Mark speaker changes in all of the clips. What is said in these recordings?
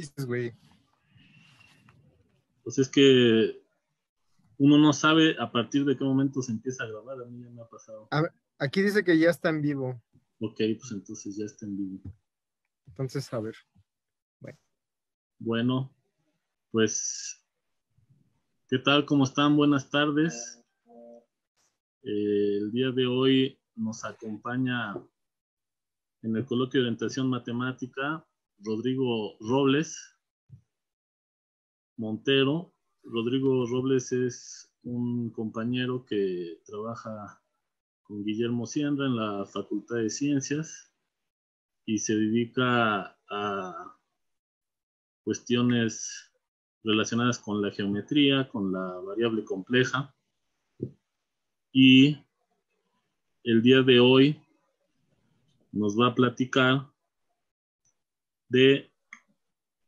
Speaker 1: dices,
Speaker 2: güey? Pues es que uno no sabe a partir de qué momento se empieza a grabar. A mí ya me ha pasado. A ver, aquí dice que ya está en vivo. Ok, pues entonces ya está en vivo. Entonces, a ver. Bueno. pues, ¿qué tal? ¿Cómo están? Buenas tardes. Eh, el día de hoy nos acompaña en el coloquio de orientación matemática Rodrigo Robles Montero. Rodrigo Robles es un compañero que trabaja con Guillermo Sierra en la Facultad de Ciencias y se dedica a cuestiones relacionadas con la geometría, con la variable compleja. Y el día de hoy nos va a platicar de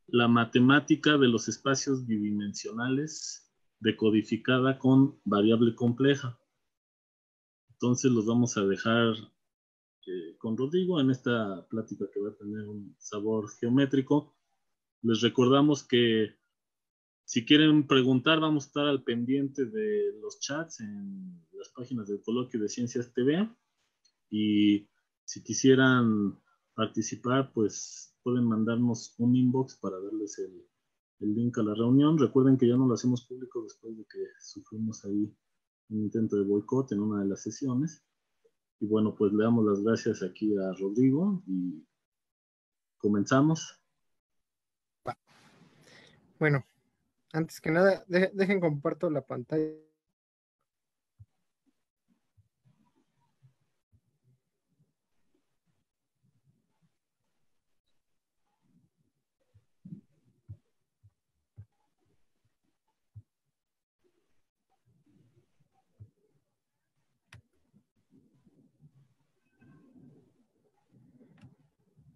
Speaker 2: la matemática de los espacios bidimensionales decodificada con variable compleja. Entonces los vamos a dejar eh, con Rodrigo en esta plática que va a tener un sabor geométrico. Les recordamos que si quieren preguntar, vamos a estar al pendiente de los chats en las páginas del coloquio de Ciencias TV. Y si quisieran participar, pues pueden mandarnos un inbox para darles el, el link a la reunión. Recuerden que ya no lo hacemos público después de que sufrimos ahí un intento de boicot en una de las sesiones. Y bueno, pues le damos las gracias aquí a Rodrigo y comenzamos.
Speaker 1: Bueno, antes que nada, dejen comparto la pantalla.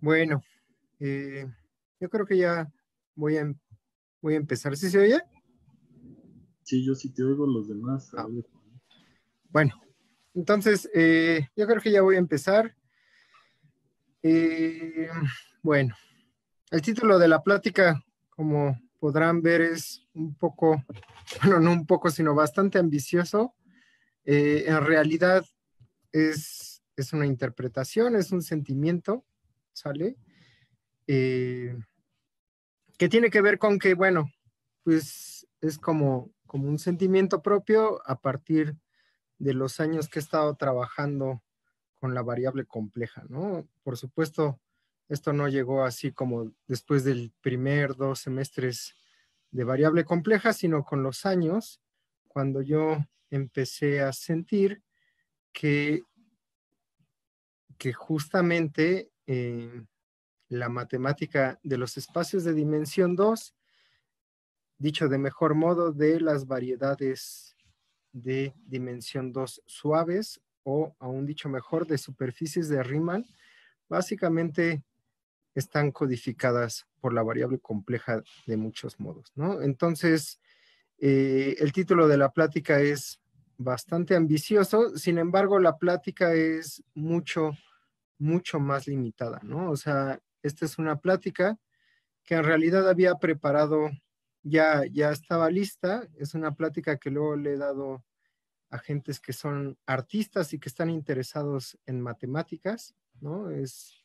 Speaker 1: Bueno, eh, yo creo que ya voy a, em-, voy a empezar. ¿Sí se oye?
Speaker 2: Sí, yo sí te oigo, los
Speaker 1: demás. Ah. Bueno, entonces eh, yo creo que ya voy a empezar. Eh, bueno, el título de la plática, como podrán ver, es un poco, bueno, no un poco, sino bastante ambicioso. en realidad es, es una interpretación, es un sentimiento ¿sale? Eh, que tiene que ver con que, bueno, pues es como, como un sentimiento propio a partir de los años que he estado trabajando con la variable compleja, ¿no? Por supuesto, esto no llegó así como después del primer dos semestres de variable compleja, sino con los años, cuando yo empecé a sentir que, que justamente la matemática de los espacios de dimensión 2, dicho de mejor modo, de las variedades de dimensión 2 suaves o, aún dicho mejor, de superficies de Riemann, básicamente están codificadas por la variable compleja de muchos modos, ¿no? Entonces, eh, el título de la plática es bastante ambicioso, sin embargo, la plática es mucho mucho más limitada, ¿no? O sea, esta es una plática que en realidad había preparado, ya, ya estaba lista, es una plática que luego le he dado a gentes que son artistas y que están interesados en matemáticas, ¿no? Es,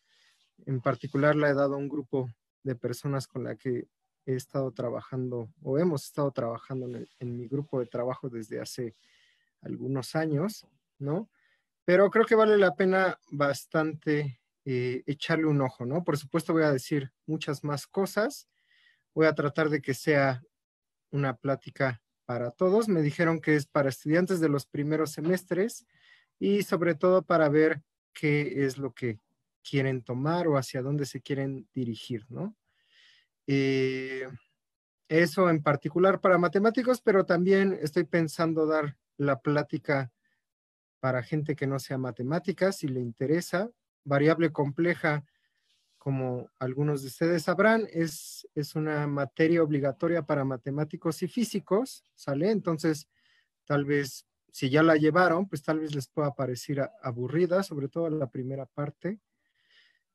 Speaker 1: en particular la he dado a un grupo de personas con la que he estado trabajando o hemos estado trabajando en, en mi grupo de trabajo desde hace algunos años, ¿no? pero creo que vale la pena bastante eh, echarle un ojo, ¿no? Por supuesto voy a decir muchas más cosas, voy a tratar de que sea una plática para todos. Me dijeron que es para estudiantes de los primeros semestres y sobre todo para ver qué es lo que quieren tomar o hacia dónde se quieren dirigir, ¿no? Eh, eso en particular para matemáticos, pero también estoy pensando dar la plática para gente que no sea matemática, si le interesa. Variable compleja, como algunos de ustedes sabrán, es, es una materia obligatoria para matemáticos y físicos, ¿sale? Entonces, tal vez, si ya la llevaron, pues tal vez les pueda parecer aburrida, sobre todo la primera parte.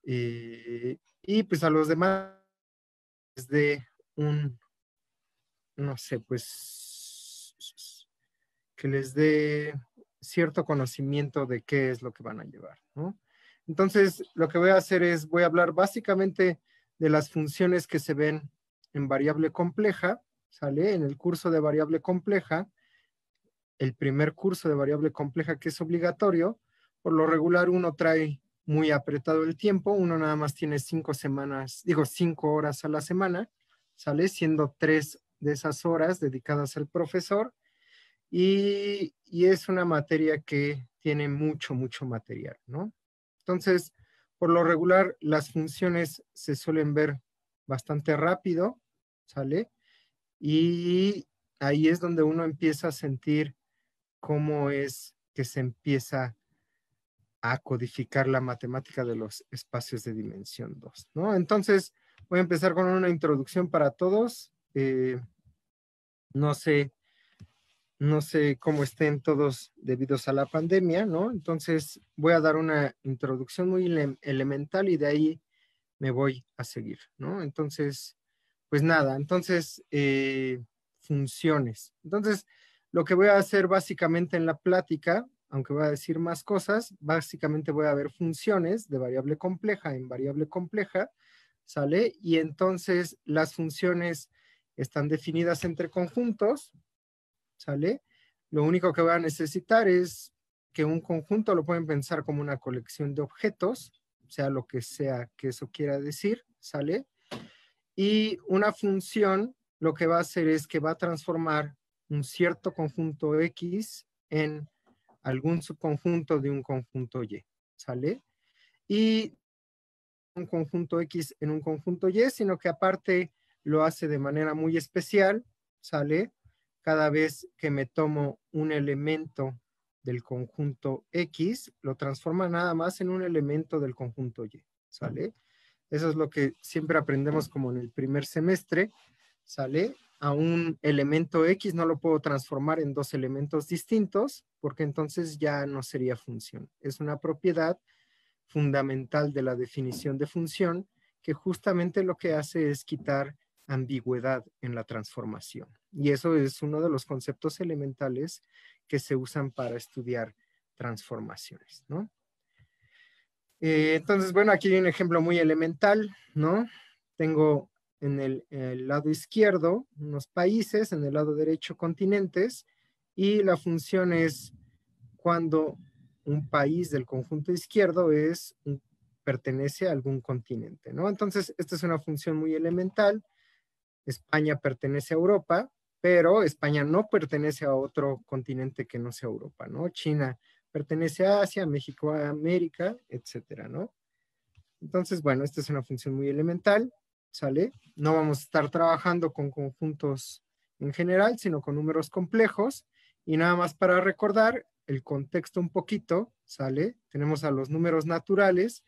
Speaker 1: Eh, y pues a los demás, de un, no sé, pues, que les dé cierto conocimiento de qué es lo que van a llevar. ¿no? Entonces, lo que voy a hacer es, voy a hablar básicamente de las funciones que se ven en variable compleja, ¿sale? En el curso de variable compleja, el primer curso de variable compleja que es obligatorio, por lo regular uno trae muy apretado el tiempo, uno nada más tiene cinco semanas, digo cinco horas a la semana, ¿sale? Siendo tres de esas horas dedicadas al profesor y, es una materia que tiene mucho, mucho material, ¿no? Entonces, por lo regular, las funciones se suelen ver bastante rápido, ¿sale? Y ahí es donde uno empieza a sentir cómo es que se empieza a codificar la matemática de los espacios de dimensión 2, ¿no? Entonces, voy a empezar con una introducción para todos. Eh, no sé no sé cómo estén todos debidos a la pandemia, ¿no? Entonces voy a dar una introducción muy elemental y de ahí me voy a seguir, ¿no? Entonces, pues nada, entonces, eh, funciones. Entonces, lo que voy a hacer básicamente en la plática, aunque voy a decir más cosas, básicamente voy a ver funciones de variable compleja en variable compleja, ¿sale? Y entonces las funciones están definidas entre conjuntos, ¿sale? Lo único que va a necesitar es que un conjunto lo pueden pensar como una colección de objetos, sea lo que sea que eso quiera decir, ¿sale? Y una función lo que va a hacer es que va a transformar un cierto conjunto X en algún subconjunto de un conjunto Y, ¿sale? Y un conjunto X en un conjunto Y, sino que aparte lo hace de manera muy especial, ¿sale? cada vez que me tomo un elemento del conjunto X, lo transforma nada más en un elemento del conjunto Y, ¿sale? Eso es lo que siempre aprendemos como en el primer semestre, ¿sale? A un elemento X no lo puedo transformar en dos elementos distintos porque entonces ya no sería función. Es una propiedad fundamental de la definición de función que justamente lo que hace es quitar ambigüedad en la transformación. Y eso es uno de los conceptos elementales que se usan para estudiar transformaciones, ¿no? Eh, entonces, bueno, aquí hay un ejemplo muy elemental, ¿no? Tengo en el, lado izquierdo unos países, en el lado derecho continentes, y la función es cuando un país del conjunto izquierdo es, pertenece a algún continente, ¿no? Entonces, esta es una función muy elemental España pertenece a Europa, pero España no pertenece a otro continente que no sea Europa, ¿no? China pertenece a Asia, México a América, etcétera, ¿no? Entonces, bueno, esta es una función muy elemental, ¿sale? No vamos a estar trabajando con conjuntos en general, sino con números complejos. Y nada más para recordar el contexto un poquito, ¿sale? Tenemos a los números naturales,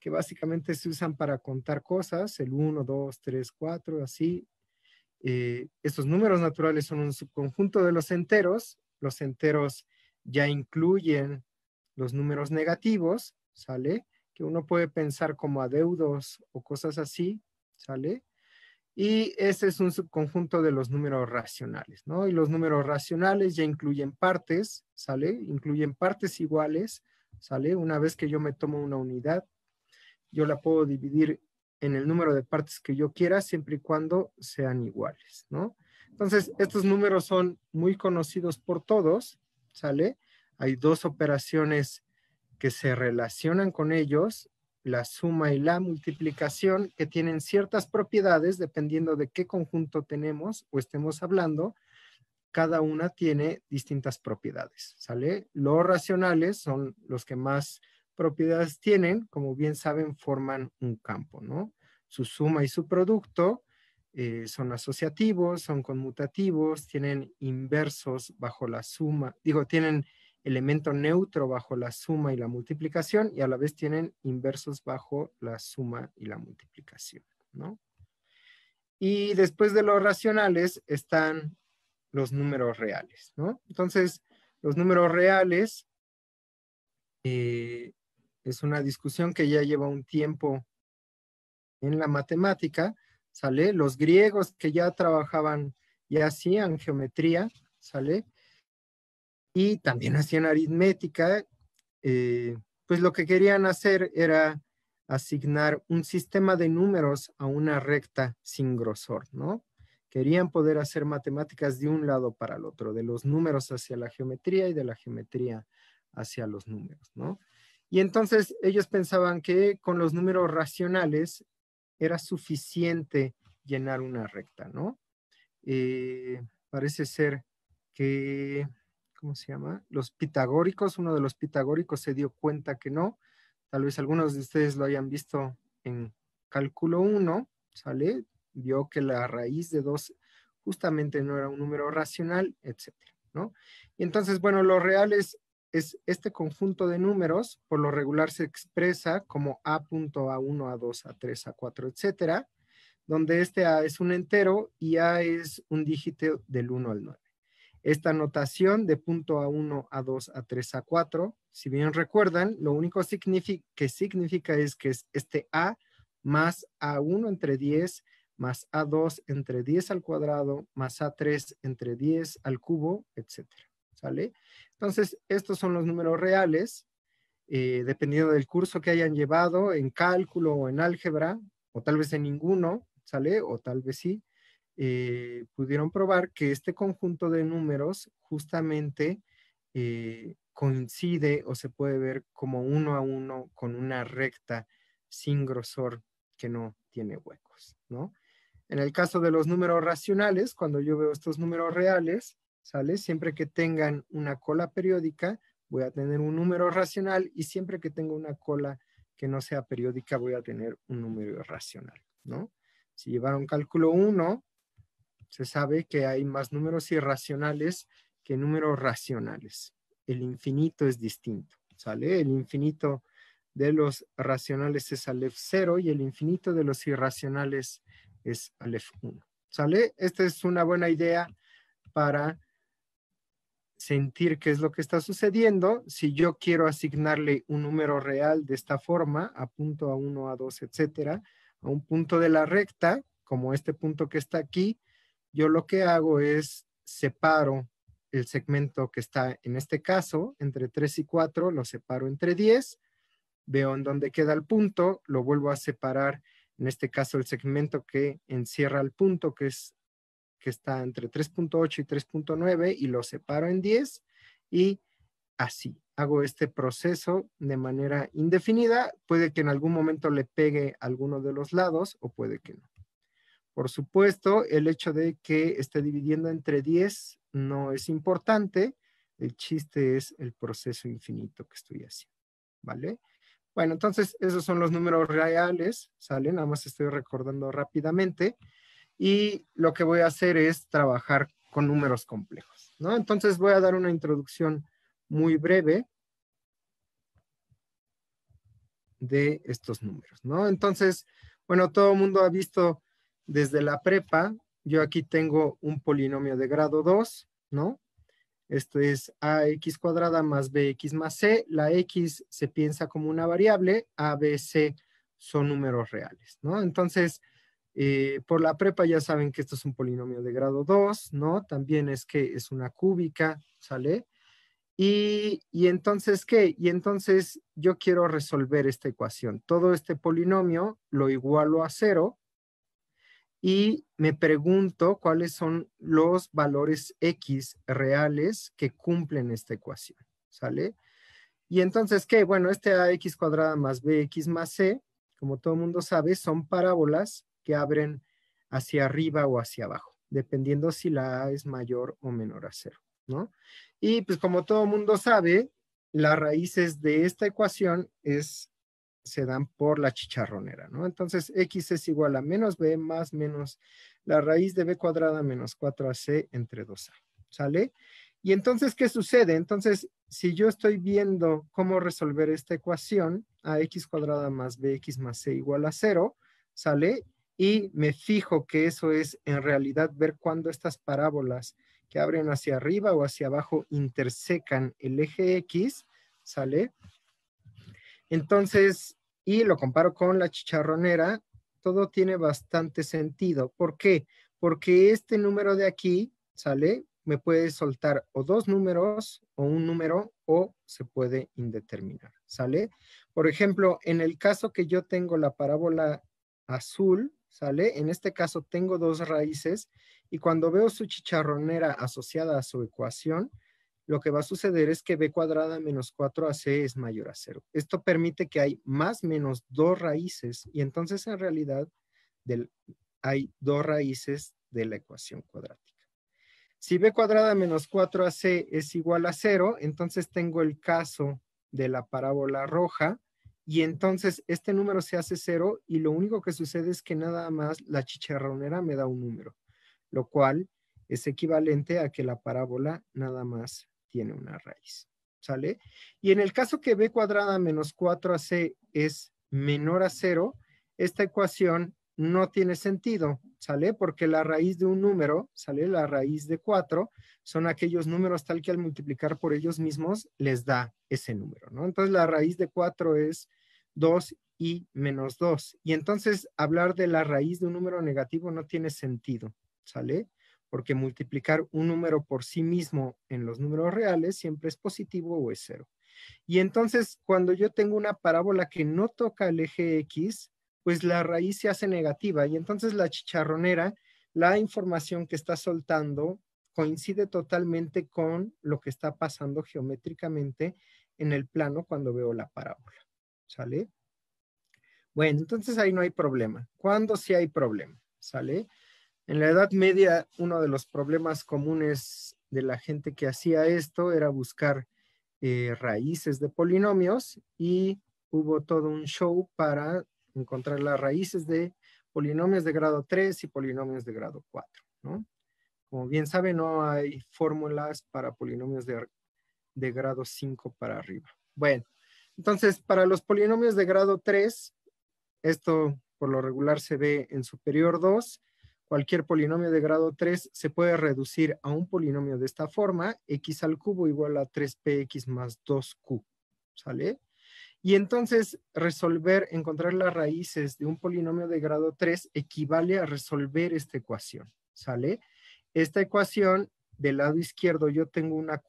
Speaker 1: que básicamente se usan para contar cosas, el 1, 2, 3, 4, así, eh, estos números naturales son un subconjunto de los enteros. Los enteros ya incluyen los números negativos, ¿sale? Que uno puede pensar como adeudos o cosas así, ¿sale? Y ese es un subconjunto de los números racionales, ¿no? Y los números racionales ya incluyen partes, ¿sale? Incluyen partes iguales, ¿sale? Una vez que yo me tomo una unidad, yo la puedo dividir en el número de partes que yo quiera, siempre y cuando sean iguales, ¿no? Entonces, estos números son muy conocidos por todos, ¿sale? Hay dos operaciones que se relacionan con ellos, la suma y la multiplicación, que tienen ciertas propiedades dependiendo de qué conjunto tenemos o estemos hablando, cada una tiene distintas propiedades, ¿sale? Los racionales son los que más propiedades tienen, como bien saben, forman un campo, ¿no? Su suma y su producto eh, son asociativos, son conmutativos, tienen inversos bajo la suma, digo, tienen elemento neutro bajo la suma y la multiplicación y a la vez tienen inversos bajo la suma y la multiplicación, ¿no? Y después de los racionales están los números reales, ¿no? Entonces, los números reales eh, es una discusión que ya lleva un tiempo en la matemática, ¿sale? Los griegos que ya trabajaban y hacían geometría, ¿sale? Y también hacían aritmética, eh, pues lo que querían hacer era asignar un sistema de números a una recta sin grosor, ¿no? Querían poder hacer matemáticas de un lado para el otro, de los números hacia la geometría y de la geometría hacia los números, ¿no? Y entonces ellos pensaban que con los números racionales era suficiente llenar una recta, ¿no? Eh, parece ser que, ¿cómo se llama? Los pitagóricos, uno de los pitagóricos se dio cuenta que no. Tal vez algunos de ustedes lo hayan visto en cálculo 1, ¿sale? Vio que la raíz de 2 justamente no era un número racional, etcétera, ¿no? Y entonces, bueno, los reales es este conjunto de números, por lo regular se expresa como A.A1, A2, A3, A4, etcétera, donde este A es un entero y A es un dígito del 1 al 9. Esta notación de punto A1, A2, A3, A4, si bien recuerdan, lo único que significa es que es este A más A1 entre 10 más A2 entre 10 al cuadrado, más A3 entre 10 al cubo, etcétera. ¿Sale? Entonces, estos son los números reales, eh, dependiendo del curso que hayan llevado en cálculo o en álgebra, o tal vez en ninguno, ¿sale? O tal vez sí, eh, pudieron probar que este conjunto de números justamente eh, coincide o se puede ver como uno a uno con una recta sin grosor que no tiene huecos, ¿no? En el caso de los números racionales, cuando yo veo estos números reales, ¿sale? Siempre que tengan una cola periódica, voy a tener un número racional y siempre que tenga una cola que no sea periódica, voy a tener un número irracional, ¿no? Si llevaron cálculo 1, se sabe que hay más números irracionales que números racionales. El infinito es distinto, ¿sale? El infinito de los racionales es alef 0 y el infinito de los irracionales es alef 1, ¿sale? Esta es una buena idea para sentir qué es lo que está sucediendo, si yo quiero asignarle un número real de esta forma, a punto a 1, a 2, etcétera, a un punto de la recta, como este punto que está aquí, yo lo que hago es separo el segmento que está en este caso entre 3 y 4, lo separo entre 10, veo en dónde queda el punto, lo vuelvo a separar, en este caso el segmento que encierra el punto, que es que está entre 3.8 y 3.9 y lo separo en 10 y así. Hago este proceso de manera indefinida. Puede que en algún momento le pegue alguno de los lados o puede que no. Por supuesto, el hecho de que esté dividiendo entre 10 no es importante. El chiste es el proceso infinito que estoy haciendo. ¿Vale? Bueno, entonces esos son los números reales. salen, nada más estoy recordando rápidamente y lo que voy a hacer es trabajar con números complejos, ¿no? Entonces voy a dar una introducción muy breve de estos números, ¿no? Entonces, bueno, todo el mundo ha visto desde la prepa, yo aquí tengo un polinomio de grado 2, ¿no? Esto es ax cuadrada más bx más c. La x se piensa como una variable, a, b, c son números reales, ¿no? Entonces, eh, por la prepa ya saben que esto es un polinomio de grado 2, ¿no? También es que es una cúbica, ¿sale? Y, y, entonces, ¿qué? Y entonces yo quiero resolver esta ecuación. Todo este polinomio lo igualo a cero y me pregunto cuáles son los valores X reales que cumplen esta ecuación, ¿sale? Y entonces, ¿qué? Bueno, este AX cuadrada más BX más C, como todo el mundo sabe, son parábolas que abren hacia arriba o hacia abajo, dependiendo si la A es mayor o menor a cero, ¿no? Y pues como todo mundo sabe, las raíces de esta ecuación es, se dan por la chicharronera, ¿no? Entonces, x es igual a menos b más menos la raíz de b cuadrada menos 4ac entre 2a, ¿sale? Y entonces, ¿qué sucede? Entonces, si yo estoy viendo cómo resolver esta ecuación, x cuadrada más bx más c igual a cero, ¿sale? y me fijo que eso es en realidad ver cuándo estas parábolas que abren hacia arriba o hacia abajo intersecan el eje X, ¿sale? Entonces, y lo comparo con la chicharronera, todo tiene bastante sentido. ¿Por qué? Porque este número de aquí, ¿sale? Me puede soltar o dos números o un número o se puede indeterminar, ¿sale? Por ejemplo, en el caso que yo tengo la parábola azul, ¿sale? En este caso tengo dos raíces y cuando veo su chicharronera asociada a su ecuación, lo que va a suceder es que b cuadrada menos 4ac es mayor a 0. Esto permite que hay más menos dos raíces y entonces en realidad hay dos raíces de la ecuación cuadrática. Si b cuadrada menos 4ac es igual a 0, entonces tengo el caso de la parábola roja y entonces este número se hace cero y lo único que sucede es que nada más la chicharronera me da un número, lo cual es equivalente a que la parábola nada más tiene una raíz. ¿Sale? Y en el caso que b cuadrada menos 4ac es menor a cero, esta ecuación no tiene sentido, ¿sale? Porque la raíz de un número, ¿sale? La raíz de 4 son aquellos números tal que al multiplicar por ellos mismos les da ese número, ¿no? Entonces la raíz de 4 es 2 y menos 2. Y entonces hablar de la raíz de un número negativo no tiene sentido, ¿sale? Porque multiplicar un número por sí mismo en los números reales siempre es positivo o es cero. Y entonces cuando yo tengo una parábola que no toca el eje X, pues la raíz se hace negativa y entonces la chicharronera, la información que está soltando coincide totalmente con lo que está pasando geométricamente en el plano cuando veo la parábola. ¿sale? Bueno, entonces ahí no hay problema. ¿Cuándo sí hay problema? ¿Sale? En la Edad Media, uno de los problemas comunes de la gente que hacía esto era buscar eh, raíces de polinomios y hubo todo un show para encontrar las raíces de polinomios de grado 3 y polinomios de grado 4, ¿no? Como bien sabe, no hay fórmulas para polinomios de grado 5 para arriba. Bueno, entonces, para los polinomios de grado 3, esto por lo regular se ve en superior 2, cualquier polinomio de grado 3 se puede reducir a un polinomio de esta forma, x al cubo igual a 3px más 2q, ¿sale? Y entonces resolver, encontrar las raíces de un polinomio de grado 3 equivale a resolver esta ecuación, ¿sale? Esta ecuación del lado izquierdo yo tengo una,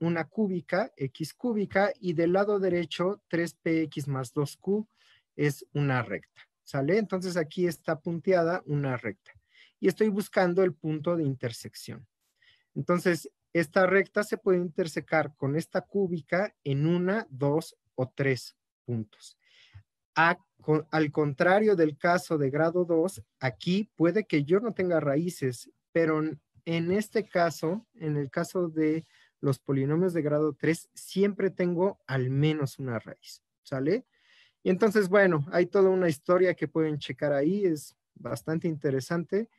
Speaker 1: una cúbica, x cúbica, y del lado derecho 3px más 2q es una recta. ¿Sale? Entonces aquí está punteada una recta. Y estoy buscando el punto de intersección. Entonces, esta recta se puede intersecar con esta cúbica en una, dos o tres puntos. al contrario del caso de grado 2, aquí puede que yo no tenga raíces, pero en este caso, en el caso de los polinomios de grado 3, siempre tengo al menos una raíz, ¿sale? Y entonces, bueno, hay toda una historia que pueden checar ahí, es bastante interesante.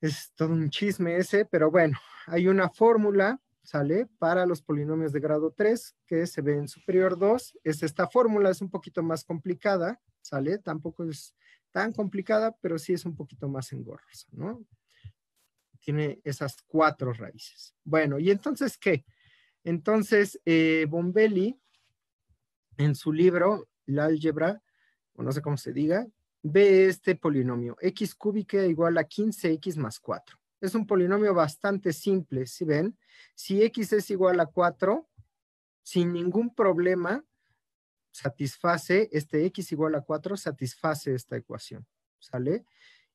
Speaker 1: Es todo un chisme ese, pero bueno, hay una fórmula, ¿sale? Para los polinomios de grado 3, que se ve en superior 2. Es esta fórmula es un poquito más complicada, ¿sale? Tampoco es tan complicada, pero sí es un poquito más engorrosa, ¿no? tiene esas cuatro raíces. Bueno, ¿y entonces qué? Entonces, eh, Bombelli, en su libro, La álgebra, o no sé cómo se diga, ve este polinomio, x cúbica igual a 15x más 4. Es un polinomio bastante simple, si ¿sí ven, si x es igual a 4, sin ningún problema, satisface, este x igual a 4 satisface esta ecuación, ¿sale?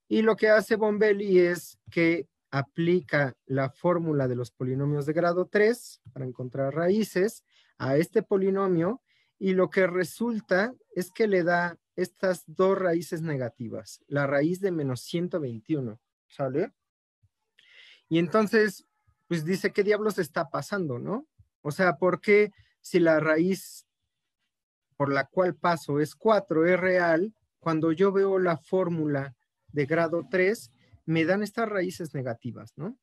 Speaker 1: Y lo que hace Bombelli es que aplica la fórmula de los polinomios de grado 3 para encontrar raíces a este polinomio y lo que resulta es que le da estas dos raíces negativas, la raíz de menos 121, ¿sale? Y entonces, pues dice, ¿qué diablos está pasando, no? O sea, ¿por qué si la raíz por la cual paso es 4 es real, cuando yo veo la fórmula de grado 3, me dan estas raíces negativas, ¿no?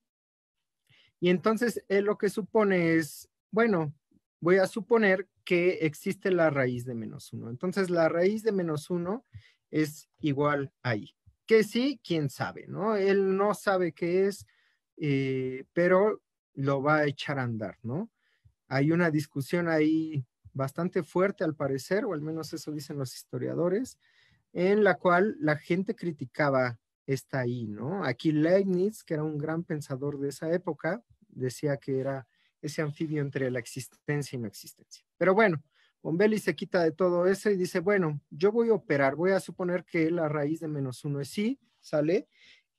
Speaker 1: Y entonces él lo que supone es, bueno, voy a suponer que existe la raíz de menos uno. Entonces la raíz de menos uno es igual ahí. Que sí, quién sabe, ¿no? Él no sabe qué es, eh, pero lo va a echar a andar, ¿no? Hay una discusión ahí bastante fuerte al parecer, o al menos eso dicen los historiadores, en la cual la gente criticaba está ahí, ¿no? Aquí Leibniz, que era un gran pensador de esa época, decía que era ese anfibio entre la existencia y no existencia. Pero bueno, Bombelli se quita de todo eso y dice, bueno, yo voy a operar, voy a suponer que la raíz de menos uno es I ¿sale?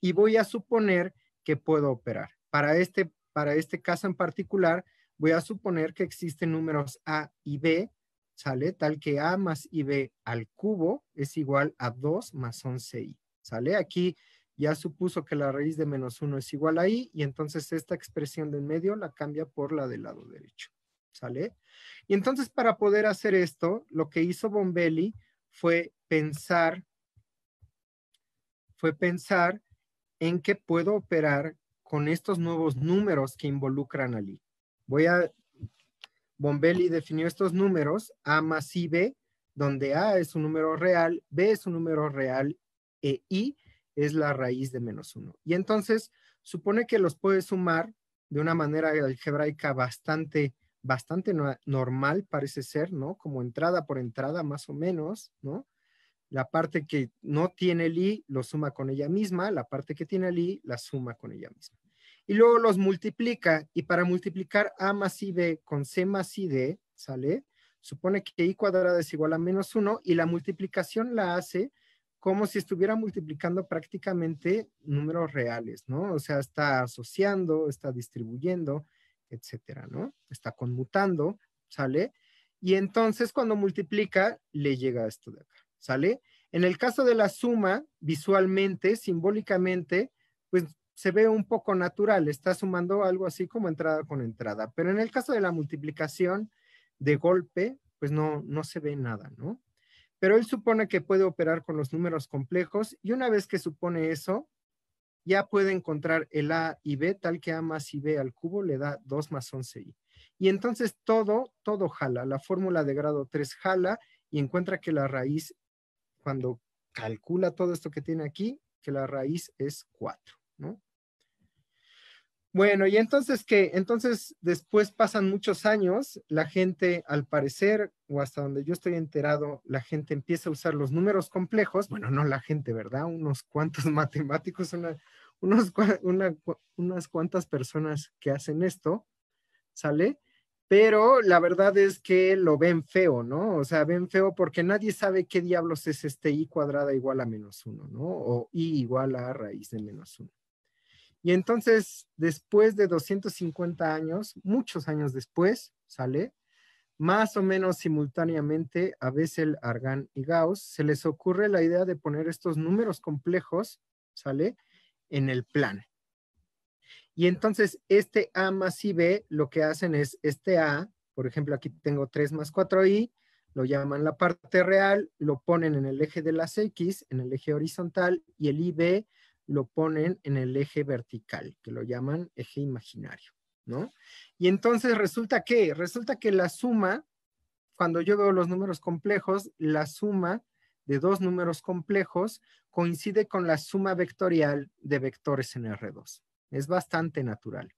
Speaker 1: Y voy a suponer que puedo operar. Para este, para este caso en particular, voy a suponer que existen números A y B, ¿sale? Tal que A más B al cubo es igual a 2 más 11i. ¿Sale? Aquí ya supuso que la raíz de menos 1 es igual a i y entonces esta expresión del medio la cambia por la del lado derecho. ¿Sale? Y entonces para poder hacer esto, lo que hizo Bombelli fue pensar, fue pensar en qué puedo operar con estos nuevos números que involucran al i. Voy a, Bombelli definió estos números, A más b donde A es un número real, B es un número real e i es la raíz de menos 1. Y entonces supone que los puede sumar de una manera algebraica bastante, bastante normal, parece ser, ¿no? Como entrada por entrada, más o menos, ¿no? La parte que no tiene el i lo suma con ella misma, la parte que tiene el i la suma con ella misma. Y luego los multiplica, y para multiplicar a más i b con c más i d, ¿sale? Supone que i cuadrada es igual a menos 1, y la multiplicación la hace como si estuviera multiplicando prácticamente números reales, ¿no? O sea, está asociando, está distribuyendo, etcétera, ¿no? Está conmutando, ¿sale? Y entonces cuando multiplica, le llega esto de acá, ¿sale? En el caso de la suma, visualmente, simbólicamente, pues se ve un poco natural, está sumando algo así como entrada con entrada, pero en el caso de la multiplicación de golpe, pues no, no se ve nada, ¿no? pero él supone que puede operar con los números complejos y una vez que supone eso, ya puede encontrar el A y B tal que A más b al cubo le da 2 más 11I. Y entonces todo, todo jala. La fórmula de grado 3 jala y encuentra que la raíz, cuando calcula todo esto que tiene aquí, que la raíz es 4. Bueno, y entonces que, entonces después pasan muchos años, la gente al parecer, o hasta donde yo estoy enterado, la gente empieza a usar los números complejos, bueno, no la gente, ¿verdad? Unos cuantos matemáticos, unos, unas cuantas personas que hacen esto, ¿sale? Pero la verdad es que lo ven feo, ¿no? O sea, ven feo porque nadie sabe qué diablos es este i cuadrada igual a menos uno, ¿no? O i igual a raíz de menos uno. Y entonces, después de 250 años, muchos años después, sale, más o menos simultáneamente a Bessel, Argan y Gauss, se les ocurre la idea de poner estos números complejos, ¿sale? En el plan. Y entonces este A más IB lo que hacen es este A, por ejemplo, aquí tengo 3 más 4I, lo llaman la parte real, lo ponen en el eje de las X, en el eje horizontal, y el IB lo ponen en el eje vertical, que lo llaman eje imaginario, ¿no? Y entonces resulta que, resulta que la suma, cuando yo veo los números complejos, la suma de dos números complejos coincide con la suma vectorial de vectores en R2. Es bastante natural.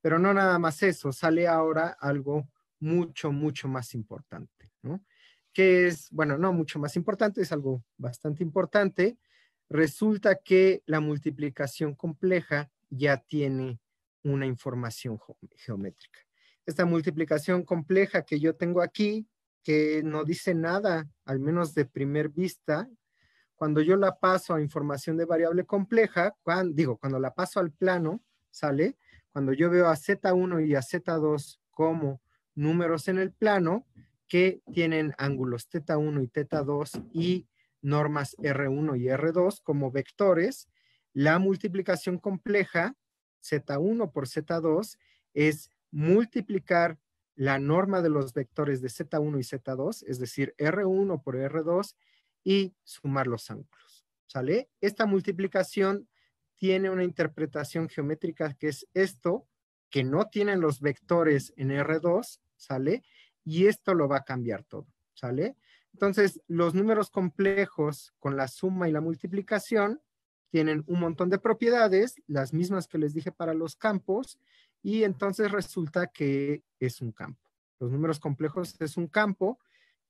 Speaker 1: Pero no nada más eso, sale ahora algo mucho, mucho más importante, ¿no? Que es, bueno, no mucho más importante, es algo bastante importante, resulta que la multiplicación compleja ya tiene una información geométrica. Esta multiplicación compleja que yo tengo aquí, que no dice nada, al menos de primer vista, cuando yo la paso a información de variable compleja, cuando, digo, cuando la paso al plano, ¿sale? Cuando yo veo a Z1 y a Z2 como números en el plano que tienen ángulos teta 1 y teta 2 y normas R1 y R2 como vectores, la multiplicación compleja Z1 por Z2 es multiplicar la norma de los vectores de Z1 y Z2, es decir, R1 por R2 y sumar los ángulos. ¿Sale? Esta multiplicación tiene una interpretación geométrica que es esto, que no tienen los vectores en R2, ¿sale? Y esto lo va a cambiar todo, ¿sale? Entonces, los números complejos con la suma y la multiplicación tienen un montón de propiedades, las mismas que les dije para los campos, y entonces resulta que es un campo. Los números complejos es un campo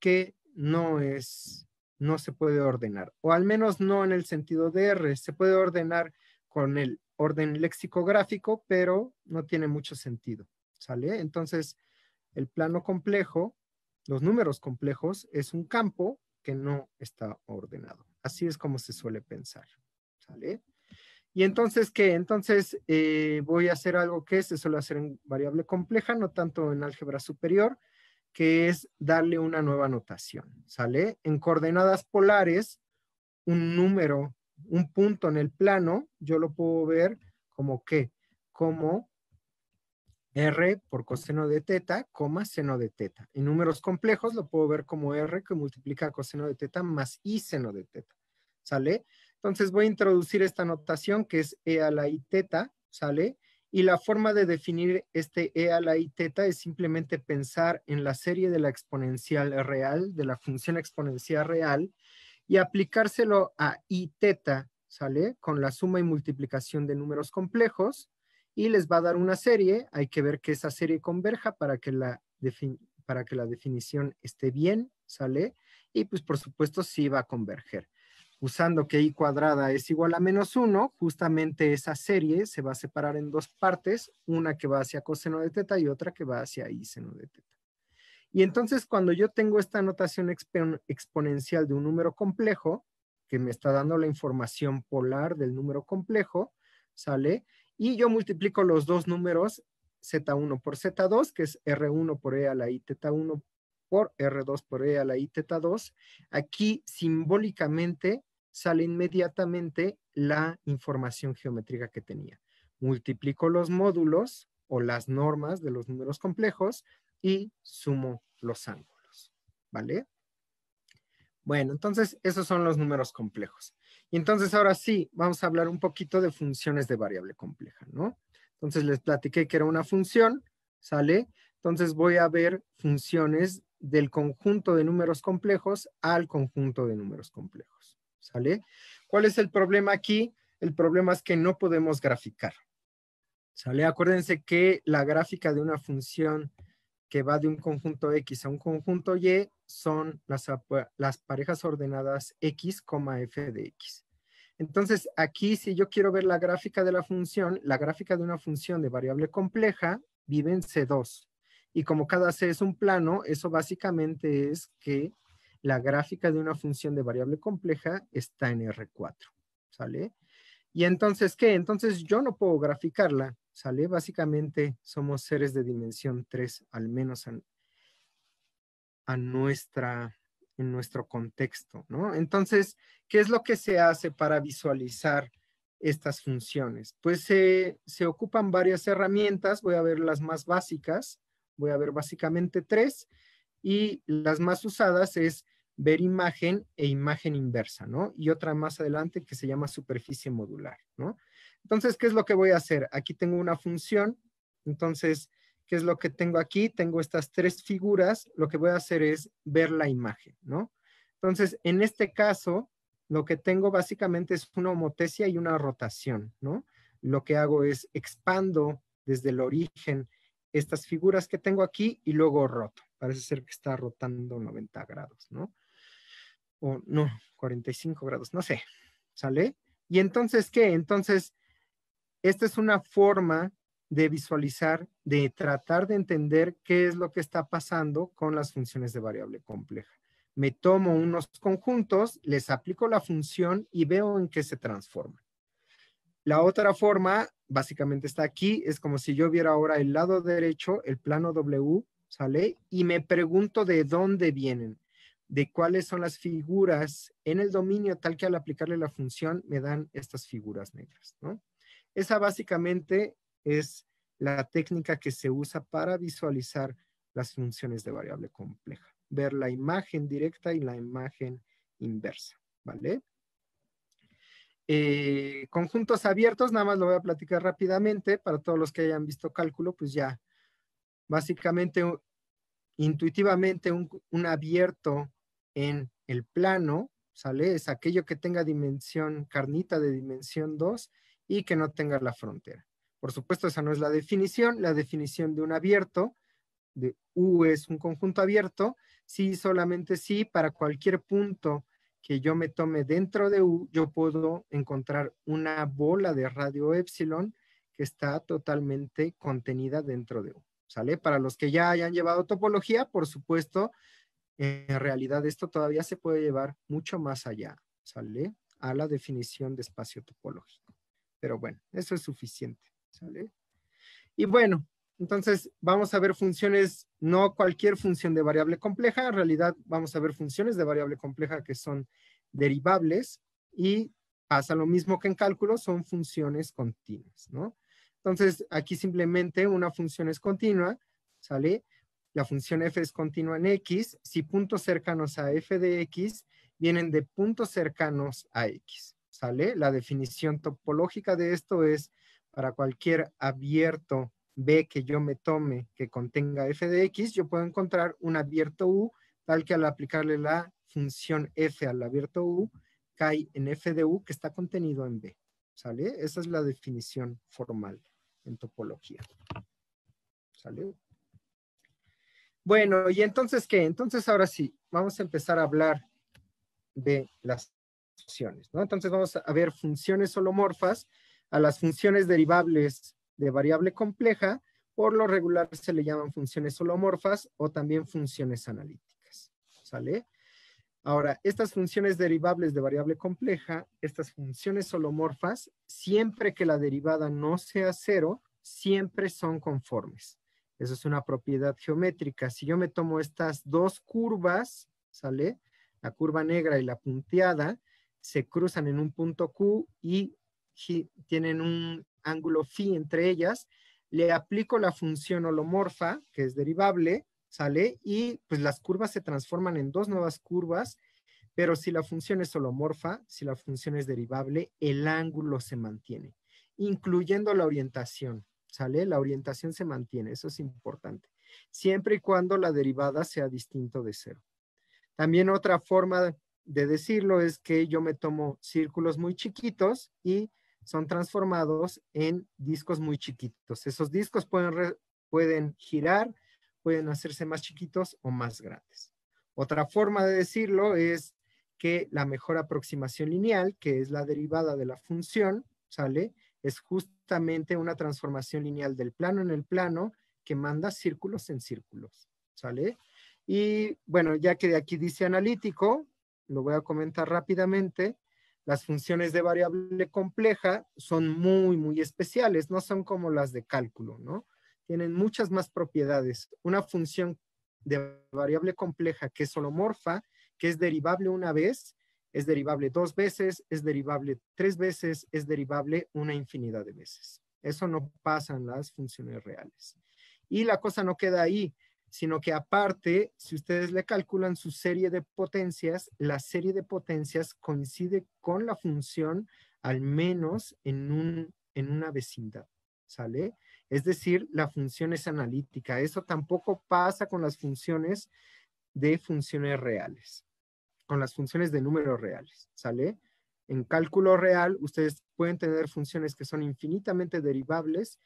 Speaker 1: que no es, no se puede ordenar, o al menos no en el sentido de R, se puede ordenar con el orden lexicográfico, pero no tiene mucho sentido, ¿sale? Entonces, el plano complejo los números complejos es un campo que no está ordenado. Así es como se suele pensar. ¿Sale? Y entonces, ¿qué? Entonces eh, voy a hacer algo que se suele hacer en variable compleja, no tanto en álgebra superior, que es darle una nueva notación. ¿Sale? En coordenadas polares, un número, un punto en el plano, yo lo puedo ver como qué, como R por coseno de teta, coma seno de teta. En números complejos lo puedo ver como R que multiplica coseno de teta más I seno de teta. ¿Sale? Entonces voy a introducir esta notación que es E a la I teta, ¿sale? Y la forma de definir este e a la i teta es simplemente pensar en la serie de la exponencial real, de la función exponencial real, y aplicárselo a i teta, ¿sale? Con la suma y multiplicación de números complejos, y les va a dar una serie. Hay que ver que esa serie converja para que la, para que la definición esté bien, ¿sale? Y pues por supuesto sí va a converger. Usando que i cuadrada es igual a menos 1, justamente esa serie se va a separar en dos partes, una que va hacia coseno de teta y otra que va hacia i seno de teta. Y entonces cuando yo tengo esta notación exponencial de un número complejo, que me está dando la información polar del número complejo, ¿sale? y yo multiplico los dos números Z1 por Z2, que es R1 por E a la I teta 1 por R2 por E a la I teta 2. Aquí simbólicamente sale inmediatamente la información geométrica que tenía. Multiplico los módulos o las normas de los números complejos y sumo los ángulos, ¿vale? Bueno, entonces esos son los números complejos. Y entonces ahora sí, vamos a hablar un poquito de funciones de variable compleja, ¿no? Entonces les platiqué que era una función, ¿sale? Entonces voy a ver funciones del conjunto de números complejos al conjunto de números complejos, ¿sale? ¿Cuál es el problema aquí? El problema es que no podemos graficar, ¿sale? Acuérdense que la gráfica de una función que va de un conjunto X a un conjunto Y son las, las parejas ordenadas x, f de x. Entonces, aquí si yo quiero ver la gráfica de la función, la gráfica de una función de variable compleja vive en C2. Y como cada C es un plano, eso básicamente es que la gráfica de una función de variable compleja está en R4, ¿sale? Y entonces, ¿qué? Entonces yo no puedo graficarla, ¿sale? Básicamente somos seres de dimensión 3, al menos a nuestra, en nuestro contexto, ¿no? Entonces, ¿qué es lo que se hace para visualizar estas funciones? Pues se, se ocupan varias herramientas, voy a ver las más básicas, voy a ver básicamente tres, y las más usadas es ver imagen e imagen inversa, ¿no? Y otra más adelante que se llama superficie modular, ¿no? Entonces, ¿qué es lo que voy a hacer? Aquí tengo una función, entonces ¿Qué es lo que tengo aquí? Tengo estas tres figuras. Lo que voy a hacer es ver la imagen, ¿no? Entonces, en este caso, lo que tengo básicamente es una homotesia y una rotación, ¿no? Lo que hago es expando desde el origen estas figuras que tengo aquí y luego roto. Parece ser que está rotando 90 grados, ¿no? O no, 45 grados, no sé. ¿Sale? Y entonces, ¿qué? Entonces, esta es una forma de visualizar, de tratar de entender qué es lo que está pasando con las funciones de variable compleja. Me tomo unos conjuntos, les aplico la función y veo en qué se transforman. La otra forma, básicamente está aquí, es como si yo viera ahora el lado derecho, el plano W, ¿sale? Y me pregunto de dónde vienen, de cuáles son las figuras en el dominio, tal que al aplicarle la función me dan estas figuras negras, ¿no? Esa básicamente es la técnica que se usa para visualizar las funciones de variable compleja. Ver la imagen directa y la imagen inversa, ¿vale? Eh, conjuntos abiertos, nada más lo voy a platicar rápidamente. Para todos los que hayan visto cálculo, pues ya básicamente intuitivamente un, un abierto en el plano, ¿sale? Es aquello que tenga dimensión, carnita de dimensión 2 y que no tenga la frontera. Por supuesto, esa no es la definición. La definición de un abierto, de U es un conjunto abierto, sí, solamente sí, para cualquier punto que yo me tome dentro de U, yo puedo encontrar una bola de radio epsilon que está totalmente contenida dentro de U. ¿Sale? Para los que ya hayan llevado topología, por supuesto, en realidad esto todavía se puede llevar mucho más allá, ¿sale? A la definición de espacio topológico. Pero bueno, eso es suficiente. ¿sale? Y bueno, entonces vamos a ver funciones, no cualquier función de variable compleja, en realidad vamos a ver funciones de variable compleja que son derivables y pasa lo mismo que en cálculo, son funciones continuas, ¿no? Entonces aquí simplemente una función es continua, ¿sale? La función f es continua en x, si puntos cercanos a f de x vienen de puntos cercanos a x, ¿sale? La definición topológica de esto es para cualquier abierto B que yo me tome que contenga f de x, yo puedo encontrar un abierto U tal que al aplicarle la función f al abierto U, cae en f de U que está contenido en B. ¿Sale? Esa es la definición formal en topología. ¿Sale? Bueno, y entonces, ¿qué? Entonces, ahora sí, vamos a empezar a hablar de las funciones, ¿no? Entonces, vamos a ver funciones holomorfas a las funciones derivables de variable compleja, por lo regular se le llaman funciones holomorfas o también funciones analíticas. ¿Sale? Ahora, estas funciones derivables de variable compleja, estas funciones holomorfas, siempre que la derivada no sea cero, siempre son conformes. Eso es una propiedad geométrica. Si yo me tomo estas dos curvas, ¿sale? La curva negra y la punteada, se cruzan en un punto Q y tienen un ángulo phi entre ellas, le aplico la función holomorfa, que es derivable, ¿sale? Y pues las curvas se transforman en dos nuevas curvas, pero si la función es holomorfa, si la función es derivable, el ángulo se mantiene, incluyendo la orientación, ¿sale? La orientación se mantiene, eso es importante, siempre y cuando la derivada sea distinto de cero. También otra forma de decirlo es que yo me tomo círculos muy chiquitos y son transformados en discos muy chiquitos. Esos discos pueden, pueden girar, pueden hacerse más chiquitos o más grandes. Otra forma de decirlo es que la mejor aproximación lineal, que es la derivada de la función, ¿sale? Es justamente una transformación lineal del plano en el plano que manda círculos en círculos, ¿sale? Y bueno, ya que de aquí dice analítico, lo voy a comentar rápidamente. Las funciones de variable compleja son muy, muy especiales, no son como las de cálculo, ¿no? Tienen muchas más propiedades. Una función de variable compleja que es holomorfa, que es derivable una vez, es derivable dos veces, es derivable tres veces, es derivable una infinidad de veces. Eso no pasa en las funciones reales. Y la cosa no queda ahí sino que aparte, si ustedes le calculan su serie de potencias, la serie de potencias coincide con la función al menos en, en una vecindad, ¿sale? Es decir, la función es analítica. Eso tampoco pasa con las funciones de funciones reales, con las funciones de números reales, ¿sale? En cálculo real, ustedes pueden tener funciones que son infinitamente derivables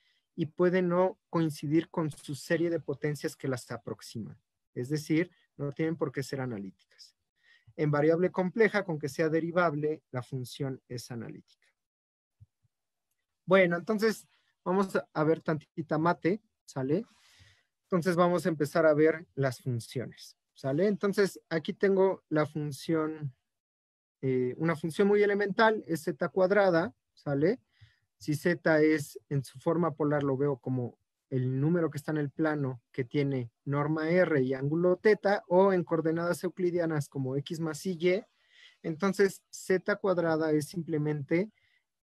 Speaker 1: y puede no coincidir con su serie de potencias que las aproxima Es decir, no tienen por qué ser analíticas. En variable compleja, con que sea derivable, la función es analítica. Bueno, entonces vamos a ver tantita mate, ¿sale? Entonces vamos a empezar a ver las funciones, ¿sale? Entonces aquí tengo la función, eh, una función muy elemental, es z cuadrada, ¿sale? Si Z es en su forma polar, lo veo como el número que está en el plano que tiene norma R y ángulo teta, o en coordenadas euclidianas como X más Y, entonces Z cuadrada es simplemente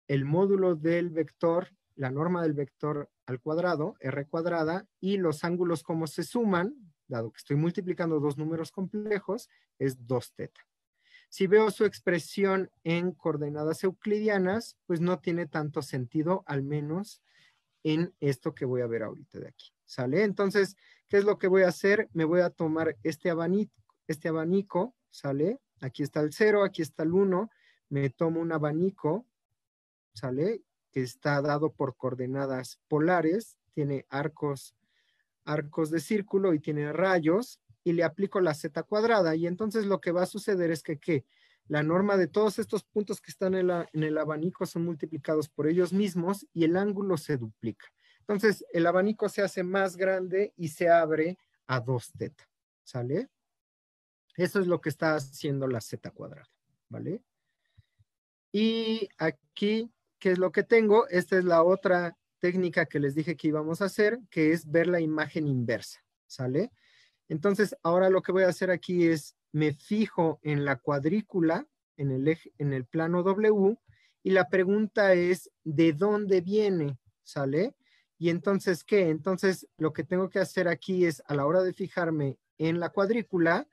Speaker 1: el módulo del vector, la norma del vector al cuadrado, R cuadrada, y los ángulos como se suman, dado que estoy multiplicando dos números complejos, es 2 θ. Si veo su expresión en coordenadas euclidianas, pues no tiene tanto sentido, al menos en esto que voy a ver ahorita de aquí. ¿Sale? Entonces, ¿qué es lo que voy a hacer? Me voy a tomar este abanico, este abanico ¿sale? Aquí está el 0, aquí está el 1. Me tomo un abanico, ¿sale? Que está dado por coordenadas polares, tiene arcos, arcos de círculo y tiene rayos y le aplico la z cuadrada. Y entonces lo que va a suceder es que, ¿qué? La norma de todos estos puntos que están en, en el abanico son multiplicados por ellos mismos y el ángulo se duplica. Entonces, el abanico se hace más grande y se abre a 2 teta, ¿sale? Eso es lo que está haciendo la z cuadrada, ¿vale? Y aquí, ¿qué es lo que tengo? Esta es la otra técnica que les dije que íbamos a hacer, que es ver la imagen inversa, ¿sale? Entonces, ahora lo que voy a hacer aquí es, me fijo en la cuadrícula, en el, en el plano W, y la pregunta es, ¿de dónde viene? ¿Sale? Y entonces, ¿qué? Entonces, lo que tengo que hacer aquí es, a la hora de fijarme en la cuadrícula,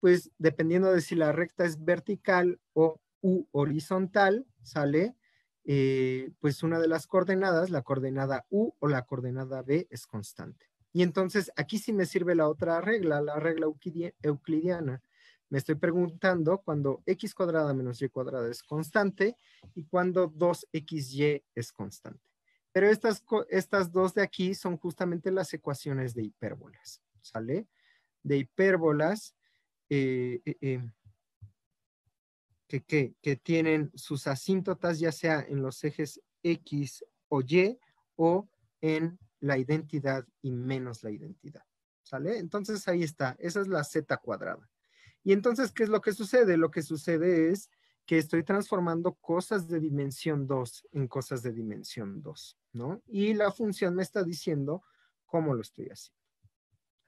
Speaker 1: pues dependiendo de si la recta es vertical o u horizontal, ¿sale? Eh, pues una de las coordenadas, la coordenada u o la coordenada b es constante. Y entonces aquí sí me sirve la otra regla, la regla euclidiana. Me estoy preguntando cuando x cuadrada menos y cuadrada es constante y cuando 2xy es constante. Pero estas, estas dos de aquí son justamente las ecuaciones de hipérbolas, ¿sale? De hipérbolas eh, eh, eh, que, que tienen sus asíntotas ya sea en los ejes x o y o en la identidad y menos la identidad. ¿Sale? Entonces ahí está, esa es la z cuadrada. Y entonces, ¿qué es lo que sucede? Lo que sucede es que estoy transformando cosas de dimensión 2 en cosas de dimensión 2, ¿no? Y la función me está diciendo cómo lo estoy haciendo.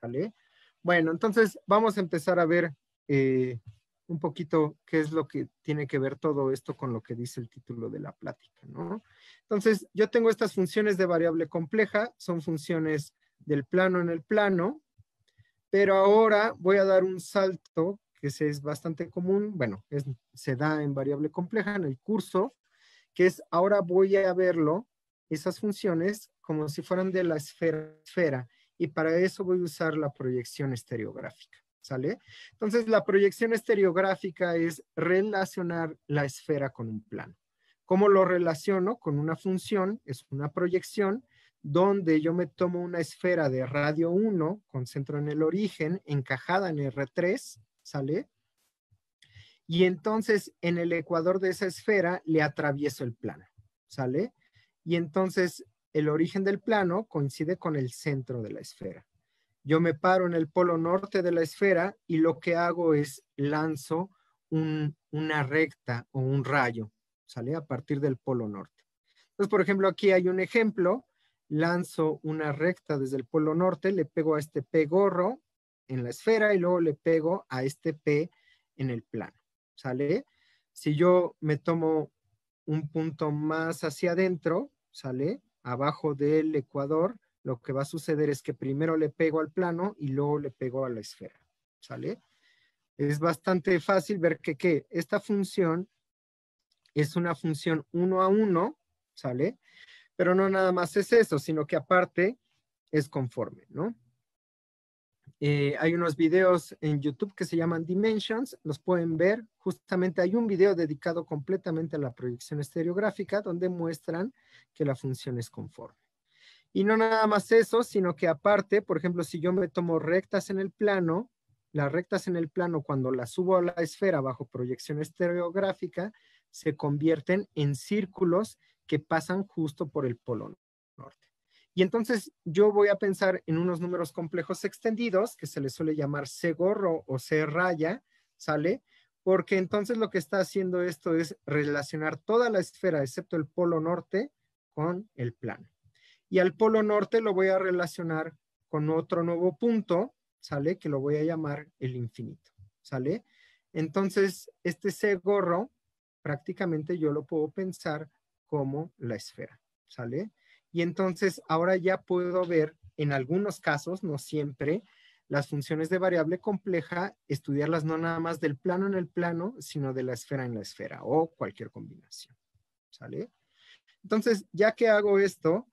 Speaker 1: sale Bueno, entonces vamos a empezar a ver eh, un poquito qué es lo que tiene que ver todo esto con lo que dice el título de la plática, ¿no? Entonces, yo tengo estas funciones de variable compleja, son funciones del plano en el plano, pero ahora voy a dar un salto que es bastante común, bueno, se da en variable compleja en el curso, que es ahora voy a verlo, esas funciones, como si fueran de la esfera y para eso voy a usar la proyección estereográfica. ¿sale? Entonces, la proyección estereográfica es relacionar la esfera con un plano. ¿Cómo lo relaciono? Con una función, es una proyección, donde yo me tomo una esfera de radio 1, centro en el origen, encajada en R3, ¿sale? Y entonces en el ecuador de esa esfera le atravieso el plano, ¿sale? Y entonces el origen del plano coincide con el centro de la esfera. Yo me paro en el polo norte de la esfera y lo que hago es lanzo una recta o un rayo, ¿sale? A partir del polo norte. Entonces, por ejemplo, aquí hay un ejemplo. Lanzo una recta desde el polo norte, le pego a este P gorro en la esfera y luego le pego a este P en el plano, ¿sale? Si yo me tomo un punto más hacia adentro, ¿sale? Abajo del ecuador, lo que va a suceder es que primero le pego al plano y luego le pego a la esfera, ¿sale? Es bastante fácil ver que, esta función es una función uno a uno, ¿sale? Pero no nada más es eso, sino que aparte es conforme, ¿no? Eh, hay unos videos en YouTube que se llaman Dimensions, los pueden ver. Justamente hay un video dedicado completamente a la proyección estereográfica donde muestran que la función es conforme. Y no nada más eso, sino que aparte, por ejemplo, si yo me tomo rectas en el plano, las rectas en el plano cuando las subo a la esfera bajo proyección estereográfica, se convierten en círculos que pasan justo por el polo norte. Y entonces yo voy a pensar en unos números complejos extendidos, que se les suele llamar C gorro o C raya, ¿sale? Porque entonces lo que está haciendo esto es relacionar toda la esfera, excepto el polo norte, con el plano. Y al polo norte lo voy a relacionar con otro nuevo punto, ¿sale? Que lo voy a llamar el infinito, ¿sale? Entonces, este C gorro prácticamente yo lo puedo pensar como la esfera, ¿sale? Y entonces ahora ya puedo ver en algunos casos, no siempre, las funciones de variable compleja, estudiarlas no nada más del plano en el plano, sino de la esfera en la esfera o cualquier combinación, ¿sale? Entonces, ya que hago esto,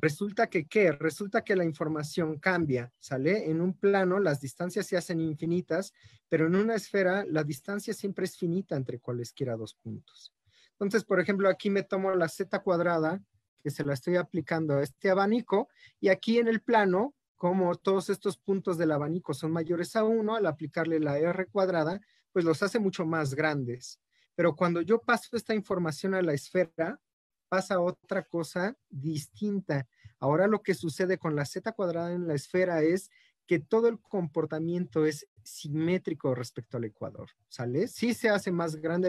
Speaker 1: Resulta que qué? Resulta que la información cambia, ¿sale? En un plano las distancias se hacen infinitas, pero en una esfera la distancia siempre es finita entre cualesquiera dos puntos. Entonces, por ejemplo, aquí me tomo la z cuadrada, que se la estoy aplicando a este abanico, y aquí en el plano, como todos estos puntos del abanico son mayores a uno, al aplicarle la r cuadrada, pues los hace mucho más grandes. Pero cuando yo paso esta información a la esfera, pasa otra cosa distinta. Ahora lo que sucede con la z cuadrada en la esfera es que todo el comportamiento es simétrico respecto al ecuador, ¿sale? Sí se hace más grande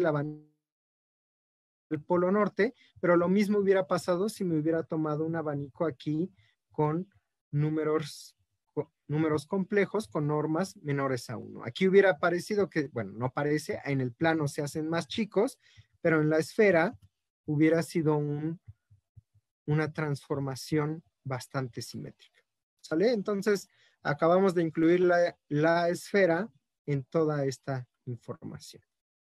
Speaker 1: el polo norte, pero lo mismo hubiera pasado si me hubiera tomado un abanico aquí con números, números complejos con normas menores a uno. Aquí hubiera parecido que, bueno, no parece, en el plano se hacen más chicos, pero en la esfera hubiera sido una transformación bastante simétrica. ¿Sale? Entonces, acabamos de incluir la, esfera en toda esta información.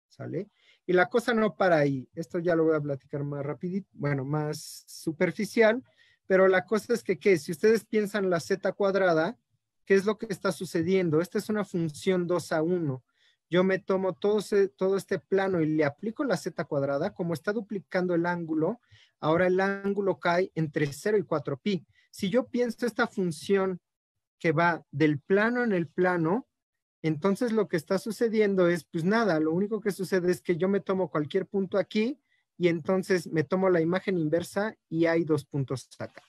Speaker 1: ¿Sale? Y la cosa no para ahí. Esto ya lo voy a platicar más rapidito, bueno, más superficial, pero la cosa es que, ¿qué? Si ustedes piensan la z cuadrada, ¿qué es lo que está sucediendo? Esta es una función 2 a 1 yo me tomo todo, este plano y le aplico la z cuadrada, como está duplicando el ángulo, ahora el ángulo cae entre 0 y 4pi. Si yo pienso esta función que va del plano en el plano, entonces lo que está sucediendo es, pues nada, lo único que sucede es que yo me tomo cualquier punto aquí y entonces me tomo la imagen inversa y hay dos puntos acá.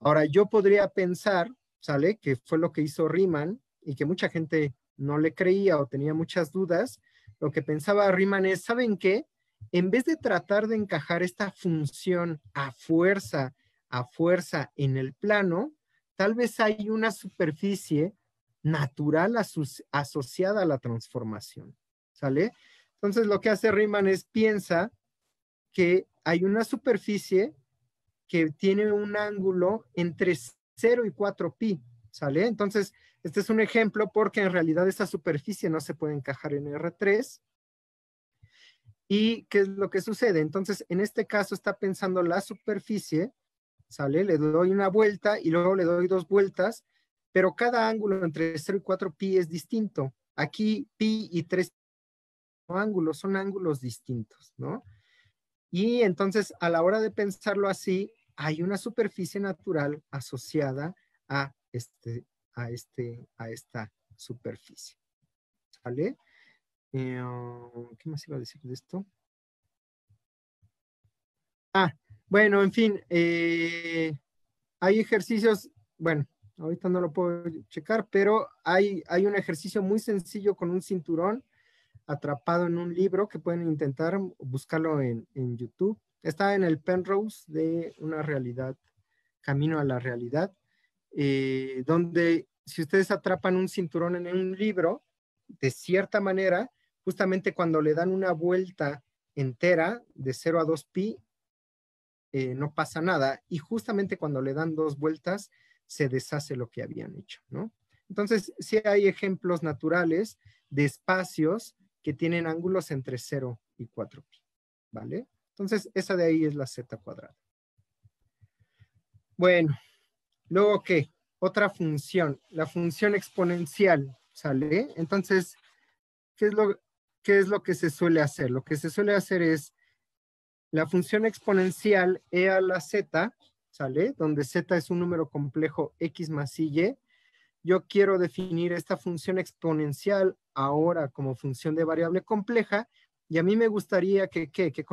Speaker 1: Ahora, yo podría pensar, ¿sale? Que fue lo que hizo Riemann y que mucha gente no le creía o tenía muchas dudas, lo que pensaba Riemann es, ¿saben qué? En vez de tratar de encajar esta función a fuerza, a fuerza en el plano, tal vez hay una superficie natural asociada a la transformación, ¿sale? Entonces lo que hace Riemann es piensa que hay una superficie que tiene un ángulo entre 0 y 4pi, ¿sale? Entonces, este es un ejemplo porque en realidad esa superficie no se puede encajar en R3. ¿Y qué es lo que sucede? Entonces, en este caso está pensando la superficie, ¿sale? Le doy una vuelta y luego le doy dos vueltas, pero cada ángulo entre 0 y 4 pi es distinto. Aquí pi y 3 ángulos son ángulos distintos, ¿no? Y entonces, a la hora de pensarlo así, hay una superficie natural asociada a este a, este, a esta superficie. ¿Sale? Eh, oh, ¿Qué más iba a decir de esto? Ah, bueno, en fin, eh, hay ejercicios, bueno, ahorita no lo puedo checar, pero hay, hay un ejercicio muy sencillo con un cinturón atrapado en un libro que pueden intentar buscarlo en, en YouTube. Está en el Penrose de una realidad, Camino a la Realidad. Eh, donde si ustedes atrapan un cinturón en un libro, de cierta manera, justamente cuando le dan una vuelta entera de 0 a 2 pi, eh, no pasa nada. Y justamente cuando le dan dos vueltas, se deshace lo que habían hecho, ¿no? Entonces, sí hay ejemplos naturales de espacios que tienen ángulos entre 0 y 4 pi, ¿vale? Entonces, esa de ahí es la z cuadrada. Bueno, Luego, ¿qué? Otra función, la función exponencial, ¿sale? Entonces, ¿qué es lo, es lo que se suele hacer? Lo que se suele hacer es la función exponencial e a la z, ¿sale? Donde z es un número complejo x más y. Yo quiero definir esta función exponencial ahora como función de variable compleja y a mí me gustaría que, que, que,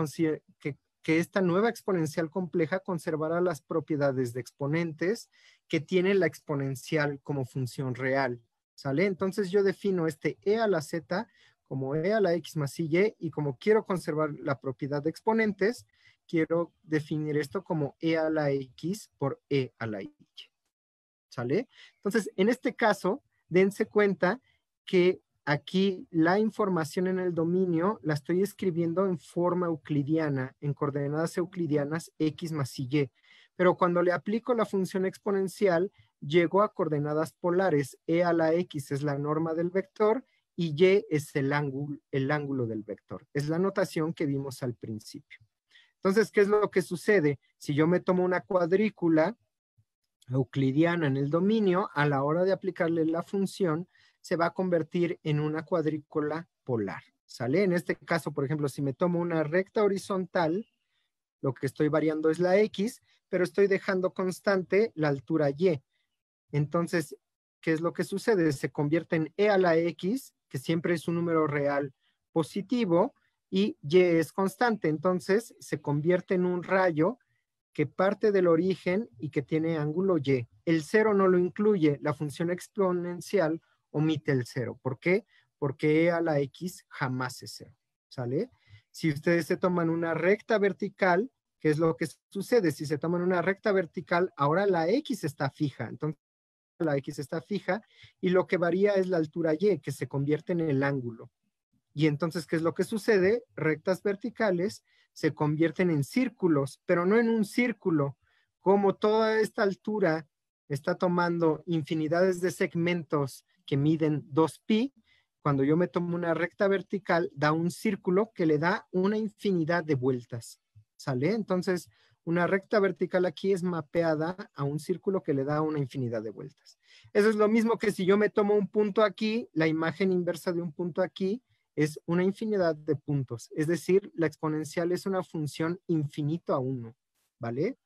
Speaker 1: que esta nueva exponencial compleja conservará las propiedades de exponentes que tiene la exponencial como función real. ¿Sale? Entonces yo defino este e a la z como e a la x más y, y como quiero conservar la propiedad de exponentes, quiero definir esto como e a la x por e a la y. ¿Sale? Entonces, en este caso, dense cuenta que aquí la información en el dominio la estoy escribiendo en forma euclidiana, en coordenadas euclidianas x más y. Pero cuando le aplico la función exponencial, llego a coordenadas polares. e a la x es la norma del vector y y es el ángulo, del vector. Es la notación que vimos al principio. Entonces, ¿qué es lo que sucede? Si yo me tomo una cuadrícula euclidiana en el dominio, a la hora de aplicarle la función, se va a convertir en una cuadrícula polar. ¿Sale? En este caso, por ejemplo, si me tomo una recta horizontal, lo que estoy variando es la X, pero estoy dejando constante la altura Y. Entonces, ¿qué es lo que sucede? Se convierte en E a la X, que siempre es un número real positivo, y Y es constante. Entonces, se convierte en un rayo que parte del origen y que tiene ángulo Y. El cero no lo incluye, la función exponencial omite el cero. ¿Por qué? Porque e a la x jamás es cero. ¿sale? Si ustedes se toman una recta vertical, ¿qué es lo que sucede? Si se toman una recta vertical, ahora la x está fija, entonces la x está fija y lo que varía es la altura y, que se convierte en el ángulo. Y entonces, ¿qué es lo que sucede? Rectas verticales se convierten en círculos, pero no en un círculo. Como toda esta altura está tomando infinidades de segmentos que miden 2pi, cuando yo me tomo una recta vertical, da un círculo que le da una infinidad de vueltas. ¿Sale? Entonces, una recta vertical aquí es mapeada a un círculo que le da una infinidad de vueltas. Eso es lo mismo que si yo me tomo un punto aquí, la imagen inversa de un punto aquí es una infinidad de puntos. Es decir, la exponencial es una función infinito a 1. ¿Vale?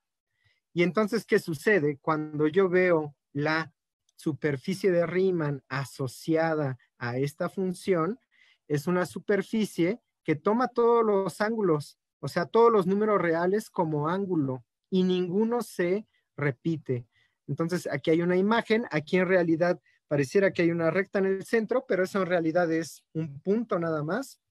Speaker 1: Y entonces, ¿qué sucede? Cuando yo veo la superficie de Riemann asociada a esta función es una superficie que toma todos los ángulos, o sea, todos los números reales como ángulo y ninguno se repite. Entonces, aquí hay una imagen, aquí en realidad pareciera que hay una recta en el centro, pero eso en realidad es un punto nada más.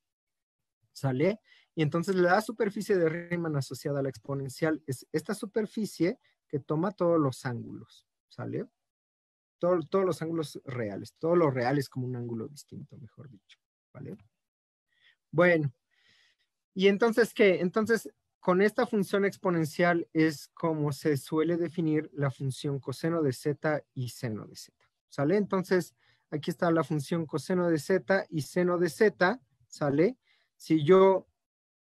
Speaker 1: ¿Sale? Y entonces la superficie de Riemann asociada a la exponencial es esta superficie que toma todos los ángulos. ¿Sale? todos los ángulos reales, todos los reales como un ángulo distinto, mejor dicho, ¿vale? Bueno, y entonces, ¿qué? Entonces, con esta función exponencial es como se suele definir la función coseno de z y seno de z, ¿sale? Entonces, aquí está la función coseno de z y seno de z, ¿sale? Si yo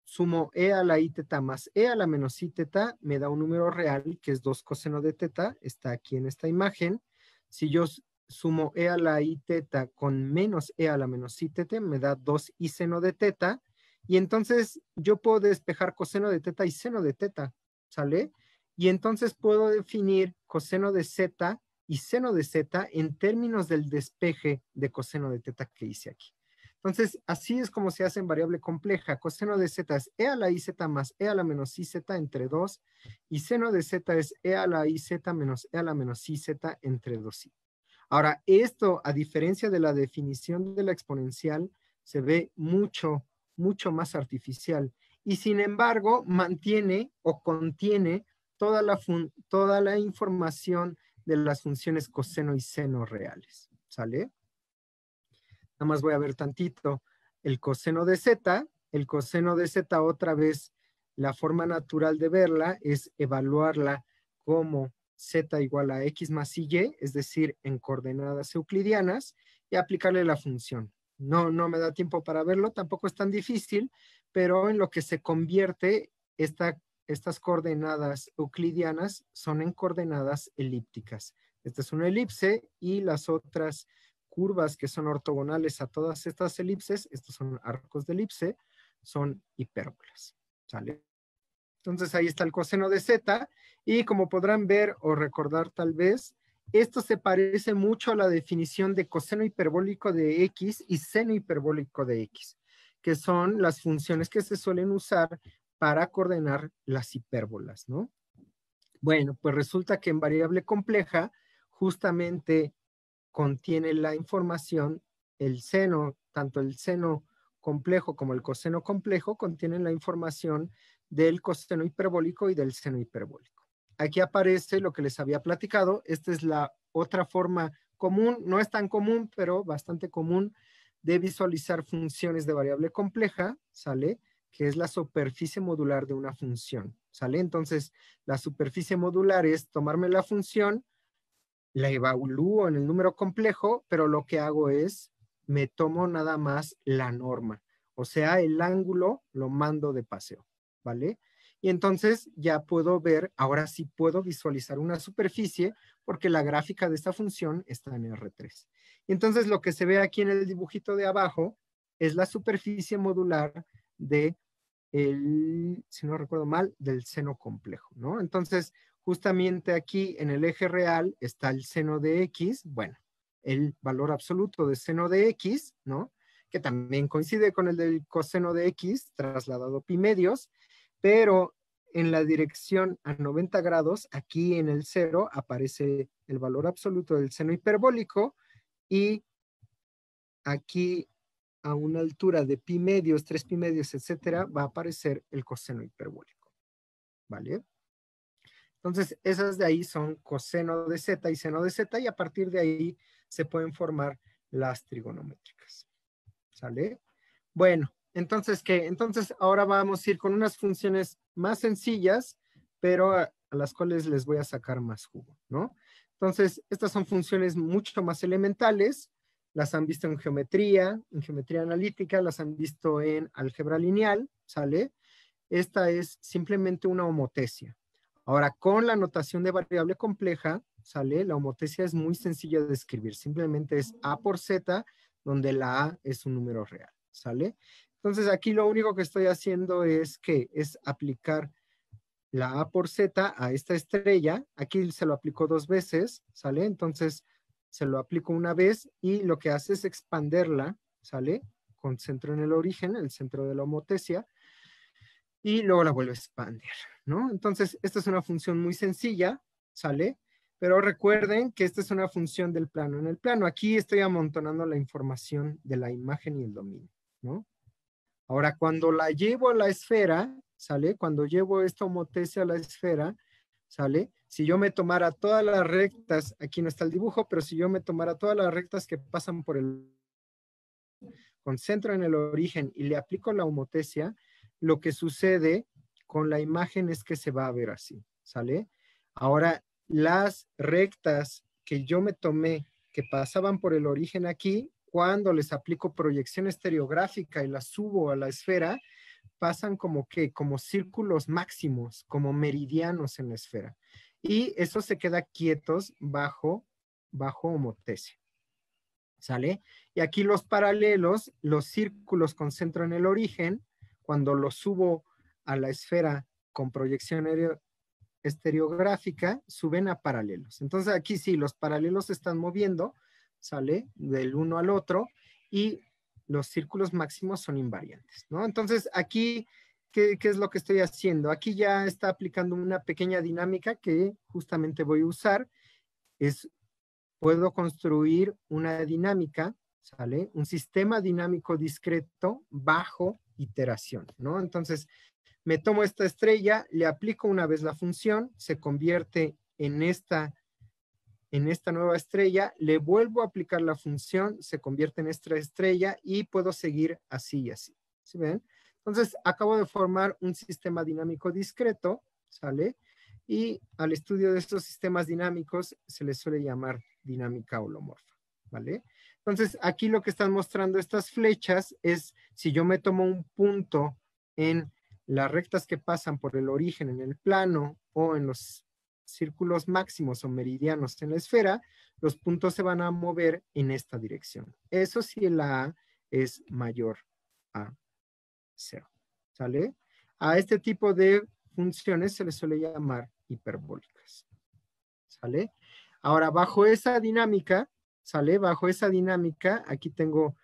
Speaker 1: sumo e a la i teta más e a la menos i teta, me da un número real que es 2 coseno de teta, está aquí en esta imagen, si yo sumo e a la i teta con menos e a la menos i teta, me da 2 i seno de teta. Y entonces yo puedo despejar coseno de teta y seno de teta, ¿sale? Y entonces puedo definir coseno de z y seno de zeta en términos del despeje de coseno de teta que hice aquí. Entonces, así es como se hace en variable compleja. Coseno de z es e a la i z más e a la menos i z entre 2 y seno de z es e a la i z menos e a la menos i z entre 2i. Ahora, esto, a diferencia de la definición de la exponencial, se ve mucho, mucho más artificial. Y sin embargo, mantiene o contiene toda la, toda la información de las funciones coseno y seno reales. ¿Sale? nada más voy a ver tantito, el coseno de z, el coseno de z otra vez, la forma natural de verla es evaluarla como z igual a x más y, es decir, en coordenadas euclidianas, y aplicarle la función. No, no me da tiempo para verlo, tampoco es tan difícil, pero en lo que se convierte estas coordenadas euclidianas son en coordenadas elípticas. Esta es una elipse y las otras curvas que son ortogonales a todas estas elipses, estos son arcos de elipse, son hipérbolas. ¿sale? Entonces ahí está el coseno de z y como podrán ver o recordar tal vez, esto se parece mucho a la definición de coseno hiperbólico de x y seno hiperbólico de x, que son las funciones que se suelen usar para coordenar las hipérbolas, ¿no? Bueno, pues resulta que en variable compleja, justamente contiene la información, el seno, tanto el seno complejo como el coseno complejo contienen la información del coseno hiperbólico y del seno hiperbólico. Aquí aparece lo que les había platicado. Esta es la otra forma común, no es tan común, pero bastante común de visualizar funciones de variable compleja, ¿sale? Que es la superficie modular de una función, ¿sale? Entonces, la superficie modular es tomarme la función, la evalúo en el número complejo, pero lo que hago es, me tomo nada más la norma, o sea, el ángulo lo mando de paseo, ¿vale? Y entonces ya puedo ver, ahora sí puedo visualizar una superficie porque la gráfica de esta función está en R3. Y entonces lo que se ve aquí en el dibujito de abajo es la superficie modular de el, si no recuerdo mal, del seno complejo, ¿no? Entonces, justamente aquí en el eje real está el seno de x, bueno, el valor absoluto de seno de x, ¿no? Que también coincide con el del coseno de x trasladado pi medios, pero en la dirección a 90 grados, aquí en el cero aparece el valor absoluto del seno hiperbólico y aquí a una altura de pi medios, 3 pi medios, etcétera, va a aparecer el coseno hiperbólico. ¿Vale? Entonces, esas de ahí son coseno de z y seno de z y a partir de ahí se pueden formar las trigonométricas. ¿Sale? Bueno, entonces, ¿qué? Entonces, ahora vamos a ir con unas funciones más sencillas, pero a, las cuales les voy a sacar más jugo, ¿no? Entonces, estas son funciones mucho más elementales. Las han visto en geometría, en geometría analítica, las han visto en álgebra lineal, ¿sale? Esta es simplemente una homotesia. Ahora, con la notación de variable compleja, ¿sale? La homotesia es muy sencilla de escribir. Simplemente es A por Z, donde la A es un número real, ¿sale? Entonces, aquí lo único que estoy haciendo es que es aplicar la A por Z a esta estrella. Aquí se lo aplicó dos veces, ¿sale? Entonces, se lo aplico una vez y lo que hace es expanderla, ¿sale? Con centro en el origen, el centro de la homotesia, y luego la vuelvo a expandir, ¿no? Entonces, esta es una función muy sencilla, ¿sale? Pero recuerden que esta es una función del plano. En el plano, aquí estoy amontonando la información de la imagen y el dominio, ¿no? Ahora, cuando la llevo a la esfera, ¿sale? Cuando llevo esta homotesia a la esfera, ¿sale? Si yo me tomara todas las rectas, aquí no está el dibujo, pero si yo me tomara todas las rectas que pasan por el concentro en el origen y le aplico la homotesia, lo que sucede con la imagen es que se va a ver así, ¿sale? Ahora, las rectas que yo me tomé que pasaban por el origen aquí, cuando les aplico proyección estereográfica y las subo a la esfera, pasan como que, como círculos máximos, como meridianos en la esfera. Y eso se queda quietos bajo, bajo homotesia. ¿Sale? Y aquí los paralelos, los círculos en el origen cuando lo subo a la esfera con proyección estereográfica, suben a paralelos. Entonces aquí sí, los paralelos se están moviendo, sale del uno al otro y los círculos máximos son invariantes, ¿no? Entonces aquí, ¿qué, es lo que estoy haciendo? Aquí ya está aplicando una pequeña dinámica que justamente voy a usar. Es, puedo construir una dinámica, ¿sale? Un sistema dinámico discreto bajo iteración, ¿no? Entonces, me tomo esta estrella, le aplico una vez la función, se convierte en esta, en esta nueva estrella, le vuelvo a aplicar la función, se convierte en esta estrella y puedo seguir así y así. ¿Sí ven? Entonces, acabo de formar un sistema dinámico discreto, ¿sale? Y al estudio de estos sistemas dinámicos se les suele llamar dinámica holomorfa, ¿vale? Entonces, aquí lo que están mostrando estas flechas es si yo me tomo un punto en las rectas que pasan por el origen en el plano o en los círculos máximos o meridianos en la esfera, los puntos se van a mover en esta dirección. Eso si la A es mayor a cero. ¿Sale? A este tipo de funciones se les suele llamar hiperbólicas. ¿Sale? Ahora, bajo esa dinámica, ¿sale? Bajo esa dinámica, aquí tengo,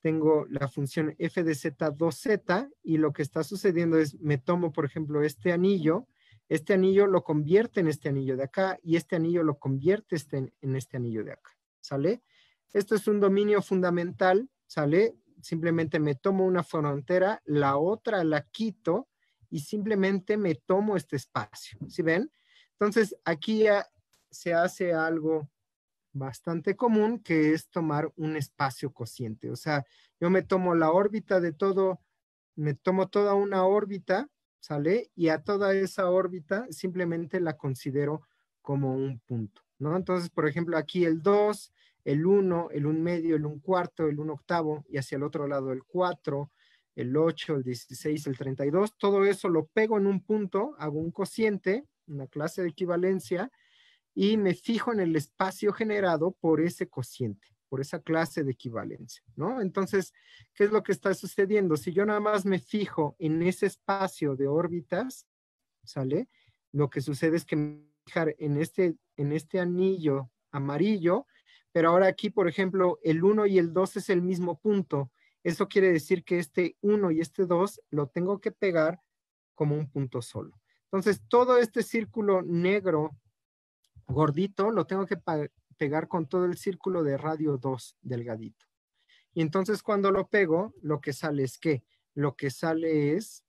Speaker 1: tengo la función f de z 2z y lo que está sucediendo es, me tomo, por ejemplo, este anillo, este anillo lo convierte en este anillo de acá y este anillo lo convierte este, en, en este anillo de acá, ¿sale? Esto es un dominio fundamental, ¿sale? Simplemente me tomo una frontera, la otra la quito y simplemente me tomo este espacio, ¿sí ven? Entonces, aquí ya se hace algo bastante común, que es tomar un espacio cociente. O sea, yo me tomo la órbita de todo, me tomo toda una órbita, ¿sale? Y a toda esa órbita simplemente la considero como un punto, ¿no? Entonces, por ejemplo, aquí el 2, el 1, el 1 medio, el 1 cuarto, el 1 octavo y hacia el otro lado el 4, el 8, el 16, el 32, todo eso lo pego en un punto, hago un cociente, una clase de equivalencia, y me fijo en el espacio generado por ese cociente, por esa clase de equivalencia, ¿no? Entonces, ¿qué es lo que está sucediendo? Si yo nada más me fijo en ese espacio de órbitas, ¿sale? Lo que sucede es que me fijar en este, en este anillo amarillo, pero ahora aquí, por ejemplo, el 1 y el 2 es el mismo punto. Eso quiere decir que este 1 y este 2 lo tengo que pegar como un punto solo. Entonces, todo este círculo negro gordito, lo tengo que pegar con todo el círculo de radio 2, delgadito. Y entonces cuando lo pego, lo que sale es qué? Lo que sale es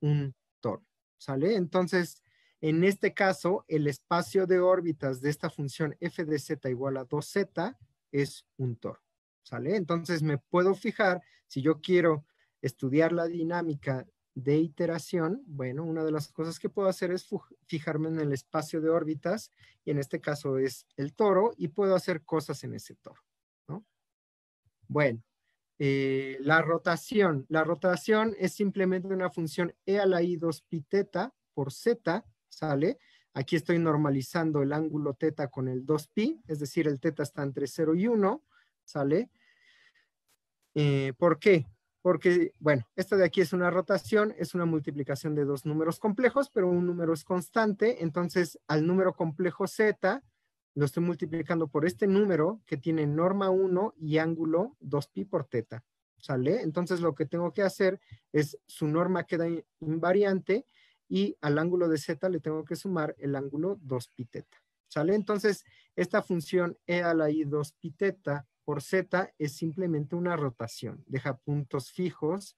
Speaker 1: un toro, ¿sale? Entonces, en este caso, el espacio de órbitas de esta función f de z igual a 2z es un toro, ¿sale? Entonces me puedo fijar, si yo quiero estudiar la dinámica de iteración, bueno, una de las cosas que puedo hacer es fijarme en el espacio de órbitas, y en este caso es el toro, y puedo hacer cosas en ese toro. Bueno, eh, la rotación. La rotación es simplemente una función e a la i 2 pi teta por z, ¿sale? Aquí estoy normalizando el ángulo teta con el 2 pi, es decir, el teta está entre 0 y 1, ¿sale? Eh, ¿Por qué? porque, bueno, esta de aquí es una rotación, es una multiplicación de dos números complejos, pero un número es constante, entonces al número complejo z lo estoy multiplicando por este número que tiene norma 1 y ángulo 2pi por teta, ¿sale? Entonces lo que tengo que hacer es su norma queda invariante y al ángulo de z le tengo que sumar el ángulo 2pi teta, ¿sale? Entonces esta función e a la i 2pi teta por z es simplemente una rotación. Deja puntos fijos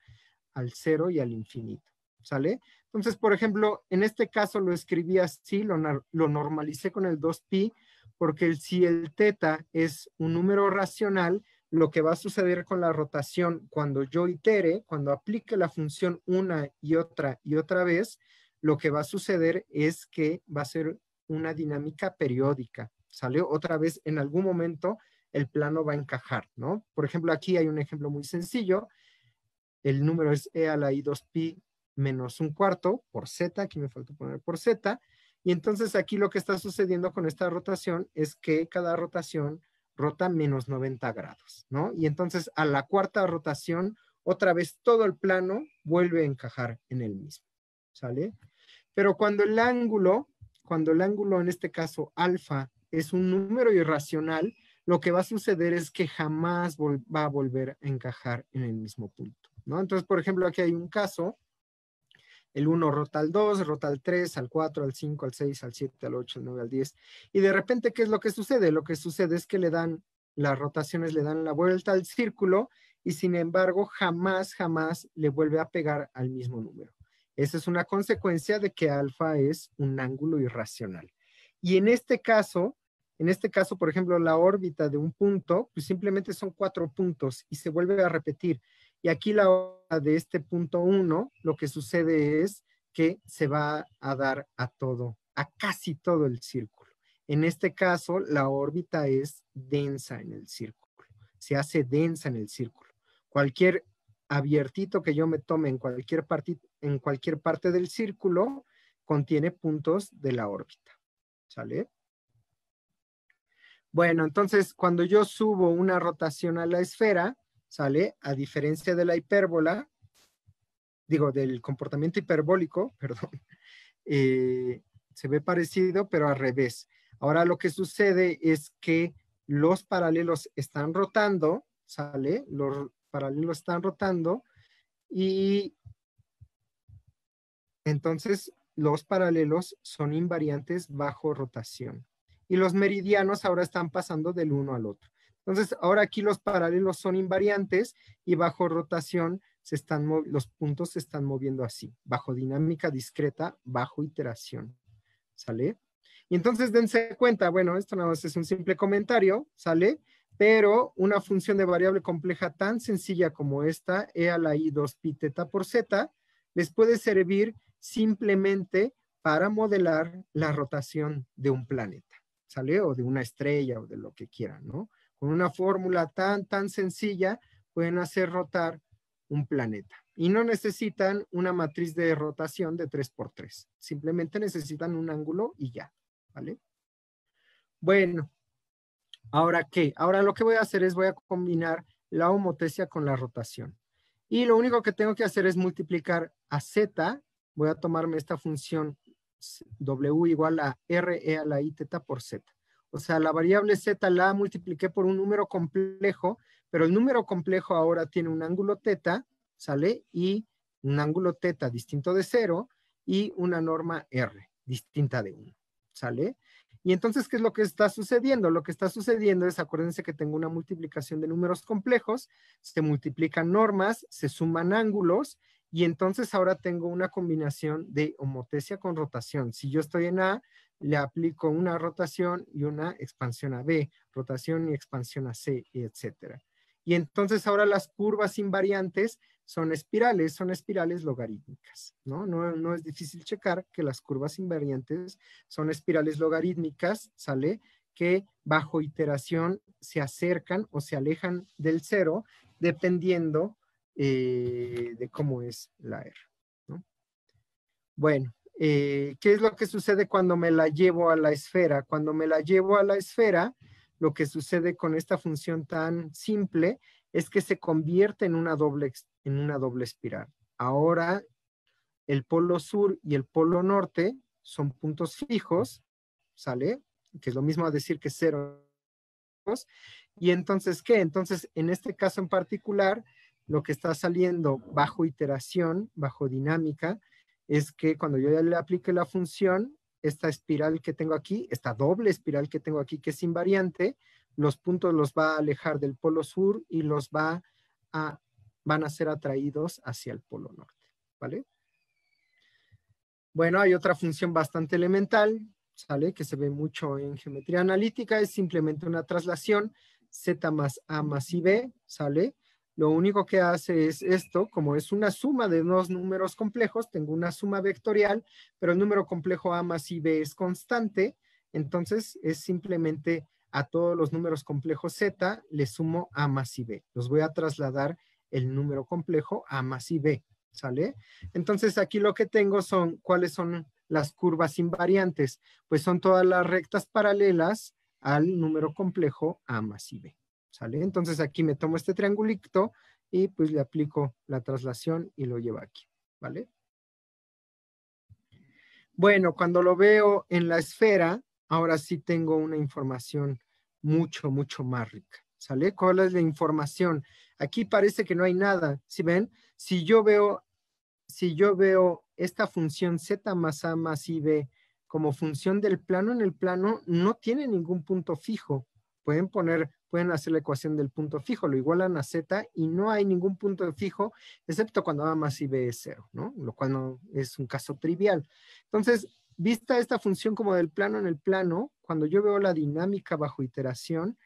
Speaker 1: al cero y al infinito. ¿Sale? Entonces, por ejemplo, en este caso lo escribí así, lo, lo normalicé con el 2pi, porque si el teta es un número racional, lo que va a suceder con la rotación cuando yo itere, cuando aplique la función una y otra y otra vez, lo que va a suceder es que va a ser una dinámica periódica. ¿Sale? Otra vez, en algún momento, el plano va a encajar, ¿no? Por ejemplo, aquí hay un ejemplo muy sencillo. El número es e a la i 2pi menos un cuarto por z, aquí me falta poner por z, y entonces aquí lo que está sucediendo con esta rotación es que cada rotación rota menos 90 grados, ¿no? Y entonces a la cuarta rotación, otra vez todo el plano vuelve a encajar en el mismo, ¿sale? Pero cuando el ángulo, cuando el ángulo en este caso alfa es un número irracional, lo que va a suceder es que jamás va a volver a encajar en el mismo punto, ¿no? Entonces, por ejemplo, aquí hay un caso, el 1 rota al 2, rota al 3, al 4, al 5, al 6, al 7, al 8, al 9, al 10, y de repente, ¿qué es lo que sucede? Lo que sucede es que le dan, las rotaciones le dan la vuelta al círculo, y sin embargo, jamás, jamás le vuelve a pegar al mismo número. Esa es una consecuencia de que alfa es un ángulo irracional. Y en este caso, en este caso, por ejemplo, la órbita de un punto, pues simplemente son cuatro puntos y se vuelve a repetir. Y aquí la órbita de este punto uno, lo que sucede es que se va a dar a todo, a casi todo el círculo. En este caso, la órbita es densa en el círculo, se hace densa en el círculo. Cualquier abiertito que yo me tome en cualquier, parte, en cualquier parte del círculo contiene puntos de la órbita. ¿Sale? Bueno, entonces cuando yo subo una rotación a la esfera, ¿sale? A diferencia de la hipérbola, digo, del comportamiento hiperbólico, perdón, eh, se ve parecido, pero al revés. Ahora lo que sucede es que los paralelos están rotando, ¿sale? Los paralelos están rotando y entonces los paralelos son invariantes bajo rotación y los meridianos ahora están pasando del uno al otro. Entonces, ahora aquí los paralelos son invariantes y bajo rotación se están los puntos se están moviendo así, bajo dinámica discreta, bajo iteración. ¿Sale? Y entonces dense cuenta, bueno, esto nada más es un simple comentario, ¿sale? Pero una función de variable compleja tan sencilla como esta, e a la i 2 pi teta por z, les puede servir simplemente para modelar la rotación de un planeta. ¿sale? O de una estrella o de lo que quieran, ¿no? Con una fórmula tan, tan sencilla pueden hacer rotar un planeta. Y no necesitan una matriz de rotación de 3 por 3 Simplemente necesitan un ángulo y ya, ¿vale? Bueno, ¿ahora qué? Ahora lo que voy a hacer es voy a combinar la homotesia con la rotación. Y lo único que tengo que hacer es multiplicar a z. Voy a tomarme esta función W igual a R e a la I teta por Z. O sea, la variable Z la multipliqué por un número complejo, pero el número complejo ahora tiene un ángulo teta, ¿sale? Y un ángulo teta distinto de 0 y una norma R distinta de 1, ¿sale? Y entonces, ¿qué es lo que está sucediendo? Lo que está sucediendo es, acuérdense que tengo una multiplicación de números complejos, se multiplican normas, se suman ángulos y entonces ahora tengo una combinación de homotesia con rotación. Si yo estoy en A, le aplico una rotación y una expansión a B, rotación y expansión a C, etc. Y entonces ahora las curvas invariantes son espirales, son espirales logarítmicas, ¿no? ¿no? No, es difícil checar que las curvas invariantes son espirales logarítmicas, ¿sale? Que bajo iteración se acercan o se alejan del cero dependiendo eh, de cómo es la R. ¿no? Bueno, eh, ¿qué es lo que sucede cuando me la llevo a la esfera? Cuando me la llevo a la esfera, lo que sucede con esta función tan simple es que se convierte en una doble, en una doble espiral. Ahora el polo sur y el polo norte son puntos fijos, ¿sale? Que es lo mismo decir que cero. Y entonces, ¿qué? Entonces, en este caso en particular, lo que está saliendo bajo iteración, bajo dinámica, es que cuando yo ya le aplique la función, esta espiral que tengo aquí, esta doble espiral que tengo aquí que es invariante, los puntos los va a alejar del polo sur y los va a, van a ser atraídos hacia el polo norte, ¿vale? Bueno, hay otra función bastante elemental, ¿sale? Que se ve mucho en geometría analítica, es simplemente una traslación Z más A más IB, ¿sale? lo único que hace es esto, como es una suma de dos números complejos, tengo una suma vectorial, pero el número complejo A más IB es constante, entonces es simplemente a todos los números complejos Z le sumo A más b. Los voy a trasladar el número complejo A más b. ¿sale? Entonces aquí lo que tengo son, ¿cuáles son las curvas invariantes? Pues son todas las rectas paralelas al número complejo A más b. ¿sale? Entonces aquí me tomo este triangulito y pues le aplico la traslación y lo llevo aquí, ¿vale? Bueno, cuando lo veo en la esfera, ahora sí tengo una información mucho, mucho más rica, ¿sale? ¿Cuál es la información? Aquí parece que no hay nada, ¿sí ven? Si yo veo, si yo veo esta función z más a más ib como función del plano en el plano, no tiene ningún punto fijo. Pueden poner pueden hacer la ecuación del punto fijo, lo igualan a z y no hay ningún punto fijo, excepto cuando a más y b es cero, ¿no? Lo cual no es un caso trivial. Entonces, vista esta función como del plano en el plano, cuando yo veo la dinámica bajo iteración,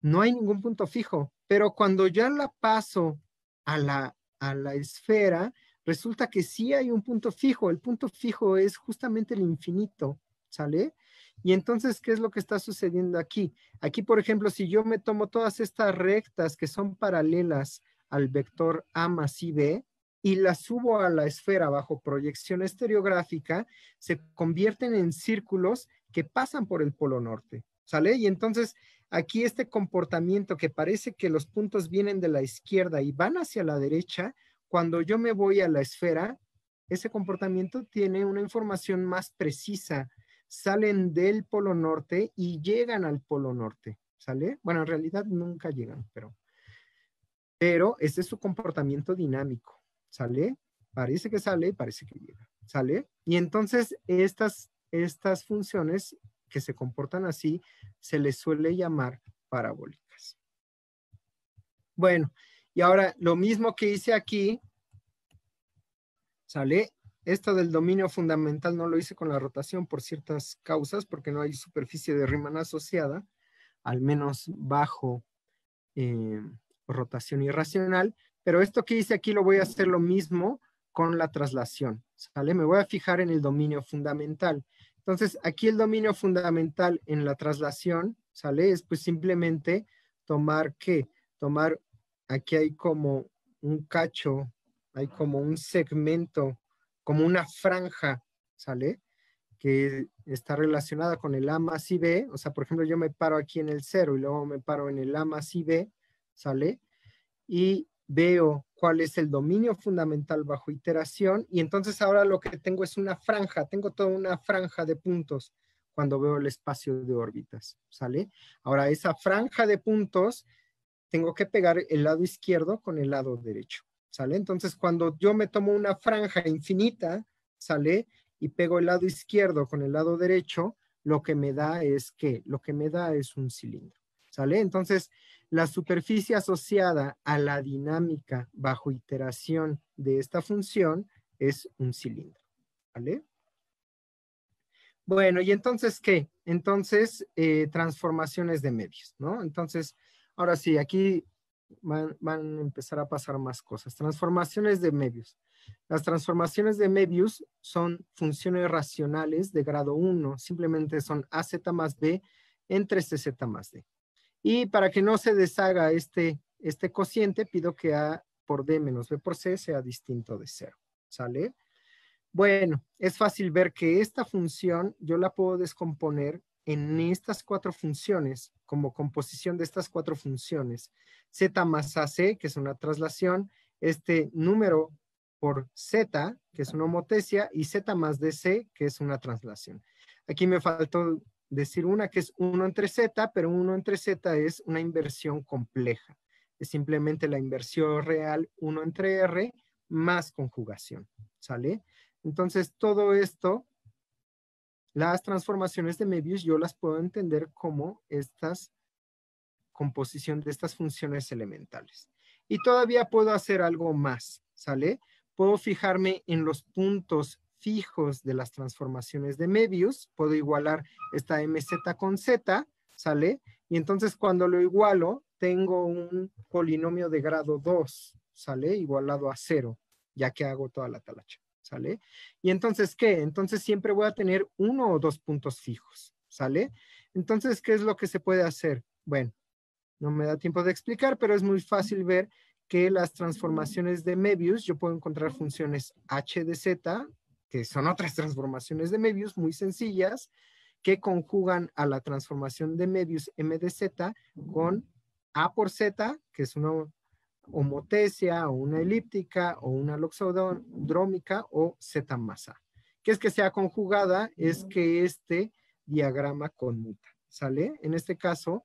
Speaker 1: no hay ningún punto fijo, pero cuando ya la paso a la, a la esfera, resulta que sí hay un punto fijo. El punto fijo es justamente el infinito, ¿sale? Y entonces, ¿qué es lo que está sucediendo aquí? Aquí, por ejemplo, si yo me tomo todas estas rectas que son paralelas al vector A más IB y las subo a la esfera bajo proyección estereográfica, se convierten en círculos que pasan por el polo norte, ¿sale? Y entonces, aquí este comportamiento que parece que los puntos vienen de la izquierda y van hacia la derecha, cuando yo me voy a la esfera, ese comportamiento tiene una información más precisa salen del Polo Norte y llegan al Polo Norte, ¿sale? Bueno, en realidad nunca llegan, pero, pero este es su comportamiento dinámico, ¿sale? Parece que sale, y parece que llega, ¿sale? Y entonces estas, estas funciones que se comportan así se les suele llamar parabólicas. Bueno, y ahora lo mismo que hice aquí, ¿sale? Esta del dominio fundamental no lo hice con la rotación por ciertas causas, porque no hay superficie de Riemann asociada, al menos bajo eh, rotación irracional. Pero esto que hice aquí lo voy a hacer lo mismo con la traslación, ¿sale? Me voy a fijar en el dominio fundamental. Entonces, aquí el dominio fundamental en la traslación, ¿sale? Es pues simplemente tomar ¿qué? tomar, aquí hay como un cacho, hay como un segmento como una franja, ¿sale? Que está relacionada con el A más IB, o sea, por ejemplo, yo me paro aquí en el cero y luego me paro en el A más IB, ¿sale? Y veo cuál es el dominio fundamental bajo iteración y entonces ahora lo que tengo es una franja, tengo toda una franja de puntos cuando veo el espacio de órbitas, ¿sale? Ahora esa franja de puntos tengo que pegar el lado izquierdo con el lado derecho. ¿sale? Entonces, cuando yo me tomo una franja infinita, ¿sale? Y pego el lado izquierdo con el lado derecho, lo que me da es que, lo que me da es un cilindro, ¿sale? Entonces, la superficie asociada a la dinámica bajo iteración de esta función es un cilindro, ¿vale? Bueno, y entonces, ¿qué? Entonces, eh, transformaciones de medios, ¿no? Entonces, ahora sí, aquí van, a empezar a pasar más cosas. Transformaciones de medios. Las transformaciones de medios son funciones racionales de grado 1, simplemente son AZ más B entre CZ más D. Y para que no se deshaga este, este cociente, pido que A por D menos B por C sea distinto de 0. ¿Sale? Bueno, es fácil ver que esta función yo la puedo descomponer en estas cuatro funciones como composición de estas cuatro funciones. Z más AC, que es una traslación, este número por Z, que es una homotesia, y Z más DC, que es una traslación. Aquí me faltó decir una que es 1 entre Z, pero 1 entre Z es una inversión compleja. Es simplemente la inversión real 1 entre R más conjugación, ¿sale? Entonces, todo esto las transformaciones de Möbius yo las puedo entender como estas composición de estas funciones elementales. Y todavía puedo hacer algo más, ¿sale? Puedo fijarme en los puntos fijos de las transformaciones de Möbius, puedo igualar esta mz con z, ¿sale? Y entonces cuando lo igualo, tengo un polinomio de grado 2, ¿sale? Igualado a 0, ya que hago toda la talacha. ¿sale? Y entonces, ¿qué? Entonces siempre voy a tener uno o dos puntos fijos, ¿sale? Entonces, ¿qué es lo que se puede hacer? Bueno, no me da tiempo de explicar, pero es muy fácil ver que las transformaciones de Mebius, yo puedo encontrar funciones h de z, que son otras transformaciones de Mebius, muy sencillas, que conjugan a la transformación de Mebius m de z con a por z, que es una homotesia o una elíptica o una loxodrómica o masa Que es que sea conjugada, es que este diagrama conmuta, ¿sale? En este caso,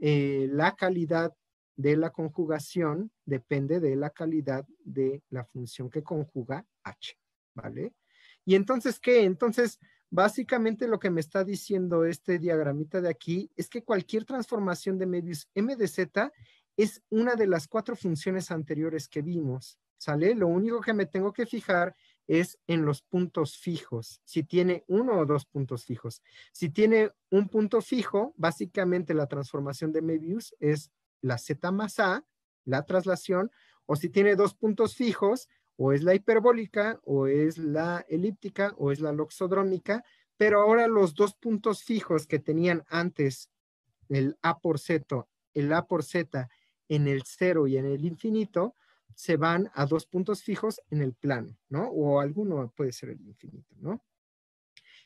Speaker 1: eh, la calidad de la conjugación depende de la calidad de la función que conjuga H, ¿vale? Y entonces, ¿qué? Entonces, básicamente lo que me está diciendo este diagramita de aquí es que cualquier transformación de medios M de Z es una de las cuatro funciones anteriores que vimos, ¿sale? Lo único que me tengo que fijar es en los puntos fijos, si tiene uno o dos puntos fijos. Si tiene un punto fijo, básicamente la transformación de Mebius es la Z más A, la traslación, o si tiene dos puntos fijos, o es la hiperbólica, o es la elíptica, o es la loxodrómica, pero ahora los dos puntos fijos que tenían antes, el A por Z, el A por Z en el cero y en el infinito se van a dos puntos fijos en el plano, ¿no? O alguno puede ser el infinito, ¿no?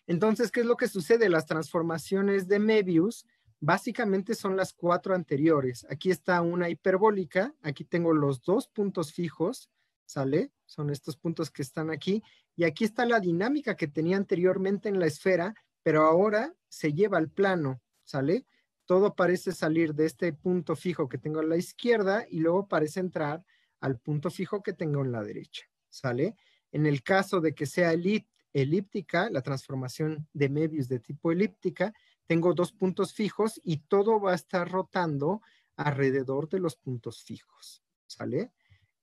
Speaker 1: Entonces, ¿qué es lo que sucede? Las transformaciones de Mebius, básicamente son las cuatro anteriores. Aquí está una hiperbólica, aquí tengo los dos puntos fijos, ¿sale? Son estos puntos que están aquí. Y aquí está la dinámica que tenía anteriormente en la esfera, pero ahora se lleva al plano, ¿sale? todo parece salir de este punto fijo que tengo a la izquierda y luego parece entrar al punto fijo que tengo en la derecha, ¿sale? En el caso de que sea elíptica, la transformación de Möbius de tipo elíptica, tengo dos puntos fijos y todo va a estar rotando alrededor de los puntos fijos, ¿sale?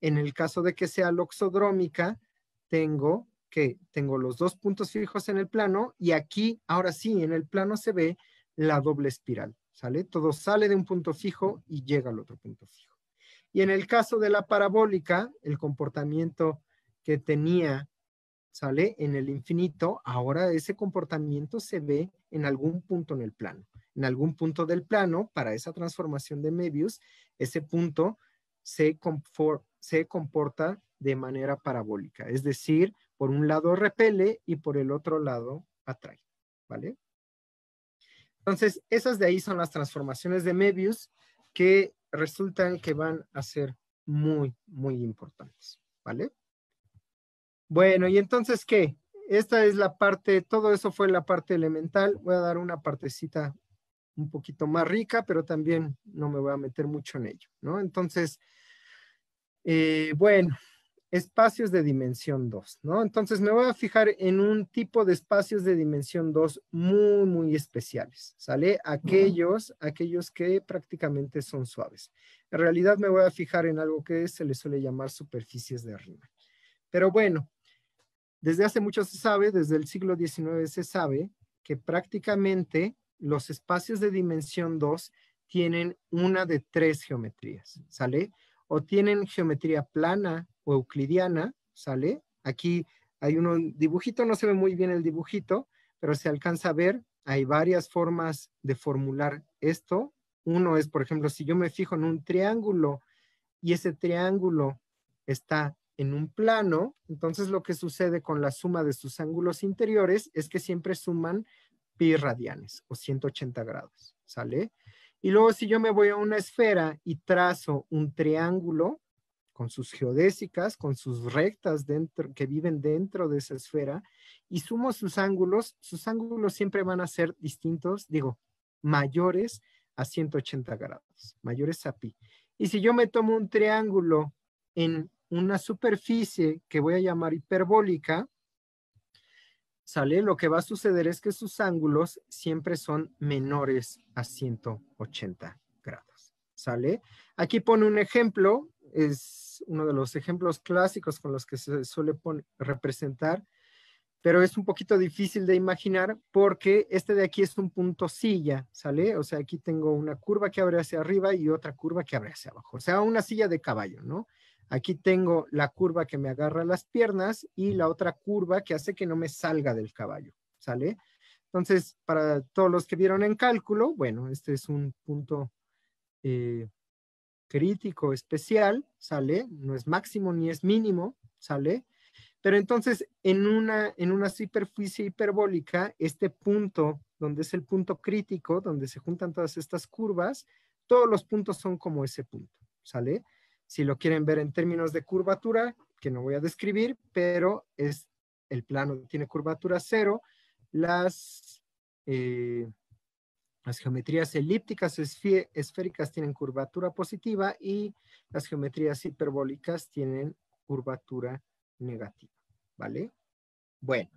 Speaker 1: En el caso de que sea loxodrómica, tengo que tengo los dos puntos fijos en el plano y aquí, ahora sí, en el plano se ve la doble espiral. ¿sale? Todo sale de un punto fijo y llega al otro punto fijo. Y en el caso de la parabólica, el comportamiento que tenía, ¿sale? En el infinito, ahora ese comportamiento se ve en algún punto en el plano. En algún punto del plano, para esa transformación de Mebius, ese punto se, se comporta de manera parabólica. Es decir, por un lado repele y por el otro lado atrae, ¿vale? Entonces, esas de ahí son las transformaciones de Mebius que resultan que van a ser muy, muy importantes, ¿vale? Bueno, y entonces, ¿qué? Esta es la parte, todo eso fue la parte elemental. Voy a dar una partecita un poquito más rica, pero también no me voy a meter mucho en ello, ¿no? Entonces, eh, bueno, espacios de dimensión 2, ¿no? Entonces me voy a fijar en un tipo de espacios de dimensión 2 muy, muy especiales, ¿sale? Aquellos, aquellos que prácticamente son suaves. En realidad me voy a fijar en algo que se le suele llamar superficies de arriba Pero bueno, desde hace mucho se sabe, desde el siglo XIX se sabe que prácticamente los espacios de dimensión 2 tienen una de tres geometrías, ¿sale? O tienen geometría plana, euclidiana, ¿sale? Aquí hay un dibujito, no se ve muy bien el dibujito, pero se alcanza a ver, hay varias formas de formular esto. Uno es, por ejemplo, si yo me fijo en un triángulo y ese triángulo está en un plano, entonces lo que sucede con la suma de sus ángulos interiores es que siempre suman pi radianes o 180 grados, ¿sale? Y luego si yo me voy a una esfera y trazo un triángulo, con sus geodésicas, con sus rectas dentro, que viven dentro de esa esfera, y sumo sus ángulos, sus ángulos siempre van a ser distintos, digo, mayores a 180 grados, mayores a pi. Y si yo me tomo un triángulo en una superficie que voy a llamar hiperbólica, sale, lo que va a suceder es que sus ángulos siempre son menores a 180 grados, ¿sale? Aquí pone un ejemplo, es uno de los ejemplos clásicos con los que se suele representar, pero es un poquito difícil de imaginar porque este de aquí es un punto silla, ¿sale? O sea, aquí tengo una curva que abre hacia arriba y otra curva que abre hacia abajo, o sea, una silla de caballo, ¿no? Aquí tengo la curva que me agarra las piernas y la otra curva que hace que no me salga del caballo, ¿sale? Entonces, para todos los que vieron en cálculo, bueno, este es un punto eh, crítico especial, ¿sale? No es máximo ni es mínimo, ¿sale? Pero entonces, en una, en una superficie hiperbólica, este punto, donde es el punto crítico, donde se juntan todas estas curvas, todos los puntos son como ese punto, ¿sale? Si lo quieren ver en términos de curvatura, que no voy a describir, pero es el plano tiene curvatura cero, las... Eh, las geometrías elípticas esféricas tienen curvatura positiva y las geometrías hiperbólicas tienen curvatura negativa, ¿vale? Bueno,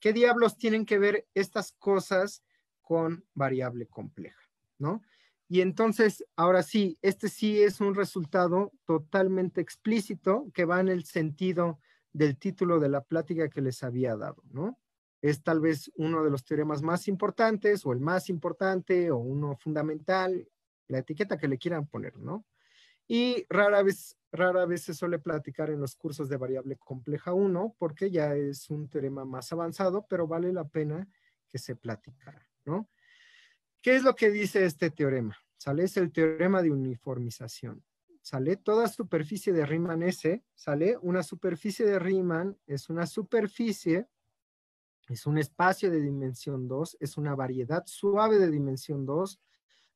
Speaker 1: ¿qué diablos tienen que ver estas cosas con variable compleja, no? Y entonces, ahora sí, este sí es un resultado totalmente explícito que va en el sentido del título de la plática que les había dado, ¿no? es tal vez uno de los teoremas más importantes o el más importante o uno fundamental, la etiqueta que le quieran poner, ¿no? Y rara vez, rara vez se suele platicar en los cursos de variable compleja 1 porque ya es un teorema más avanzado, pero vale la pena que se platicara, ¿no? ¿Qué es lo que dice este teorema? Sale es el teorema de uniformización. Sale toda superficie de Riemann S, sale una superficie de Riemann, es una superficie es un espacio de dimensión 2, es una variedad suave de dimensión 2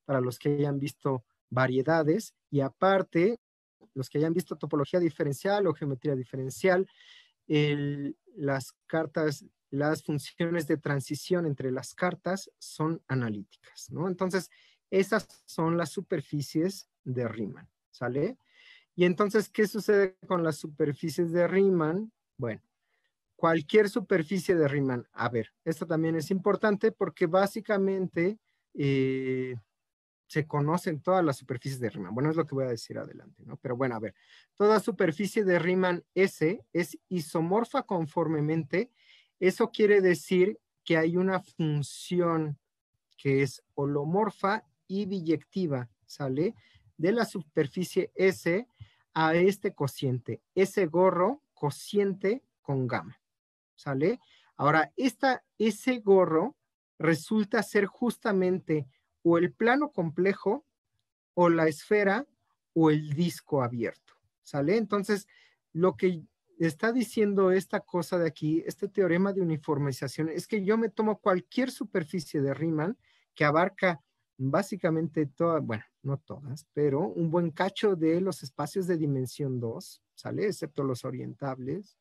Speaker 1: para los que hayan visto variedades y aparte, los que hayan visto topología diferencial o geometría diferencial, las cartas, las funciones de transición entre las cartas son analíticas, ¿no? Entonces, esas son las superficies de Riemann, ¿sale? Y entonces, ¿qué sucede con las superficies de Riemann? Bueno, cualquier superficie de Riemann. A ver, esto también es importante porque básicamente eh, se conocen todas las superficies de Riemann. Bueno, es lo que voy a decir adelante, ¿no? Pero bueno, a ver, toda superficie de Riemann S es isomorfa conformemente. Eso quiere decir que hay una función que es holomorfa y biyectiva, ¿sale? De la superficie S a este cociente. ese gorro, cociente con gamma. ¿sale? Ahora, ese gorro resulta ser justamente o el plano complejo o la esfera o el disco abierto, ¿sale? Entonces, lo que está diciendo esta cosa de aquí, este teorema de uniformización, es que yo me tomo cualquier superficie de Riemann que abarca básicamente todas, bueno, no todas, pero un buen cacho de los espacios de dimensión 2, ¿sale? Excepto los orientables,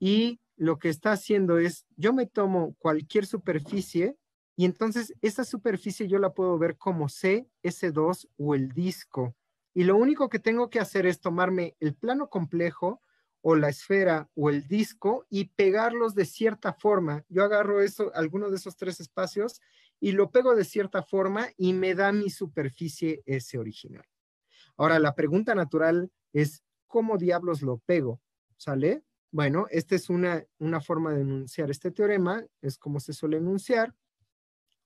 Speaker 1: y lo que está haciendo es, yo me tomo cualquier superficie y entonces esa superficie yo la puedo ver como C, S2 o el disco. Y lo único que tengo que hacer es tomarme el plano complejo o la esfera o el disco y pegarlos de cierta forma. Yo agarro eso, alguno de esos tres espacios y lo pego de cierta forma y me da mi superficie S original. Ahora, la pregunta natural es, ¿cómo diablos lo pego? ¿Sale? Bueno, esta es una, una forma de enunciar este teorema, es como se suele enunciar,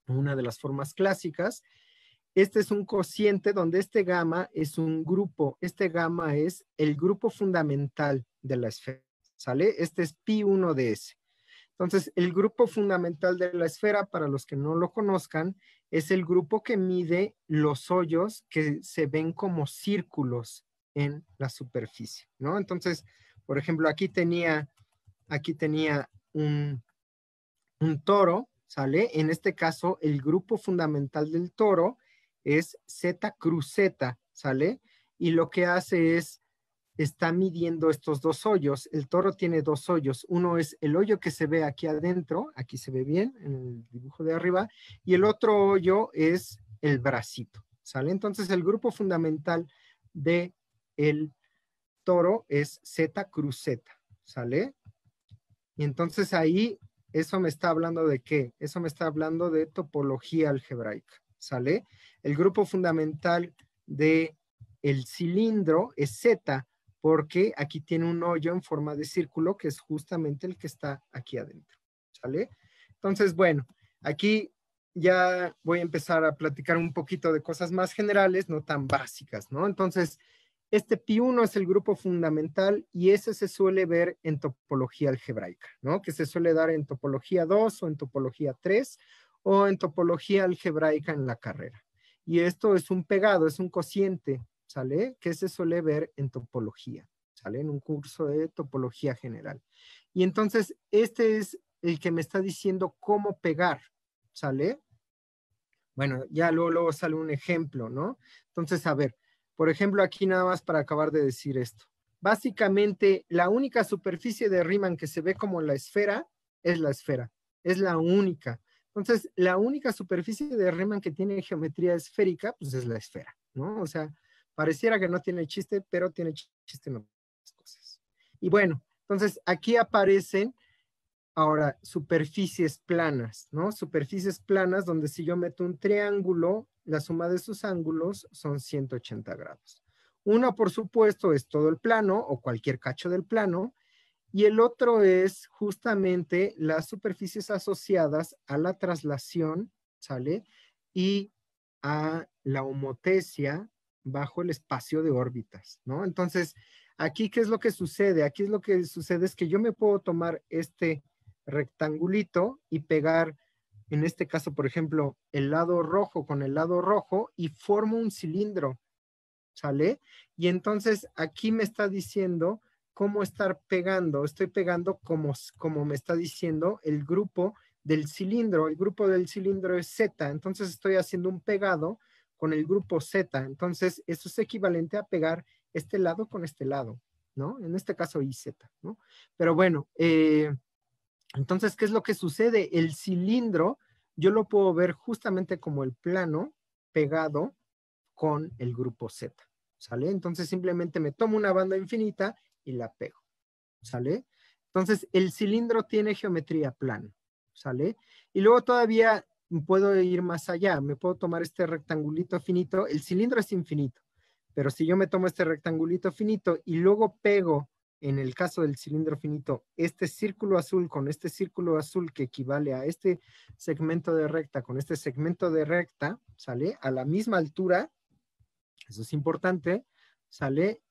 Speaker 1: una de las formas clásicas. Este es un cociente donde este gamma es un grupo. Este gamma es el grupo fundamental de la esfera, ¿sale? Este es pi1 de S. Entonces, el grupo fundamental de la esfera, para los que no lo conozcan, es el grupo que mide los hoyos que se ven como círculos en la superficie, ¿no? Entonces, por ejemplo, aquí tenía, aquí tenía un, un toro, ¿sale? En este caso, el grupo fundamental del toro es Z cruz ¿sale? Y lo que hace es, está midiendo estos dos hoyos. El toro tiene dos hoyos. Uno es el hoyo que se ve aquí adentro, aquí se ve bien en el dibujo de arriba, y el otro hoyo es el bracito, ¿sale? Entonces el grupo fundamental de el toro es Z cruz Z, ¿sale? Y entonces ahí eso me está hablando de qué? Eso me está hablando de topología algebraica, ¿sale? El grupo fundamental de el cilindro es Z, porque aquí tiene un hoyo en forma de círculo que es justamente el que está aquí adentro, ¿sale? Entonces, bueno, aquí ya voy a empezar a platicar un poquito de cosas más generales, no tan básicas, ¿no? Entonces, este pi 1 es el grupo fundamental y ese se suele ver en topología algebraica, ¿no? Que se suele dar en topología 2 o en topología 3 o en topología algebraica en la carrera. Y esto es un pegado, es un cociente, ¿sale? Que se suele ver en topología, ¿sale? En un curso de topología general. Y entonces, este es el que me está diciendo cómo pegar, ¿sale? Bueno, ya luego, luego sale un ejemplo, ¿no? Entonces, a ver, por ejemplo, aquí nada más para acabar de decir esto. Básicamente, la única superficie de Riemann que se ve como la esfera es la esfera, es la única. Entonces, la única superficie de Riemann que tiene geometría esférica, pues es la esfera, ¿no? O sea, pareciera que no tiene chiste, pero tiene chiste en cosas. Y bueno, entonces aquí aparecen Ahora, superficies planas, ¿no? Superficies planas donde si yo meto un triángulo, la suma de sus ángulos son 180 grados. Una, por supuesto, es todo el plano o cualquier cacho del plano. Y el otro es justamente las superficies asociadas a la traslación, ¿sale? Y a la homotesia bajo el espacio de órbitas, ¿no? Entonces, aquí, ¿qué es lo que sucede? Aquí es lo que sucede es que yo me puedo tomar este rectangulito y pegar, en este caso, por ejemplo, el lado rojo con el lado rojo y formo un cilindro, ¿sale? Y entonces aquí me está diciendo cómo estar pegando, estoy pegando como, como me está diciendo el grupo del cilindro, el grupo del cilindro es Z, entonces estoy haciendo un pegado con el grupo Z, entonces eso es equivalente a pegar este lado con este lado, ¿no? En este caso IZ, ¿no? Pero bueno, eh, entonces, ¿qué es lo que sucede? El cilindro yo lo puedo ver justamente como el plano pegado con el grupo Z, ¿sale? Entonces simplemente me tomo una banda infinita y la pego, ¿sale? Entonces el cilindro tiene geometría plana, ¿sale? Y luego todavía puedo ir más allá, me puedo tomar este rectangulito finito, el cilindro es infinito, pero si yo me tomo este rectangulito finito y luego pego en el caso del cilindro finito, este círculo azul con este círculo azul que equivale a este segmento de recta con este segmento de recta, ¿sale? A la misma altura, eso es importante, ¿sale?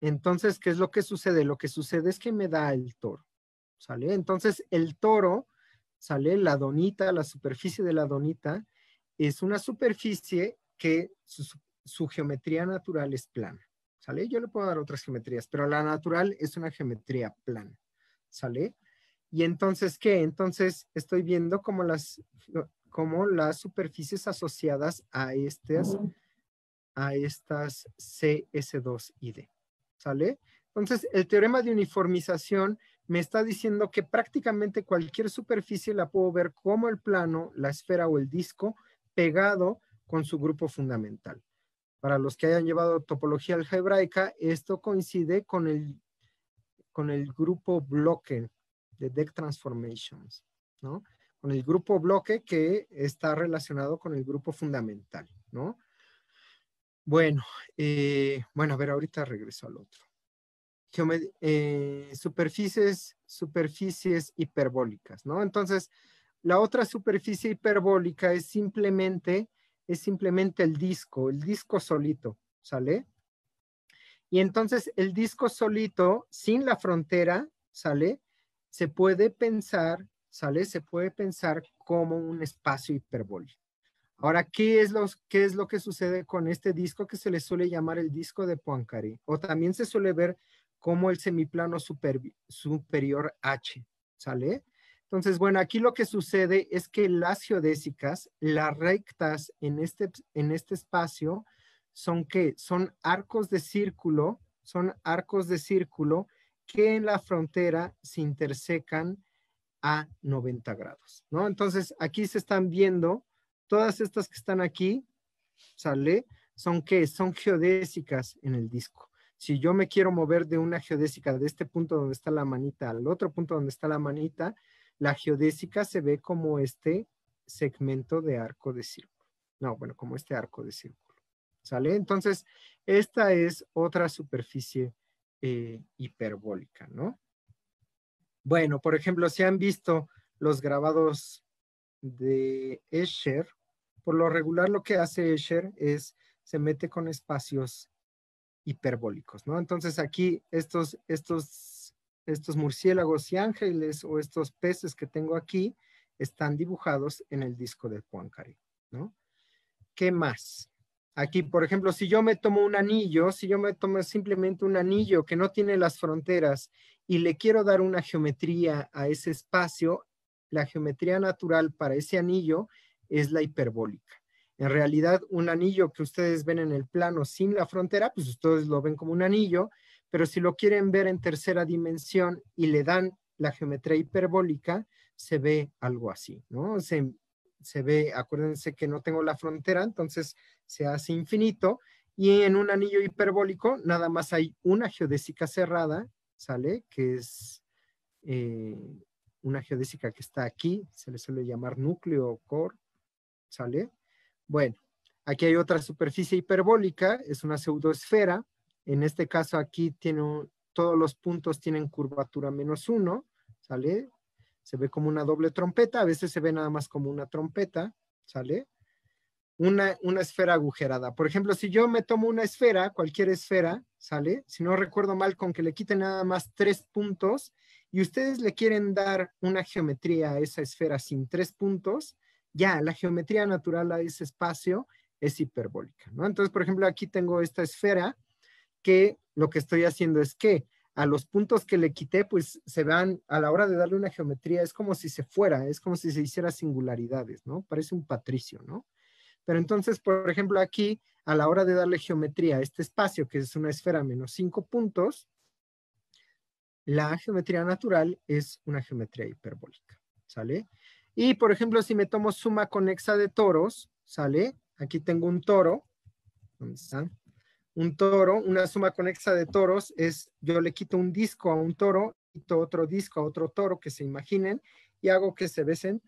Speaker 1: Entonces, ¿qué es lo que sucede? Lo que sucede es que me da el toro, ¿sale? Entonces, el toro, ¿sale? La donita, la superficie de la donita, es una superficie que su, su geometría natural es plana. ¿sale? Yo le puedo dar otras geometrías, pero la natural es una geometría plana, ¿sale? Y entonces, ¿qué? Entonces estoy viendo como las, las superficies asociadas a estas, a estas CS2ID, ¿sale? Entonces, el teorema de uniformización me está diciendo que prácticamente cualquier superficie la puedo ver como el plano, la esfera o el disco pegado con su grupo fundamental. Para los que hayan llevado topología algebraica, esto coincide con el, con el grupo bloque de deck transformations, ¿no? Con el grupo bloque que está relacionado con el grupo fundamental, ¿no? Bueno, eh, bueno, a ver, ahorita regreso al otro. Eh, superficies, superficies hiperbólicas, ¿no? Entonces, la otra superficie hiperbólica es simplemente es simplemente el disco, el disco solito, ¿sale? Y entonces el disco solito, sin la frontera, ¿sale? Se puede pensar, ¿sale? Se puede pensar como un espacio hiperbólico. Ahora, ¿qué es, lo ¿qué es lo que sucede con este disco que se le suele llamar el disco de Poincaré? O también se suele ver como el semiplano superior H, ¿sale? Entonces, bueno, aquí lo que sucede es que las geodésicas, las rectas en este, este espacio, son que son arcos de círculo, son arcos de círculo que en la frontera se intersecan a 90 grados, ¿no? Entonces, aquí se están viendo, todas estas que están aquí, ¿sale? Son que son geodésicas en el disco. Si yo me quiero mover de una geodésica de este punto donde está la manita al otro punto donde está la manita, la geodésica se ve como este segmento de arco de círculo. No, bueno, como este arco de círculo. ¿Sale? Entonces, esta es otra superficie eh, hiperbólica, ¿no? Bueno, por ejemplo, si han visto los grabados de Escher, por lo regular lo que hace Escher es se mete con espacios hiperbólicos, ¿no? Entonces aquí estos, estos estos murciélagos y ángeles o estos peces que tengo aquí están dibujados en el disco de Poincaré, ¿no? ¿Qué más? Aquí, por ejemplo, si yo me tomo un anillo, si yo me tomo simplemente un anillo que no tiene las fronteras y le quiero dar una geometría a ese espacio, la geometría natural para ese anillo es la hiperbólica. En realidad, un anillo que ustedes ven en el plano sin la frontera, pues ustedes lo ven como un anillo, pero si lo quieren ver en tercera dimensión y le dan la geometría hiperbólica, se ve algo así, ¿no? Se, ve, acuérdense que no tengo la frontera, entonces se hace infinito. Y en un anillo hiperbólico nada más hay una geodésica cerrada, ¿sale? Que es eh, una geodésica que está aquí, se le suele llamar núcleo o core, ¿sale? Bueno, aquí hay otra superficie hiperbólica, es una pseudoesfera, en este caso aquí tiene todos los puntos tienen curvatura menos uno, ¿sale? Se ve como una doble trompeta, a veces se ve nada más como una trompeta, ¿sale? Una, una esfera agujerada. Por ejemplo, si yo me tomo una esfera, cualquier esfera, ¿sale? Si no recuerdo mal, con que le quiten nada más tres puntos y ustedes le quieren dar una geometría a esa esfera sin tres puntos, ya la geometría natural a ese espacio es hiperbólica, ¿no? Entonces, por ejemplo, aquí tengo esta esfera que lo que estoy haciendo es que a los puntos que le quité, pues se van, a la hora de darle una geometría, es como si se fuera, es como si se hiciera singularidades, ¿no? Parece un patricio, ¿no? Pero entonces, por ejemplo, aquí, a la hora de darle geometría a este espacio, que es una esfera menos cinco puntos, la geometría natural es una geometría hiperbólica, ¿sale? Y, por ejemplo, si me tomo suma conexa de toros, ¿sale? Aquí tengo un toro, ¿dónde está? un toro, una suma conexa de toros es yo le quito un disco a un toro, quito otro disco a otro toro que se imaginen y hago que se besen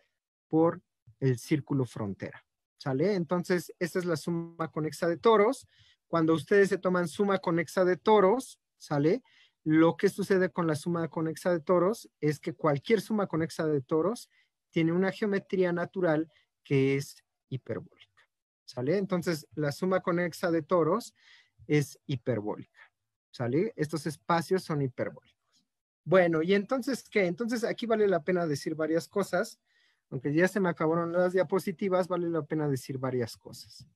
Speaker 1: por el círculo frontera. ¿Sale? Entonces, esta es la suma conexa de toros. Cuando ustedes se toman suma conexa de toros, ¿sale? Lo que sucede con la suma conexa de toros es que cualquier suma conexa de toros tiene una geometría natural que es hiperbólica. ¿Sale? Entonces, la suma conexa de toros es hiperbólica. ¿Sale? Estos espacios son hiperbólicos. Bueno, y entonces, ¿qué? Entonces aquí vale la pena decir varias cosas. Aunque ya se me acabaron las diapositivas, vale la pena decir varias cosas.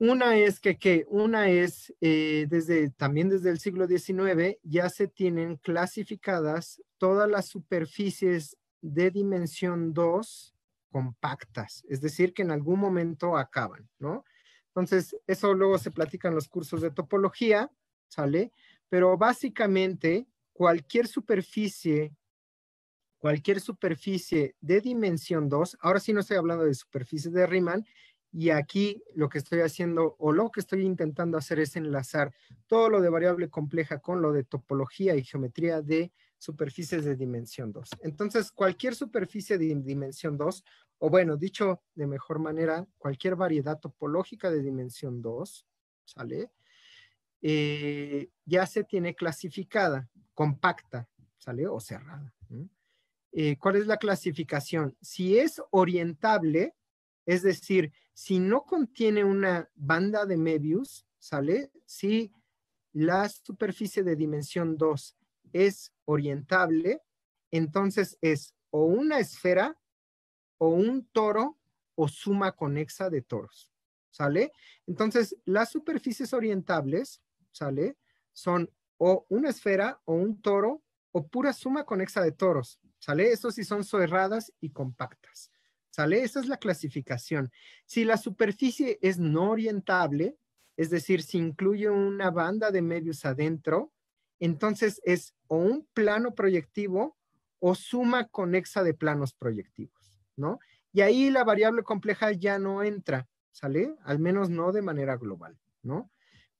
Speaker 1: Una es que, ¿qué? Una es, eh, desde, también desde el siglo XIX, ya se tienen clasificadas todas las superficies de dimensión 2 compactas, es decir, que en algún momento acaban, ¿no? Entonces, eso luego se platica en los cursos de topología, ¿sale? Pero básicamente, cualquier superficie, cualquier superficie de dimensión 2, ahora sí no estoy hablando de superficies de Riemann, y aquí lo que estoy haciendo o lo que estoy intentando hacer es enlazar todo lo de variable compleja con lo de topología y geometría de superficies de dimensión 2. Entonces, cualquier superficie de dimensión 2 o bueno, dicho de mejor manera, cualquier variedad topológica de dimensión 2, ¿sale? Eh, ya se tiene clasificada, compacta, ¿sale? O cerrada. Eh, ¿Cuál es la clasificación? Si es orientable, es decir, si no contiene una banda de Möbius, ¿sale? Si la superficie de dimensión 2 es orientable, entonces es o una esfera o un toro o suma conexa de toros, ¿sale? Entonces, las superficies orientables, ¿sale? Son o una esfera o un toro o pura suma conexa de toros, ¿sale? Eso sí son cerradas y compactas, ¿sale? Esa es la clasificación. Si la superficie es no orientable, es decir, si incluye una banda de medios adentro, entonces es o un plano proyectivo o suma conexa de planos proyectivos. ¿no? Y ahí la variable compleja ya no entra, ¿sale? Al menos no de manera global, ¿no?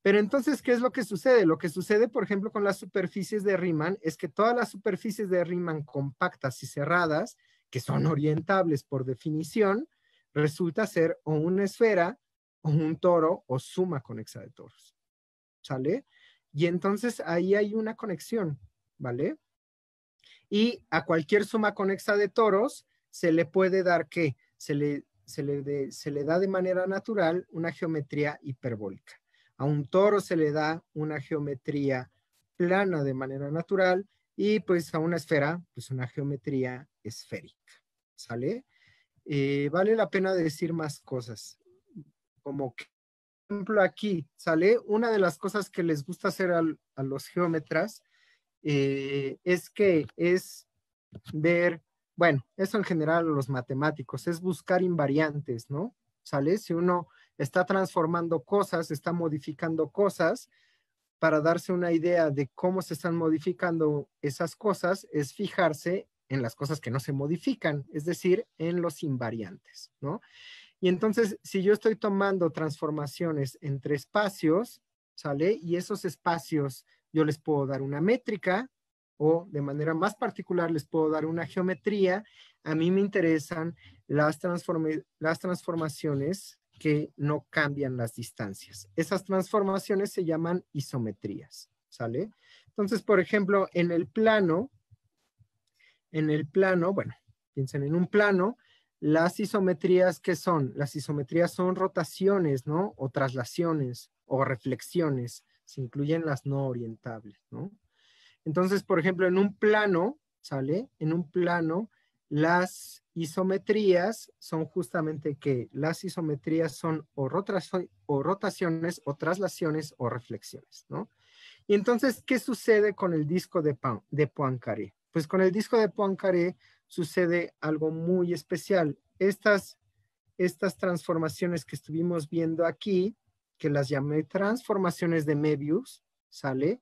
Speaker 1: Pero entonces, ¿qué es lo que sucede? Lo que sucede, por ejemplo, con las superficies de Riemann es que todas las superficies de Riemann compactas y cerradas, que son orientables por definición, resulta ser o una esfera, o un toro, o suma conexa de toros. ¿Sale? Y entonces ahí hay una conexión, ¿vale? Y a cualquier suma conexa de toros se le puede dar que se le, le, se le da de manera natural una geometría hiperbólica. A un toro se le da una geometría plana de manera natural y pues a una esfera, pues una geometría esférica. ¿Sale? Eh, vale la pena decir más cosas. Como que, por ejemplo, aquí sale una de las cosas que les gusta hacer a los geómetras eh, es que es ver bueno, eso en general los matemáticos, es buscar invariantes, ¿no? ¿Sale? Si uno está transformando cosas, está modificando cosas, para darse una idea de cómo se están modificando esas cosas, es fijarse en las cosas que no se modifican, es decir, en los invariantes, ¿no? Y entonces, si yo estoy tomando transformaciones entre espacios, ¿sale? Y esos espacios yo les puedo dar una métrica, o de manera más particular les puedo dar una geometría. A mí me interesan las, transformaciones que no cambian las distancias. Esas transformaciones se llaman isometrías, ¿sale? Entonces, por ejemplo, en el plano, en el plano, bueno, piensen en un plano, las isometrías que son, las isometrías son rotaciones, ¿no? O traslaciones o reflexiones, se incluyen las no orientables, ¿no? Entonces, por ejemplo, en un plano, ¿sale? En un plano, las isometrías son justamente que las isometrías son o, rotaciones o traslaciones o reflexiones, ¿no? Y entonces, ¿qué sucede con el disco de, de Poincaré? Pues con el disco de Poincaré sucede algo muy especial. Estas, estas transformaciones que estuvimos viendo aquí, que las llamé transformaciones de Mebius, ¿sale?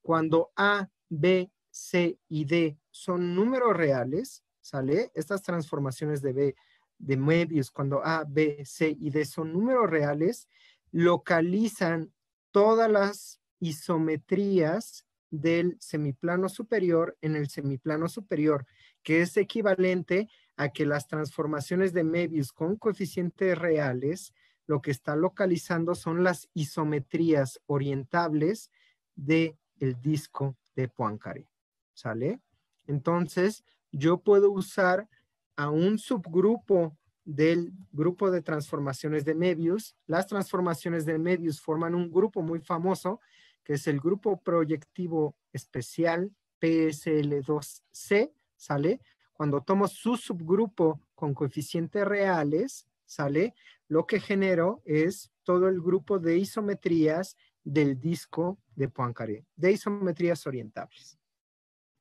Speaker 1: Cuando A B, C y D son números reales, ¿sale? Estas transformaciones de B, de Möbius, cuando A, B, C y D son números reales, localizan todas las isometrías del semiplano superior en el semiplano superior, que es equivalente a que las transformaciones de Möbius con coeficientes reales, lo que está localizando son las isometrías orientables del el disco de Poincaré, ¿sale? Entonces, yo puedo usar a un subgrupo del grupo de transformaciones de Möbius. Las transformaciones de Medius forman un grupo muy famoso, que es el grupo proyectivo especial PSL2C, ¿sale? Cuando tomo su subgrupo con coeficientes reales, ¿sale? Lo que genero es todo el grupo de isometrías del disco de Poincaré, de isometrías orientables.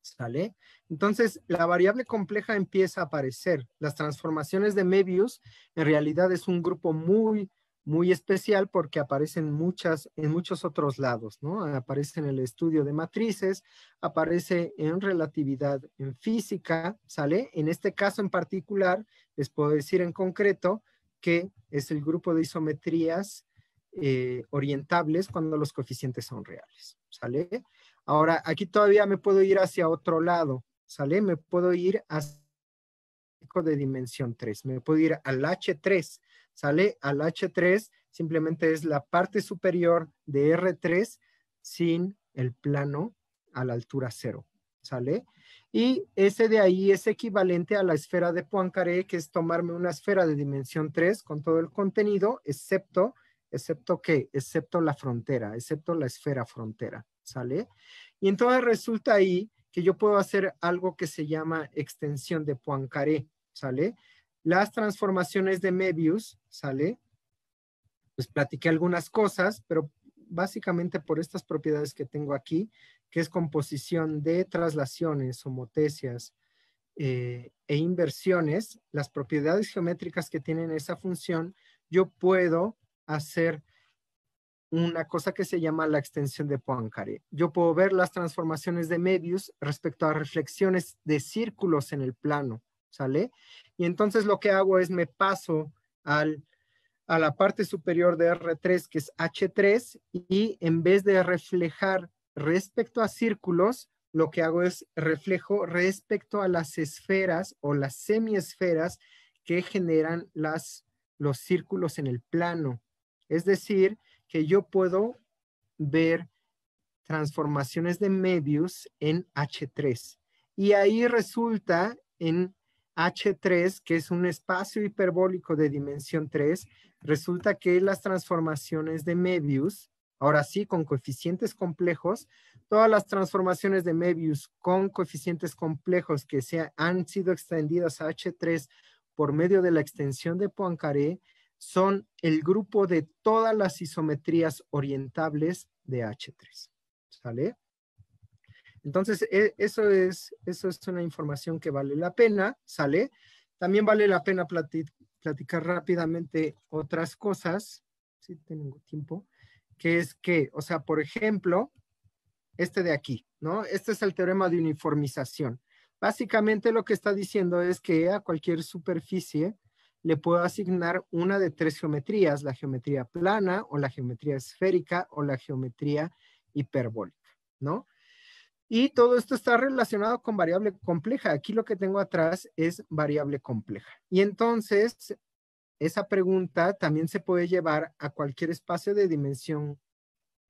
Speaker 1: ¿Sale? Entonces, la variable compleja empieza a aparecer. Las transformaciones de Mebius, en realidad es un grupo muy, muy especial porque aparecen muchas, en muchos otros lados, ¿no? Aparece en el estudio de matrices, aparece en relatividad en física, ¿sale? En este caso en particular, les puedo decir en concreto que es el grupo de isometrías eh, orientables cuando los coeficientes son reales, ¿sale? Ahora, aquí todavía me puedo ir hacia otro lado, ¿sale? Me puedo ir hacia de dimensión 3, me puedo ir al H3, ¿sale? Al H3 simplemente es la parte superior de R3 sin el plano a la altura 0, ¿sale? Y ese de ahí es equivalente a la esfera de Poincaré, que es tomarme una esfera de dimensión 3 con todo el contenido, excepto excepto que, excepto la frontera, excepto la esfera frontera, ¿sale? Y entonces resulta ahí que yo puedo hacer algo que se llama extensión de Poincaré, ¿sale? Las transformaciones de Mebius, ¿sale? Pues platiqué algunas cosas, pero básicamente por estas propiedades que tengo aquí, que es composición de traslaciones, homotecias eh, e inversiones, las propiedades geométricas que tienen esa función, yo puedo hacer una cosa que se llama la extensión de Poincaré. Yo puedo ver las transformaciones de medios respecto a reflexiones de círculos en el plano, ¿sale? Y entonces lo que hago es me paso a la parte superior de R3, que es H3, y en vez de reflejar respecto a círculos, lo que hago es reflejo respecto a las esferas o las semiesferas que generan las, los círculos en el plano, es decir, que yo puedo ver transformaciones de medios en H3. Y ahí resulta en H3, que es un espacio hiperbólico de dimensión 3, resulta que las transformaciones de medios, ahora sí, con coeficientes complejos, todas las transformaciones de medios con coeficientes complejos que se han sido extendidas a H3 por medio de la extensión de Poincaré, son el grupo de todas las isometrías orientables de H3. ¿Sale? Entonces, e, eso es, eso es una información que vale la pena, ¿sale? También vale la pena platicar rápidamente otras cosas, si tengo tiempo, que es que, o sea, por ejemplo, este de aquí, ¿no? Este es el teorema de uniformización. Básicamente lo que está diciendo es que a cualquier superficie le puedo asignar una de tres geometrías, la geometría plana o la geometría esférica o la geometría hiperbólica, ¿no? Y todo esto está relacionado con variable compleja. Aquí lo que tengo atrás es variable compleja. Y entonces, esa pregunta también se puede llevar a cualquier espacio de dimensión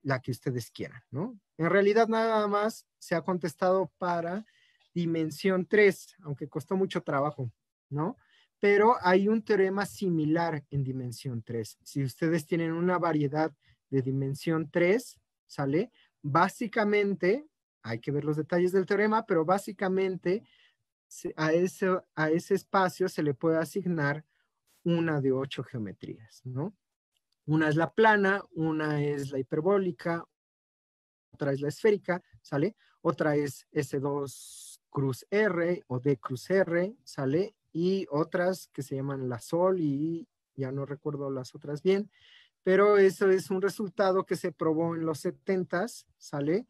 Speaker 1: la que ustedes quieran, ¿no? En realidad nada más se ha contestado para dimensión 3, aunque costó mucho trabajo, ¿no? pero hay un teorema similar en dimensión 3. Si ustedes tienen una variedad de dimensión 3, ¿sale? Básicamente, hay que ver los detalles del teorema, pero básicamente a ese, a ese espacio se le puede asignar una de ocho geometrías, ¿no? Una es la plana, una es la hiperbólica, otra es la esférica, ¿sale? Otra es S2 cruz R o D cruz R, ¿sale? y otras que se llaman la sol y ya no recuerdo las otras bien, pero eso es un resultado que se probó en los 70 ¿sale?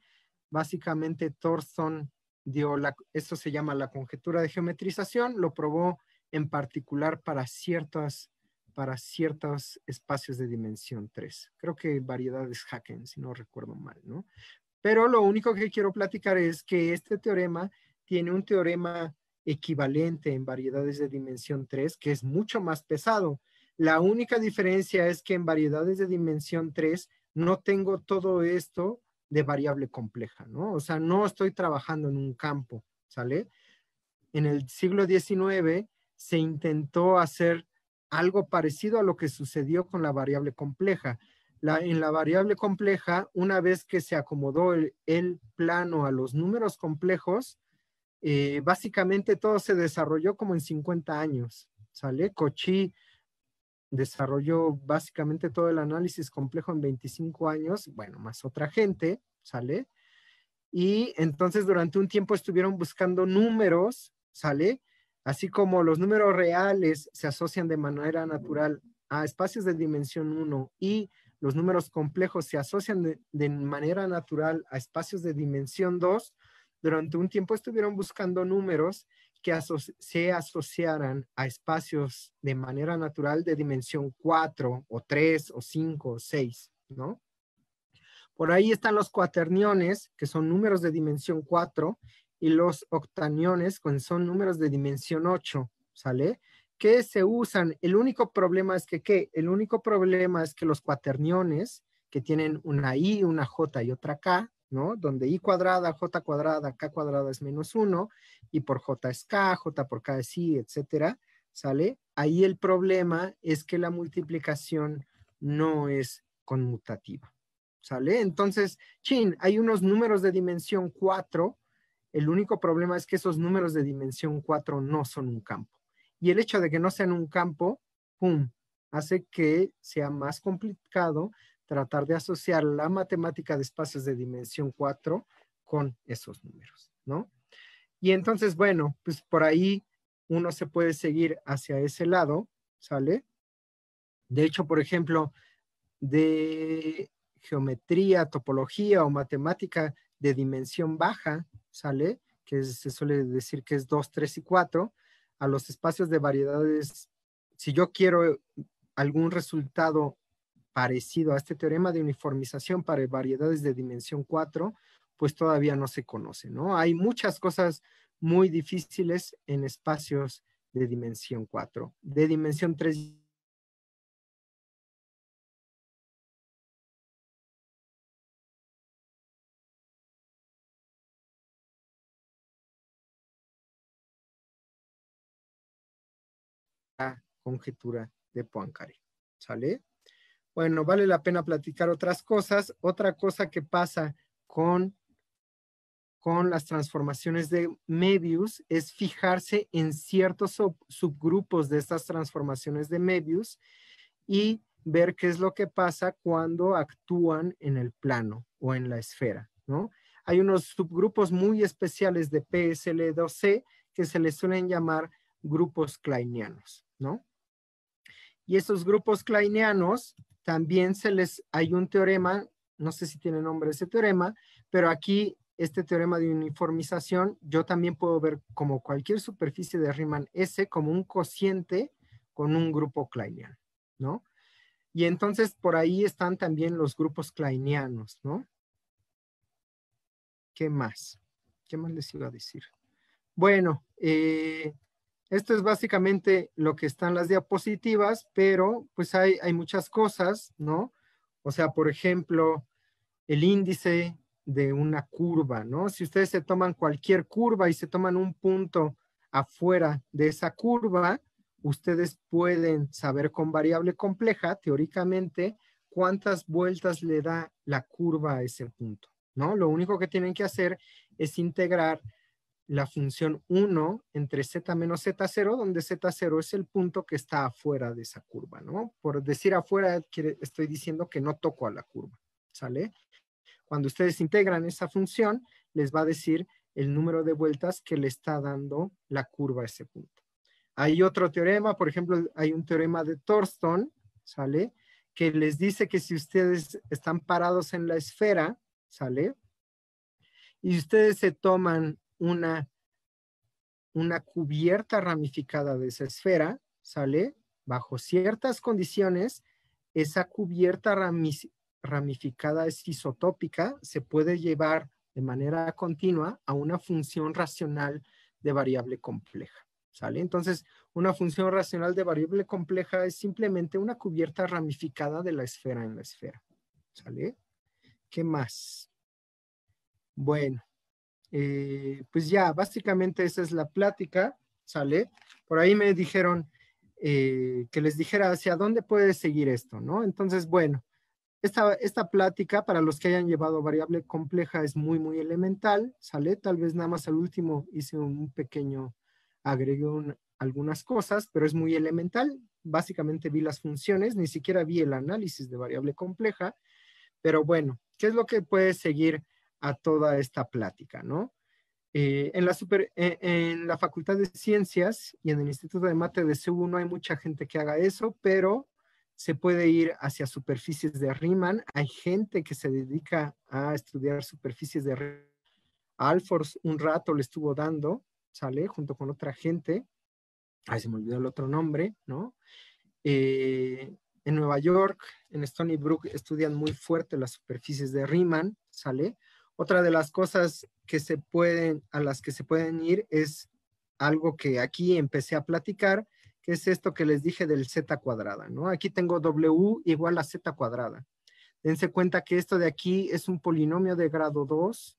Speaker 1: Básicamente Thorson dio la, esto se llama la conjetura de geometrización, lo probó en particular para ciertos, para ciertos espacios de dimensión 3. Creo que variedades Haken, si no recuerdo mal, ¿no? Pero lo único que quiero platicar es que este teorema tiene un teorema equivalente en variedades de dimensión 3, que es mucho más pesado. La única diferencia es que en variedades de dimensión 3 no tengo todo esto de variable compleja, ¿no? O sea, no estoy trabajando en un campo, ¿sale? En el siglo XIX se intentó hacer algo parecido a lo que sucedió con la variable compleja. en la variable compleja, una vez que se acomodó el plano a los números complejos, eh, básicamente todo se desarrolló como en 50 años, ¿sale? Cochí desarrolló básicamente todo el análisis complejo en 25 años, bueno, más otra gente, ¿sale? Y entonces durante un tiempo estuvieron buscando números, ¿sale? Así como los números reales se asocian de manera natural a espacios de dimensión 1 y los números complejos se asocian de, de manera natural a espacios de dimensión 2, durante un tiempo estuvieron buscando números que se asociaran a espacios de manera natural de dimensión 4 o 3 o 5 o 6, ¿no? Por ahí están los cuaterniones, que son números de dimensión 4, y los octaniones, que son números de dimensión 8, ¿sale? Que se usan. El único problema es que, ¿qué? El único problema es que los cuaterniones, que tienen una I, una J y otra K, ¿no? Donde i cuadrada, j cuadrada, k cuadrada es menos 1 y por j es k, j por k es i, etcétera, ¿sale? Ahí el problema es que la multiplicación no es conmutativa, ¿sale? Entonces, chin, hay unos números de dimensión 4, el único problema es que esos números de dimensión 4 no son un campo. Y el hecho de que no sean un campo, pum, hace que sea más complicado tratar de asociar la matemática de espacios de dimensión 4 con esos números, ¿no? Y entonces, bueno, pues por ahí uno se puede seguir hacia ese lado, ¿sale? De hecho, por ejemplo, de geometría, topología o matemática de dimensión baja, ¿sale? Que se suele decir que es 2, 3 y 4, a los espacios de variedades, si yo quiero algún resultado parecido a este teorema de uniformización para variedades de dimensión 4, pues todavía no se conoce, ¿no? Hay muchas cosas muy difíciles en
Speaker 2: espacios de dimensión 4. De dimensión 3 conjetura de Poincaré. ¿Sale?
Speaker 1: Bueno, vale la pena platicar otras cosas. Otra cosa que pasa con, las transformaciones de Medius es fijarse en ciertos subgrupos de estas transformaciones de Medius y ver qué es lo que pasa cuando actúan en el plano o en la esfera, Hay unos subgrupos muy especiales de PSL2C que se les suelen llamar grupos kleinianos, Y esos grupos kleinianos también se les, hay un teorema, no sé si tiene nombre ese teorema, pero aquí este teorema de uniformización, yo también puedo ver como cualquier superficie de Riemann S como un cociente con un grupo Kleinian, ¿no? Y entonces por ahí están también los grupos kleinianos, ¿no? ¿Qué más? ¿Qué más les iba a decir? Bueno, eh, esto es básicamente lo que están las diapositivas, pero pues hay, muchas cosas, ¿no? O sea, por ejemplo, el índice de una curva, ¿no? Si ustedes se toman cualquier curva y se toman un punto afuera de esa curva, ustedes pueden saber con variable compleja, teóricamente, cuántas vueltas le da la curva a ese punto, ¿no? Lo único que tienen que hacer es integrar la función 1 entre z menos z0, donde z0 es el punto que está afuera de esa curva, ¿no? Por decir afuera, estoy diciendo que no toco a la curva, ¿sale? Cuando ustedes integran esa función, les va a decir el número de vueltas que le está dando la curva a ese punto. Hay otro teorema, por ejemplo, hay un teorema de Thorston, ¿sale? Que les dice que si ustedes están parados en la esfera, ¿sale? Y ustedes se toman una, cubierta ramificada de esa esfera, ¿sale? Bajo ciertas condiciones, esa cubierta ramificada es isotópica, se puede llevar de manera continua a una función racional de variable compleja. ¿Sale? Entonces, una función racional de variable compleja es simplemente una cubierta ramificada de la esfera en la esfera. ¿Sale? ¿Qué más? Bueno, eh, pues ya, básicamente esa es la plática, ¿sale? Por ahí me dijeron eh, que les dijera hacia dónde puede seguir esto, ¿no? Entonces, bueno, esta, esta plática para los que hayan llevado variable compleja es muy, muy elemental, ¿sale? Tal vez nada más al último hice un pequeño, agregué algunas cosas, pero es muy elemental. Básicamente vi las funciones, ni siquiera vi el análisis de variable compleja, pero bueno, ¿qué es lo que puede seguir? a toda esta plática, ¿no? Eh, en, la super, eh, en la Facultad de Ciencias y en el Instituto de Mate de CU no hay mucha gente que haga eso, pero se puede ir hacia superficies de Riemann. Hay gente que se dedica a estudiar superficies de Riemann. Alfors un rato le estuvo dando, ¿sale? Junto con otra gente. Ahí se me olvidó el otro nombre, ¿no? Eh, en Nueva York, en Stony Brook, estudian muy fuerte las superficies de Riemann, ¿sale? Otra de las cosas que se pueden, a las que se pueden ir es algo que aquí empecé a platicar, que es esto que les dije del z cuadrada, ¿no? Aquí tengo w igual a z cuadrada. Dense cuenta que esto de aquí es un polinomio de grado 2,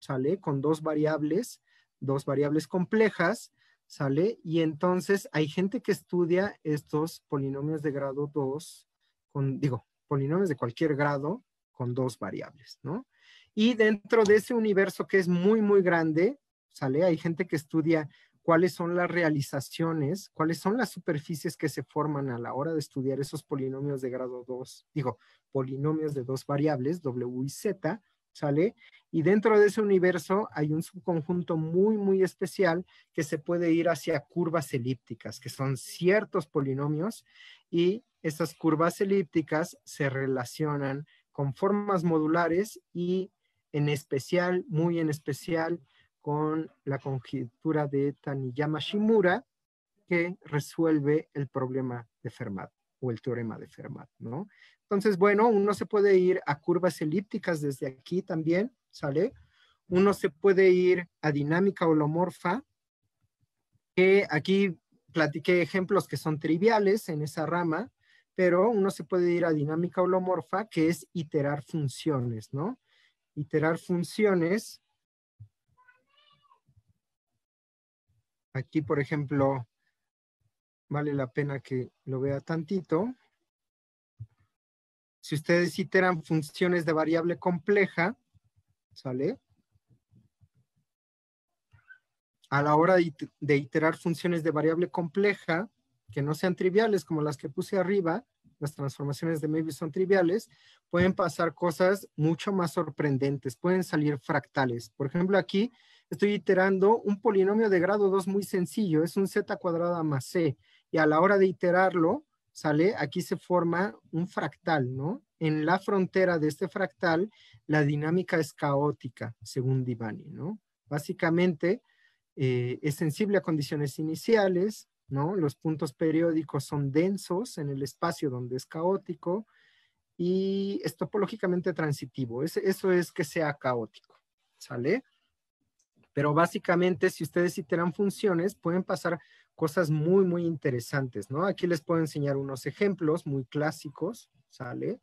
Speaker 1: ¿sale? Con dos variables, dos variables complejas, ¿sale? Y entonces hay gente que estudia estos polinomios de grado 2, con, digo, polinomios de cualquier grado con dos variables, ¿no? Y dentro de ese universo que es muy, muy grande, ¿sale? Hay gente que estudia cuáles son las realizaciones, cuáles son las superficies que se forman a la hora de estudiar esos polinomios de grado 2, digo, polinomios de dos variables, W y Z, ¿sale? Y dentro de ese universo hay un subconjunto muy, muy especial que se puede ir hacia curvas elípticas, que son ciertos polinomios y esas curvas elípticas se relacionan con formas modulares y en especial, muy en especial, con la conjetura de Taniyama Shimura, que resuelve el problema de Fermat o el teorema de Fermat, ¿no? Entonces, bueno, uno se puede ir a curvas elípticas desde aquí también, ¿sale? Uno se puede ir a dinámica holomorfa, que aquí platiqué ejemplos que son triviales en esa rama, pero uno se puede ir a dinámica holomorfa, que es iterar funciones, ¿no? iterar funciones. Aquí, por ejemplo, vale la pena que lo vea tantito. Si ustedes iteran funciones de variable compleja, ¿sale? A la hora de iterar funciones de variable compleja, que no sean triviales como las que puse arriba, las transformaciones de maybe son triviales, pueden pasar cosas mucho más sorprendentes, pueden salir fractales. Por ejemplo, aquí estoy iterando un polinomio de grado 2 muy sencillo, es un z cuadrada más c, y a la hora de iterarlo, sale, aquí se forma un fractal, ¿no? En la frontera de este fractal, la dinámica es caótica, según Divani, ¿no? Básicamente, eh, es sensible a condiciones iniciales, ¿no? Los puntos periódicos son densos en el espacio donde es caótico y es topológicamente transitivo. eso es que sea caótico, ¿sale? Pero básicamente, si ustedes iteran funciones, pueden pasar cosas muy, muy interesantes, ¿no? Aquí les puedo enseñar unos ejemplos muy clásicos, ¿sale?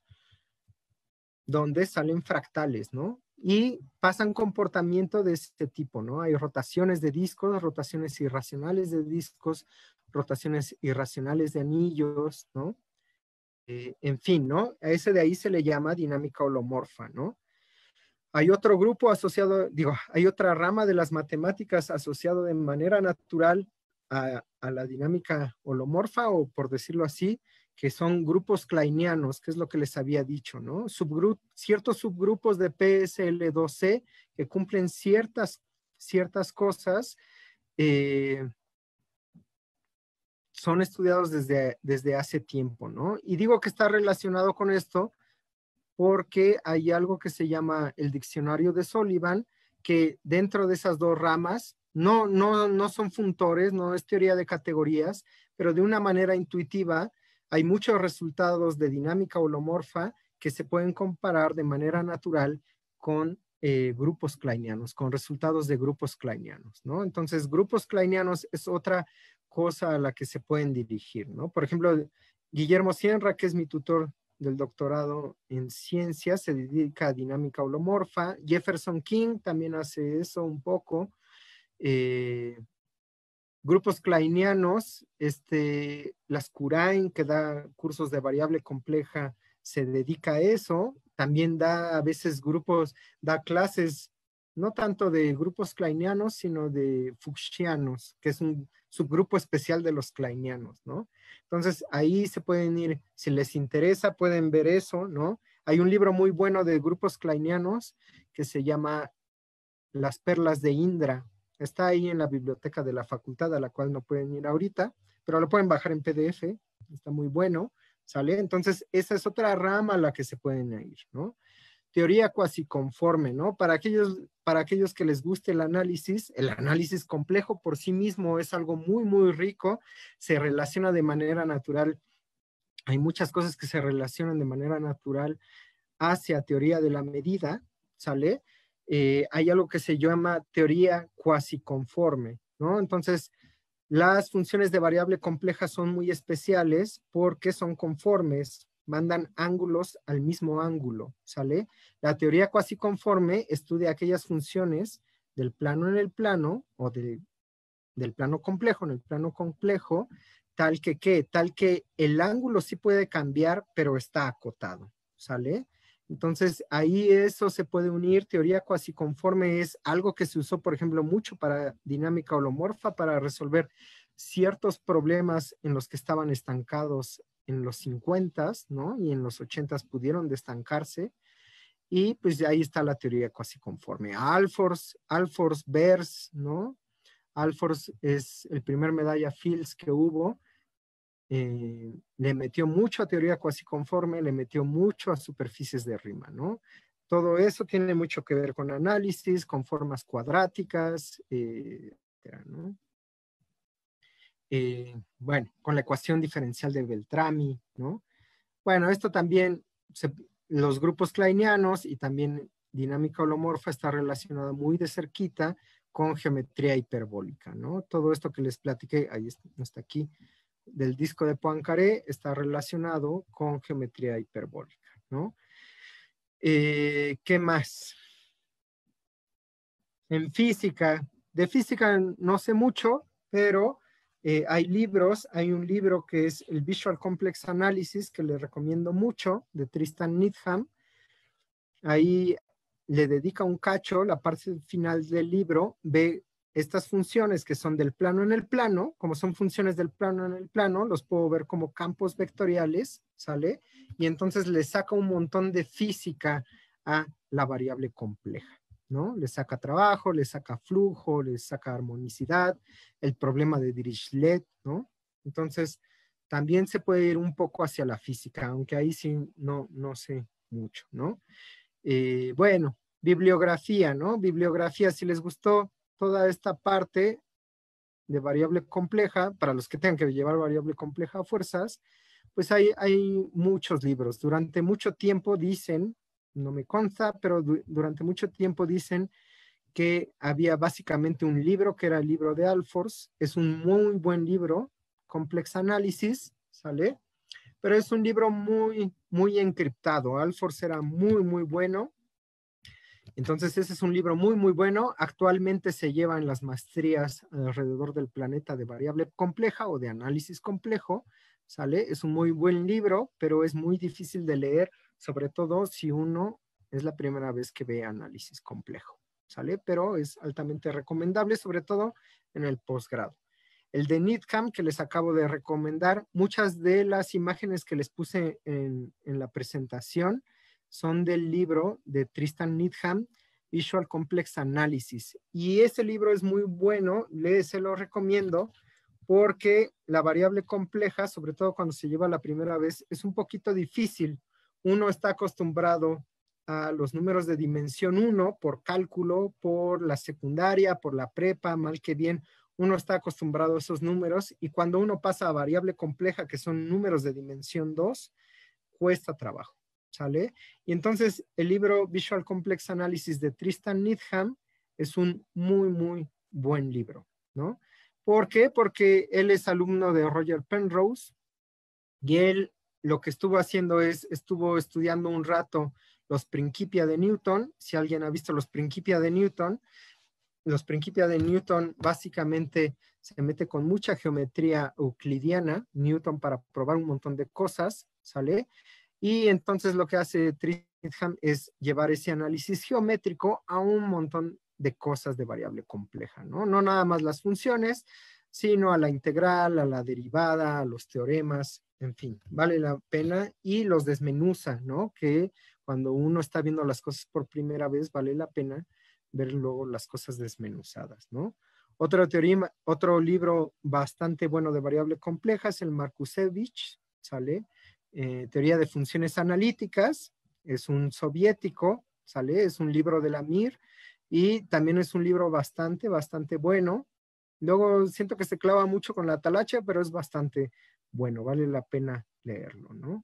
Speaker 1: Donde salen fractales, ¿no? y pasan comportamiento de este tipo, ¿no? Hay rotaciones de discos, rotaciones irracionales de discos, rotaciones irracionales de anillos, ¿no? Eh, en fin, ¿no? A ese de ahí se le llama dinámica holomorfa, ¿no? Hay otro grupo asociado, digo, hay otra rama de las matemáticas asociado de manera natural a, a la dinámica holomorfa o por decirlo así, que son grupos kleinianos, que es lo que les había dicho, ¿no? Subgru ciertos subgrupos de psl 12 que cumplen ciertas, ciertas cosas eh, son estudiados desde, desde hace tiempo, ¿no? Y digo que está relacionado con esto porque hay algo que se llama el diccionario de Sullivan, que dentro de esas dos ramas no, no, no son funtores, no es teoría de categorías, pero de una manera intuitiva hay muchos resultados de dinámica holomorfa que se pueden comparar de manera natural con eh, grupos kleinianos, con resultados de grupos kleinianos, ¿no? Entonces, grupos kleinianos es otra cosa a la que se pueden dirigir, ¿no? Por ejemplo, Guillermo Sierra, que es mi tutor del doctorado en ciencias, se dedica a dinámica holomorfa. Jefferson King también hace eso un poco. Eh, grupos kleinianos, este, las Curain, que da cursos de variable compleja, se dedica a eso. También da a veces grupos, da clases, no tanto de grupos kleinianos, sino de fuchsianos, que es un subgrupo especial de los kleinianos, ¿no? Entonces, ahí se pueden ir, si les interesa, pueden ver eso, ¿no? Hay un libro muy bueno de grupos kleinianos que se llama Las perlas de Indra, Está ahí en la biblioteca de la facultad a la cual no pueden ir ahorita, pero lo pueden bajar en PDF, está muy bueno, ¿sale? Entonces, esa es otra rama a la que se pueden ir, ¿no? Teoría cuasi conforme, ¿no? Para aquellos, para aquellos que les guste el análisis, el análisis complejo por sí mismo es algo muy, muy rico, se relaciona de manera natural. Hay muchas cosas que se relacionan de manera natural hacia teoría de la medida, ¿sale? Eh, hay algo que se llama teoría cuasi conforme, ¿no? Entonces, las funciones de variable compleja son muy especiales porque son conformes, mandan ángulos al mismo ángulo, ¿sale? La teoría cuasi conforme estudia aquellas funciones del plano en el plano o del plano complejo en el plano complejo, tal que qué, tal que el ángulo sí puede cambiar, pero está acotado, ¿sale? Entonces, ahí eso se puede unir teoría conforme es algo que se usó, por ejemplo, mucho para dinámica holomorfa para resolver ciertos problemas en los que estaban estancados en los 50, ¿no? Y en los 80 pudieron destancarse. Y pues ahí está la teoría conforme Alfors, Alfors Bers, ¿no? Alfors es el primer medalla Fields que hubo eh, le metió mucho a teoría cuasi conforme, le metió mucho a superficies de rima, ¿no? Todo eso tiene mucho que ver con análisis, con formas cuadráticas, eh, ¿no? Eh, bueno, con la ecuación diferencial de Beltrami, ¿no? Bueno, esto también, los grupos kleinianos y también dinámica holomorfa está relacionada muy de cerquita con geometría hiperbólica, ¿no? Todo esto que les platiqué, ahí no está aquí, del disco de Poincaré está relacionado con geometría hiperbólica, ¿no? Eh, ¿Qué más? En física, de física no sé mucho, pero eh, hay libros, hay un libro que es el Visual Complex Analysis, que le recomiendo mucho, de Tristan Needham. Ahí le dedica un cacho, la parte final del libro ve estas funciones que son del plano en el plano, como son funciones del plano en el plano, los puedo ver como campos vectoriales, ¿sale? Y entonces le saca un montón de física a la variable compleja, ¿no? Le saca trabajo, le saca flujo, le saca armonicidad, el problema de Dirichlet, ¿no? Entonces, también se puede ir un poco hacia la física, aunque ahí sí no, no sé mucho, ¿no? Eh, bueno, bibliografía, ¿no? Bibliografía, si les gustó toda esta parte de variable compleja, para los que tengan que llevar variable compleja a fuerzas, pues hay, hay muchos libros. Durante mucho tiempo dicen, no me consta, pero durante mucho tiempo dicen que había básicamente un libro que era el libro de Alford. Es un muy buen libro, Complex Analysis, ¿sale? Pero es un libro muy, muy encriptado. Alford era muy, muy bueno entonces, ese es un libro muy, muy bueno. Actualmente se lleva en las maestrías alrededor del planeta de variable compleja o de análisis complejo. ¿Sale? Es un muy buen libro, pero es muy difícil de leer, sobre todo si uno es la primera vez que ve análisis complejo. ¿Sale? Pero es altamente recomendable, sobre todo en el posgrado. El de NITCAM que les acabo de recomendar, muchas de las imágenes que les puse en la presentación son del libro de Tristan Needham, Visual Complex Analysis. Y ese libro es muy bueno, le, se lo recomiendo porque la variable compleja, sobre todo cuando se lleva la primera vez, es un poquito difícil. Uno está acostumbrado a los números de dimensión 1 por cálculo, por la secundaria, por la prepa, mal que bien, uno está acostumbrado a esos números y cuando uno pasa a variable compleja, que son números de dimensión 2, cuesta trabajo. ¿sale? Y entonces el libro Visual Complex Analysis de Tristan Needham es un muy, muy buen libro, ¿no? ¿Por qué? Porque él es alumno de Roger Penrose y él lo que estuvo haciendo es, estuvo estudiando un rato los Principia de Newton. Si alguien ha visto los Principia de Newton, los Principia de Newton básicamente se mete con mucha geometría euclidiana, Newton para probar un montón de cosas, ¿sale? Y entonces lo que hace Tritham es llevar ese análisis geométrico a un montón de cosas de variable compleja, ¿no? No nada más las funciones, sino a la integral, a la derivada, a los teoremas, en fin, vale la pena y los desmenuza, ¿no? Que cuando uno está viendo las cosas por primera vez, vale la pena ver luego las cosas desmenuzadas, ¿no? Otro otro libro bastante bueno de variable compleja es el Markusevich, ¿sale? Eh, teoría de Funciones Analíticas, es un soviético, ¿sale? Es un libro de la MIR y también es un libro bastante, bastante bueno. Luego siento que se clava mucho con la talacha, pero es bastante bueno, vale la pena leerlo, ¿no?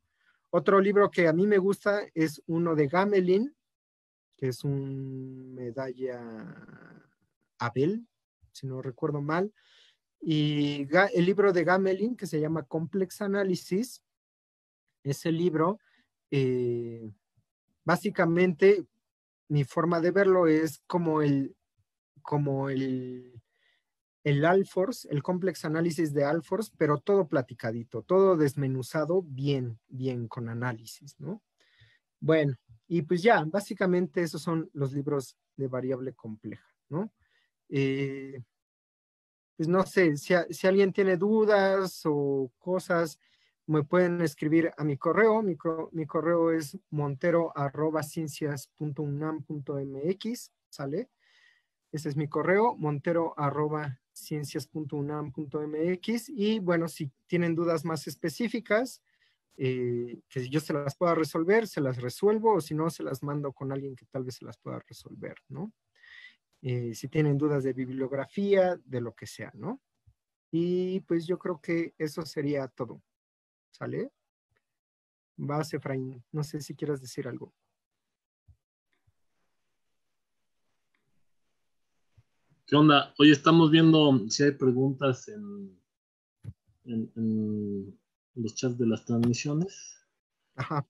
Speaker 1: Otro libro que a mí me gusta es uno de Gamelin, que es un medalla Abel, si no recuerdo mal. Y el libro de Gamelin, que se llama Complex Analysis, ese libro, eh, básicamente mi forma de verlo es como el, como el, el Alfors, el complex análisis de Alfors, pero todo platicadito, todo desmenuzado bien, bien con análisis, ¿no? Bueno, y pues ya, básicamente esos son los libros de variable compleja, ¿no? Eh, pues no sé, si, si alguien tiene dudas o cosas, me pueden escribir a mi correo. Mi, correo es montero.ciencias.unam.mx, ¿sale? Ese es mi correo, montero.ciencias.unam.mx. Y bueno, si tienen dudas más específicas, eh, que yo se las pueda resolver, se las resuelvo, o si no, se las mando con alguien que tal vez se las pueda resolver, ¿no? Eh, si tienen dudas de bibliografía, de lo que sea, ¿no? Y pues yo creo que eso sería todo. ¿Sale? a Efraín. No sé si quieras decir algo.
Speaker 2: ¿Qué onda? Hoy estamos viendo si hay preguntas en, los chats de las transmisiones. Ajá.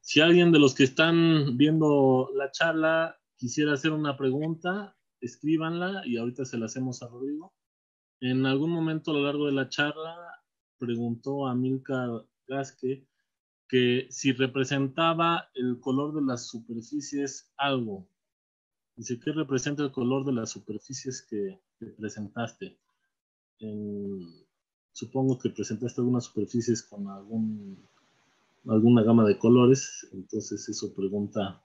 Speaker 2: Si alguien de los que están viendo la charla quisiera hacer una pregunta, escríbanla y ahorita se la hacemos a Rodrigo. En algún momento a lo largo de la charla preguntó a Milka Gasque que si representaba el color de las superficies algo. Dice, ¿qué representa el color de las superficies que, presentaste? supongo que presentaste algunas superficies con algún, alguna gama de colores, entonces eso pregunta.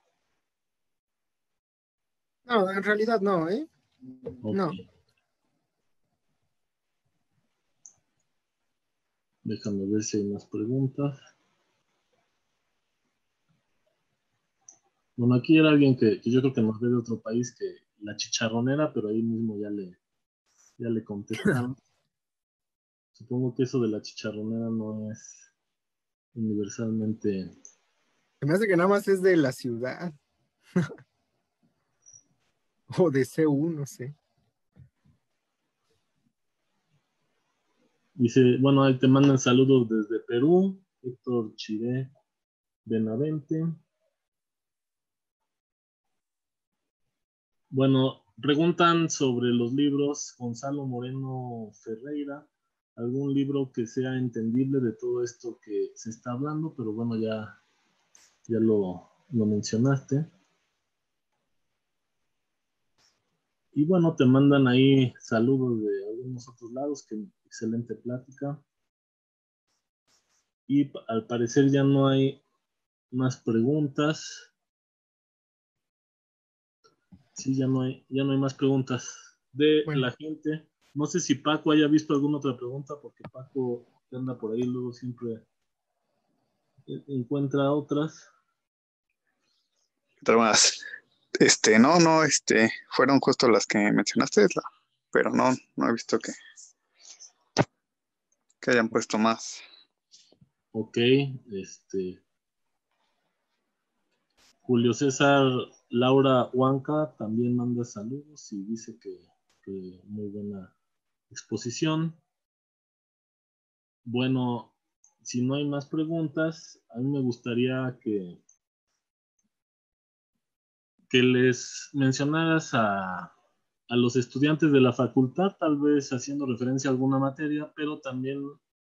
Speaker 1: No, en realidad no, ¿eh?
Speaker 2: No. Déjame ver si hay más preguntas. Bueno, aquí era alguien que, yo creo que nos ve de otro país que la chicharronera, pero ahí mismo ya le, ya le contestaron. Supongo que eso de la chicharronera no es universalmente. Me hace que nada más es de la ciudad. o
Speaker 1: de C1, no sé.
Speaker 2: Dice, bueno, ahí te mandan saludos desde Perú, Héctor Chiré Benavente. Bueno, preguntan sobre los libros Gonzalo Moreno Ferreira, algún libro que sea entendible de todo esto que se está hablando, pero bueno, ya, ya lo, lo mencionaste. Y bueno, te mandan ahí saludos de algunos otros lados que excelente plática. Y al parecer ya no hay más preguntas. Sí, ya no hay, ya no hay más preguntas de la gente. No sé si Paco haya visto alguna otra pregunta, porque Paco anda por ahí luego siempre eh, encuentra otras.
Speaker 3: Otra más. Este, no, no, este, fueron justo las que mencionaste, pero no, no he visto que hayan puesto más. Ok, este.
Speaker 2: Julio César Laura Huanca también manda saludos y dice que, que muy buena exposición. Bueno, si no hay más preguntas, a mí me gustaría que, que les mencionaras a, a los estudiantes de la facultad, tal vez haciendo referencia a alguna materia, pero también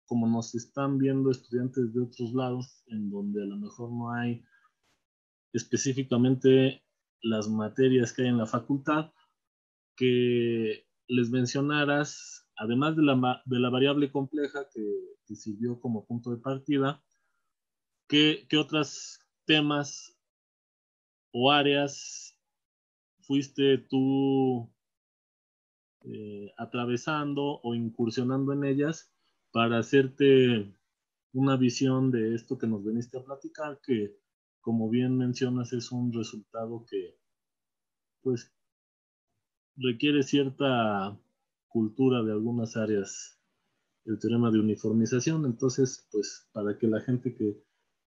Speaker 2: como nos están viendo estudiantes de otros lados, en donde a lo mejor no hay específicamente las materias que hay en la facultad, que les mencionaras, además de la, de la variable compleja que, sirvió como punto de partida, ¿qué, qué otros temas o áreas fuiste tú eh, atravesando o incursionando en ellas para hacerte una visión de esto que nos veniste a platicar, que como bien mencionas es un resultado que pues requiere cierta cultura de algunas áreas el teorema de uniformización. Entonces, pues para que la gente que,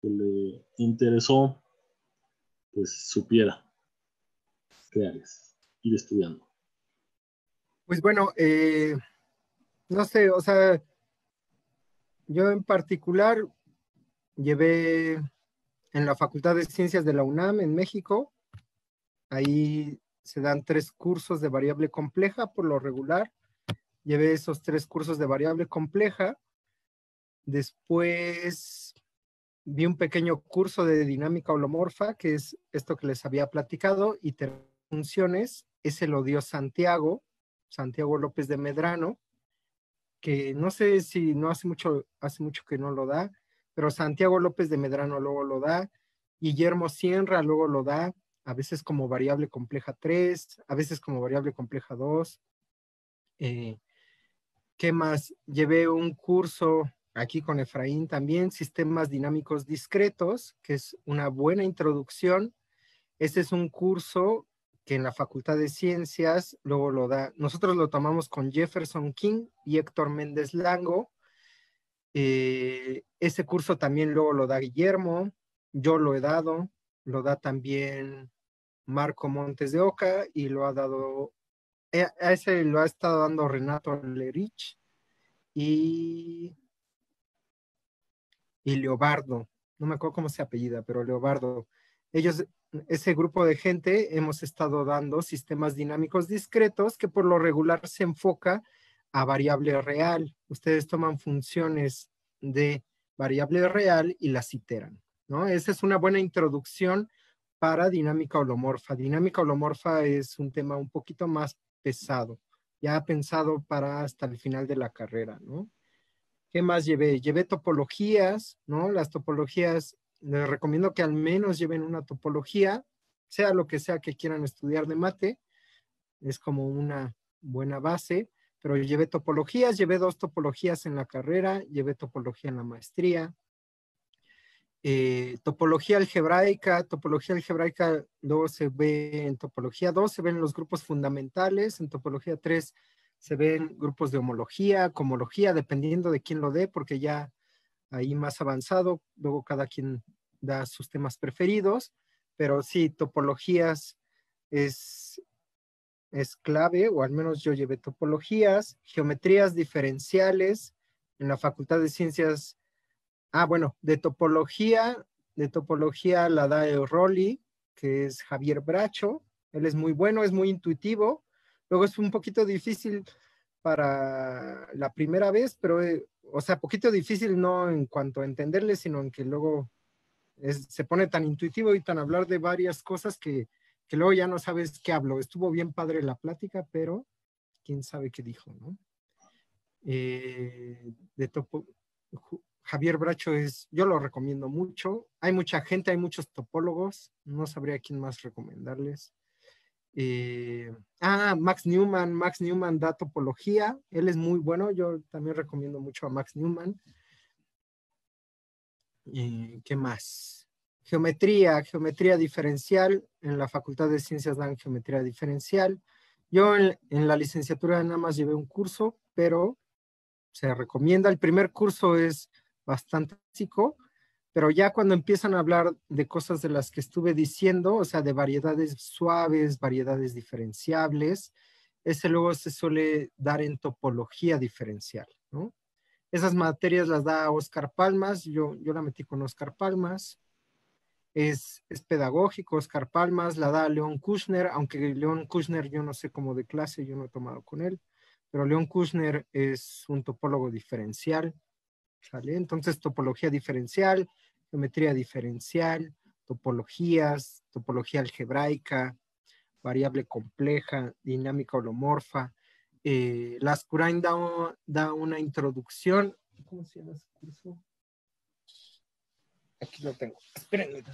Speaker 2: le interesó, pues supiera qué áreas ir estudiando.
Speaker 1: Pues bueno, eh, no sé, o sea, yo en particular llevé en la Facultad de Ciencias de la UNAM en México, ahí se dan tres cursos de variable compleja por lo regular. Llevé esos tres cursos de variable compleja. Después vi un pequeño curso de dinámica holomorfa, que es esto que les había platicado, y funciones. Ese lo dio Santiago. Santiago López de Medrano, que no sé si no hace mucho, hace mucho que no lo da, pero Santiago López de Medrano luego lo da, Guillermo Sierra luego lo da, a veces como variable compleja 3, a veces como variable compleja 2. Eh, ¿Qué más? Llevé un curso aquí con Efraín también, sistemas dinámicos discretos, que es una buena introducción. Este es un curso que en la Facultad de Ciencias, luego lo da, nosotros lo tomamos con Jefferson King y Héctor Méndez Lango. Eh, ese curso también luego lo da Guillermo, yo lo he dado, lo da también Marco Montes de Oca y lo ha dado, eh, a ese lo ha estado dando Renato Lerich y, y Leobardo, no me acuerdo cómo se apellida, pero Leobardo. Ellos ese grupo de gente hemos estado dando sistemas dinámicos discretos que por lo regular se enfoca a variable real. Ustedes toman funciones de variable real y las iteran. ¿no? Esa es una buena introducción para dinámica holomorfa. Dinámica holomorfa es un tema un poquito más pesado, ya pensado para hasta el final de la carrera. ¿no? ¿Qué más llevé? Llevé topologías, ¿no? Las topologías les recomiendo que al menos lleven una topología, sea lo que sea que quieran estudiar de mate, es como una buena base, pero llevé topologías, llevé dos topologías en la carrera, llevé topología en la maestría, eh, topología algebraica, topología algebraica luego se ve en topología 2, se ven los grupos fundamentales, en topología 3 se ven grupos de homología, comología, dependiendo de quién lo dé, porque ya ahí más avanzado, luego cada quien da sus temas preferidos, pero sí, topologías es, es clave, o al menos yo llevé topologías, geometrías diferenciales en la Facultad de Ciencias. Ah, bueno, de topología, de topología la da el Rolly, que es Javier Bracho. Él es muy bueno, es muy intuitivo. Luego es un poquito difícil para la primera vez, pero, eh, o sea, poquito difícil no en cuanto a entenderle, sino en que luego se pone tan intuitivo y tan hablar de varias cosas que, luego ya no sabes qué hablo. Estuvo bien padre la plática, pero quién sabe qué dijo, ¿no? Eh, de Javier Bracho es, yo lo recomiendo mucho. Hay mucha gente, hay muchos topólogos. No sabría quién más recomendarles. Eh, ah, Max Newman. Max Newman da topología. Él es muy bueno. Yo también recomiendo mucho a Max Newman. ¿Qué más? Geometría, geometría diferencial. En la Facultad de Ciencias dan geometría diferencial. Yo en, la licenciatura nada más llevé un curso, pero se recomienda. El primer curso es bastante básico, pero ya cuando empiezan a hablar de cosas de las que estuve diciendo, o sea, de variedades suaves, variedades diferenciables, ese luego se suele dar en topología diferencial, ¿no? Esas materias las da Oscar Palmas, yo, la metí con Oscar Palmas. Es, pedagógico, Oscar Palmas, la da León Kushner, aunque León Kushner yo no sé cómo de clase, yo no he tomado con él, pero León Kushner es un topólogo diferencial, Entonces, topología diferencial, geometría diferencial, topologías, topología algebraica, variable compleja, dinámica holomorfa, eh, Lascurain da, una introducción. ¿Cómo se llama ese curso? Aquí lo tengo. Espérenme.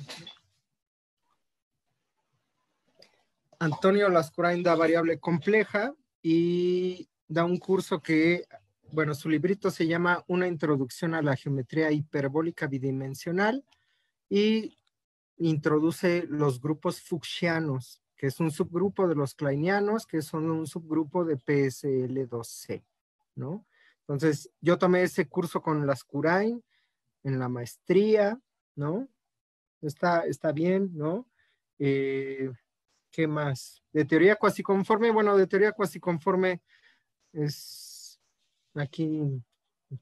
Speaker 1: Antonio Lascurain da variable compleja y da un curso que, bueno, su librito se llama Una introducción a la geometría hiperbólica bidimensional y introduce los grupos fuchsianos que es un subgrupo de los kleinianos, que son un subgrupo de PSL2C, ¿no? Entonces, yo tomé ese curso con las Curain en la maestría, ¿no? Está, está bien, ¿no? Eh, ¿Qué más? De teoría cuasi conforme, bueno, de teoría cuasi conforme es aquí,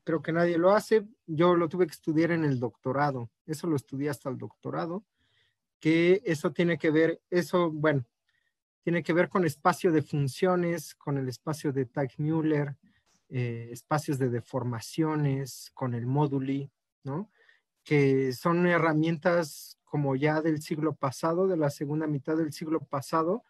Speaker 1: creo que nadie lo hace. Yo lo tuve que estudiar en el doctorado, eso lo estudié hasta el doctorado que eso tiene que ver, eso, bueno, tiene que ver con espacio de funciones, con el espacio de Tag eh, espacios de deformaciones, con el móduli, ¿no? Que son herramientas como ya del siglo pasado, de la segunda mitad del siglo pasado,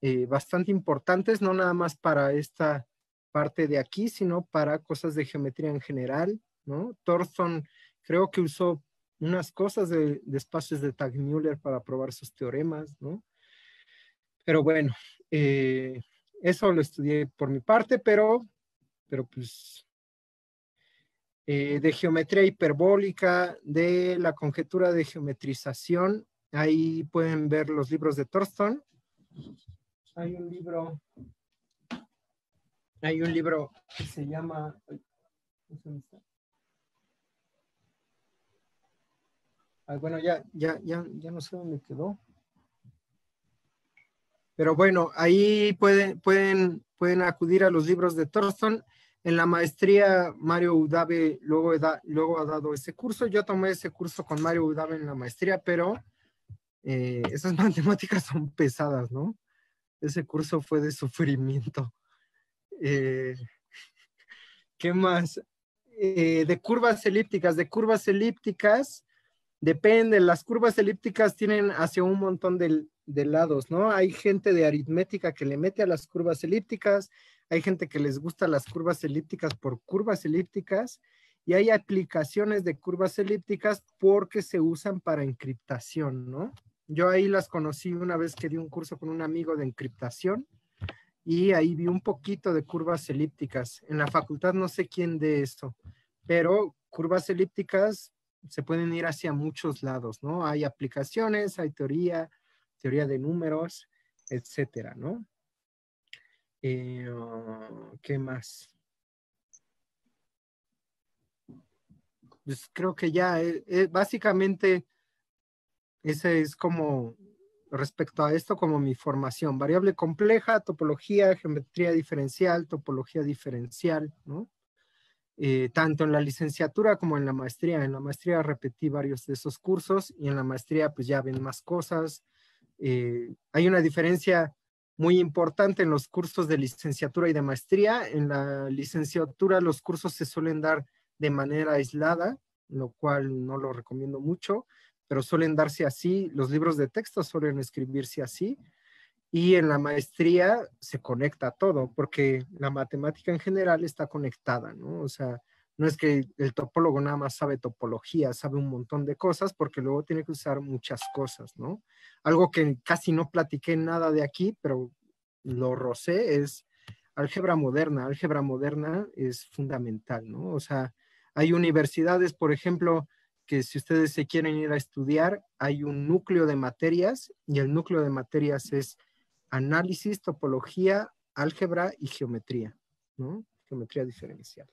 Speaker 1: eh, bastante importantes, no nada más para esta parte de aquí, sino para cosas de geometría en general, ¿no? Thorson creo que usó unas cosas de, espacios de Tag para probar sus teoremas, ¿no? Pero bueno, eh, eso lo estudié por mi parte, pero, pero pues eh, de geometría hiperbólica, de la conjetura de geometrización, ahí pueden ver los libros de Thorston. Hay un libro, hay un libro que se llama, Ah, bueno, ya, ya, no sé dónde quedó. Pero bueno, ahí pueden, pueden, pueden acudir a los libros de Thorston. En la maestría, Mario Udabe luego, ha dado ese curso. Yo tomé ese curso con Mario Udabe en la maestría, pero eh, esas matemáticas son pesadas, ¿no? Ese curso fue de sufrimiento. Eh, ¿Qué más? Eh, de curvas elípticas, de curvas elípticas, Depende, las curvas elípticas tienen hacia un montón de, lados, ¿no? Hay gente de aritmética que le mete a las curvas elípticas, hay gente que les gusta las curvas elípticas por curvas elípticas y hay aplicaciones de curvas elípticas porque se usan para encriptación, ¿no? Yo ahí las conocí una vez que di un curso con un amigo de encriptación y ahí vi un poquito de curvas elípticas. En la facultad no sé quién de esto, pero curvas elípticas se pueden ir hacia muchos lados, ¿no? Hay aplicaciones, hay teoría, teoría de números, etcétera, ¿no? Eh, oh, ¿Qué más? Pues creo que ya, eh, eh, básicamente, ese es como respecto a esto como mi formación. Variable compleja, topología, geometría diferencial, topología diferencial, ¿no? Eh, tanto en la licenciatura como en la maestría. En la maestría repetí varios de esos cursos y en la maestría pues ya ven más cosas. Eh, hay una diferencia muy importante en los cursos de licenciatura y de maestría. En la licenciatura los cursos se suelen dar de manera aislada, lo cual no lo recomiendo mucho, pero suelen darse así. Los libros de texto suelen escribirse así. Y en la maestría se conecta todo, porque la matemática en general está conectada, ¿no? O sea, no es que el topólogo nada más sabe topología, sabe un montón de cosas, porque luego tiene que usar muchas cosas, ¿no? Algo que casi no platiqué nada de aquí, pero lo rocé, es álgebra moderna. Álgebra moderna es fundamental, ¿no? O sea, hay universidades, por ejemplo, que si ustedes se quieren ir a estudiar, hay un núcleo de materias y el núcleo de materias es análisis, topología, álgebra y geometría, ¿no? Geometría diferencial.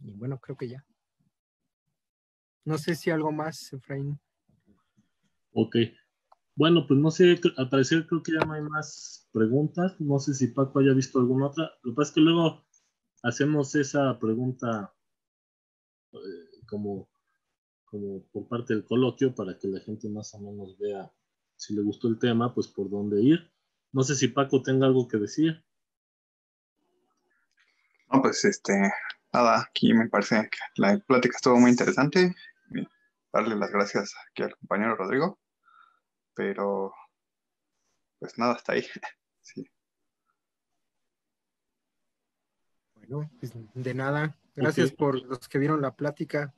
Speaker 1: Y bueno, creo que ya. No sé si algo más, Efraín.
Speaker 2: Ok. Bueno, pues no sé, al parecer creo que ya no hay más preguntas. No sé si Paco haya visto alguna otra. Lo que pasa es que luego hacemos esa pregunta eh, como, como por parte del coloquio para que la gente más o menos vea si le gustó el tema, pues por dónde ir. No sé si Paco
Speaker 3: tenga algo que decir. No, pues este, nada, aquí me parece que la plática estuvo muy interesante. Darle las gracias aquí al compañero Rodrigo, pero pues nada, hasta ahí.
Speaker 1: Bueno, pues de nada. Gracias
Speaker 2: por los que vieron la plática.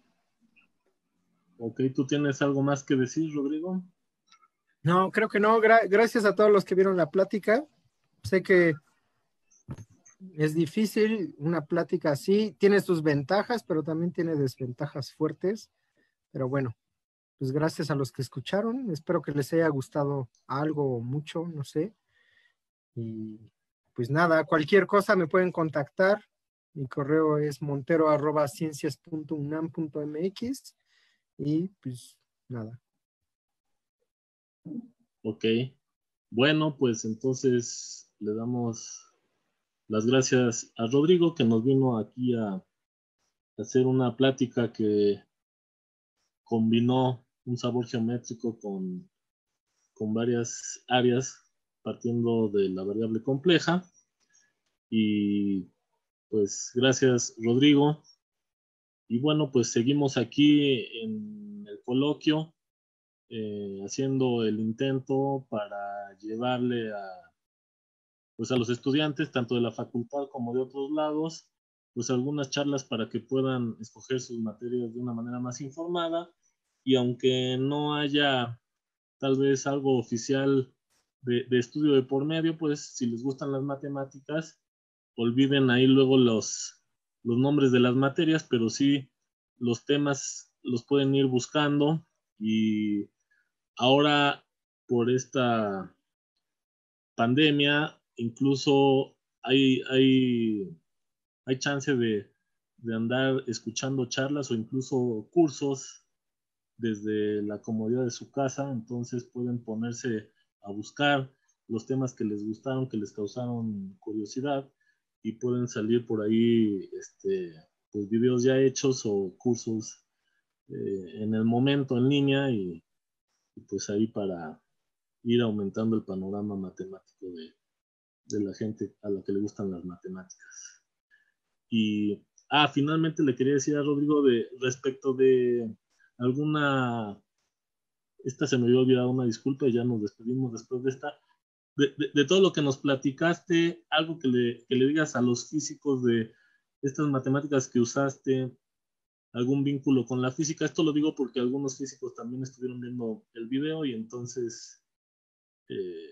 Speaker 2: Ok, ¿tú tienes algo más que decir, Rodrigo?
Speaker 1: No, creo que no. gracias a todos los que vieron la plática. Sé que es difícil una plática así. Tiene sus ventajas, pero también tiene desventajas fuertes. Pero bueno, pues gracias a los que escucharon. Espero que les haya gustado algo o mucho, no sé. Y pues nada, cualquier cosa me pueden contactar. Mi correo es montero.ciencias.unam.mx
Speaker 2: y pues nada, Ok. Bueno, pues entonces le damos las gracias a Rodrigo que nos vino aquí a hacer una plática que combinó un sabor geométrico con, varias áreas partiendo de la variable compleja. Y pues gracias Rodrigo. Y bueno, pues seguimos aquí en el coloquio eh, haciendo el intento para llevarle a, pues, a los estudiantes, tanto de la facultad como de otros lados, pues algunas charlas para que puedan escoger sus materias de una manera más informada y aunque no haya tal vez algo oficial de, estudio de por medio, pues si les gustan las matemáticas, olviden ahí luego los, nombres de las materias, pero sí los temas los pueden ir buscando y Ahora, por esta pandemia, incluso hay, hay, chance de, andar escuchando charlas o incluso cursos desde la comodidad de su casa, entonces pueden ponerse a buscar los temas que les gustaron, que les causaron curiosidad y pueden salir por ahí este, pues, videos ya hechos o cursos eh, en el momento en línea y, y pues ahí para ir aumentando el panorama matemático de, la gente a la que le gustan las matemáticas. Y, ah, finalmente le quería decir a Rodrigo de, respecto de alguna, esta se me había olvidado una disculpa y ya nos despedimos después de esta, de, todo lo que nos platicaste, algo que le digas a los físicos de estas matemáticas que usaste, algún vínculo con la física. Esto lo digo porque algunos físicos también estuvieron viendo el video y entonces, eh,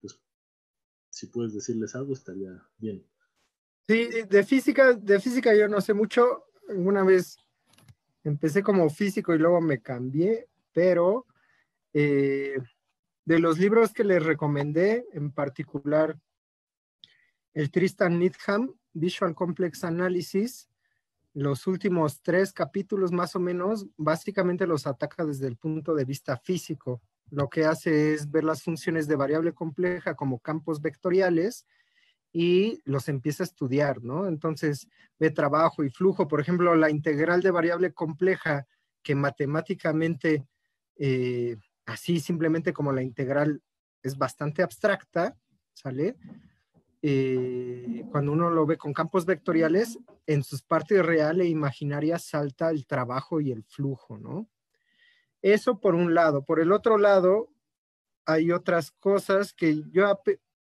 Speaker 2: pues, si puedes decirles algo, estaría bien.
Speaker 1: Sí, de física, de física yo no sé mucho. Una vez empecé como físico y luego me cambié, pero eh, de los libros que les recomendé, en particular el Tristan Needham, Visual Complex Analysis, los últimos tres capítulos más o menos, básicamente los ataca desde el punto de vista físico. Lo que hace es ver las funciones de variable compleja como campos vectoriales y los empieza a estudiar, ¿no? Entonces ve trabajo y flujo, por ejemplo, la integral de variable compleja que matemáticamente, eh, así simplemente como la integral es bastante abstracta, ¿sale? Eh, cuando uno lo ve con campos vectoriales, en sus partes reales e imaginarias salta el trabajo y el flujo, ¿no? Eso por un lado. Por el otro lado, hay otras cosas que yo a,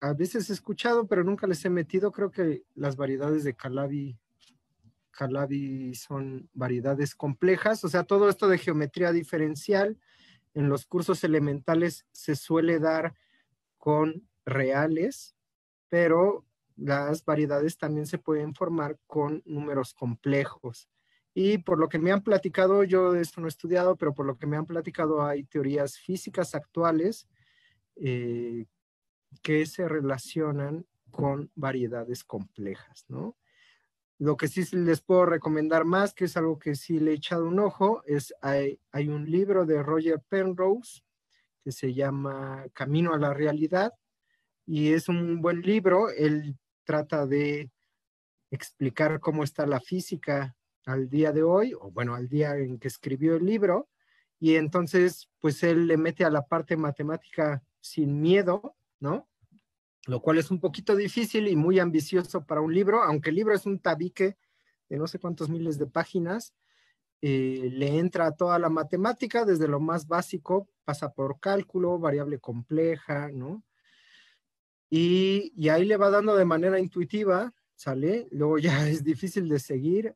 Speaker 1: a veces he escuchado, pero nunca les he metido. Creo que las variedades de Calabi, Calabi son variedades complejas. O sea, todo esto de geometría diferencial en los cursos elementales se suele dar con reales, pero las variedades también se pueden formar con números complejos. Y por lo que me han platicado, yo esto no he estudiado, pero por lo que me han platicado hay teorías físicas actuales eh, que se relacionan con variedades complejas, ¿no? Lo que sí les puedo recomendar más, que es algo que sí le he echado un ojo, es hay, hay un libro de Roger Penrose que se llama Camino a la Realidad, y es un buen libro. Él trata de explicar cómo está la física al día de hoy, o bueno, al día en que escribió el libro, y entonces, pues él le mete a la parte matemática sin miedo, ¿no? Lo cual es un poquito difícil y muy ambicioso para un libro, aunque el libro es un tabique de no sé cuántos miles de páginas, eh, le entra a toda la matemática, desde lo más básico, pasa por cálculo, variable compleja, ¿no? Y, ahí le va dando de manera intuitiva, ¿sale? Luego ya es difícil de seguir,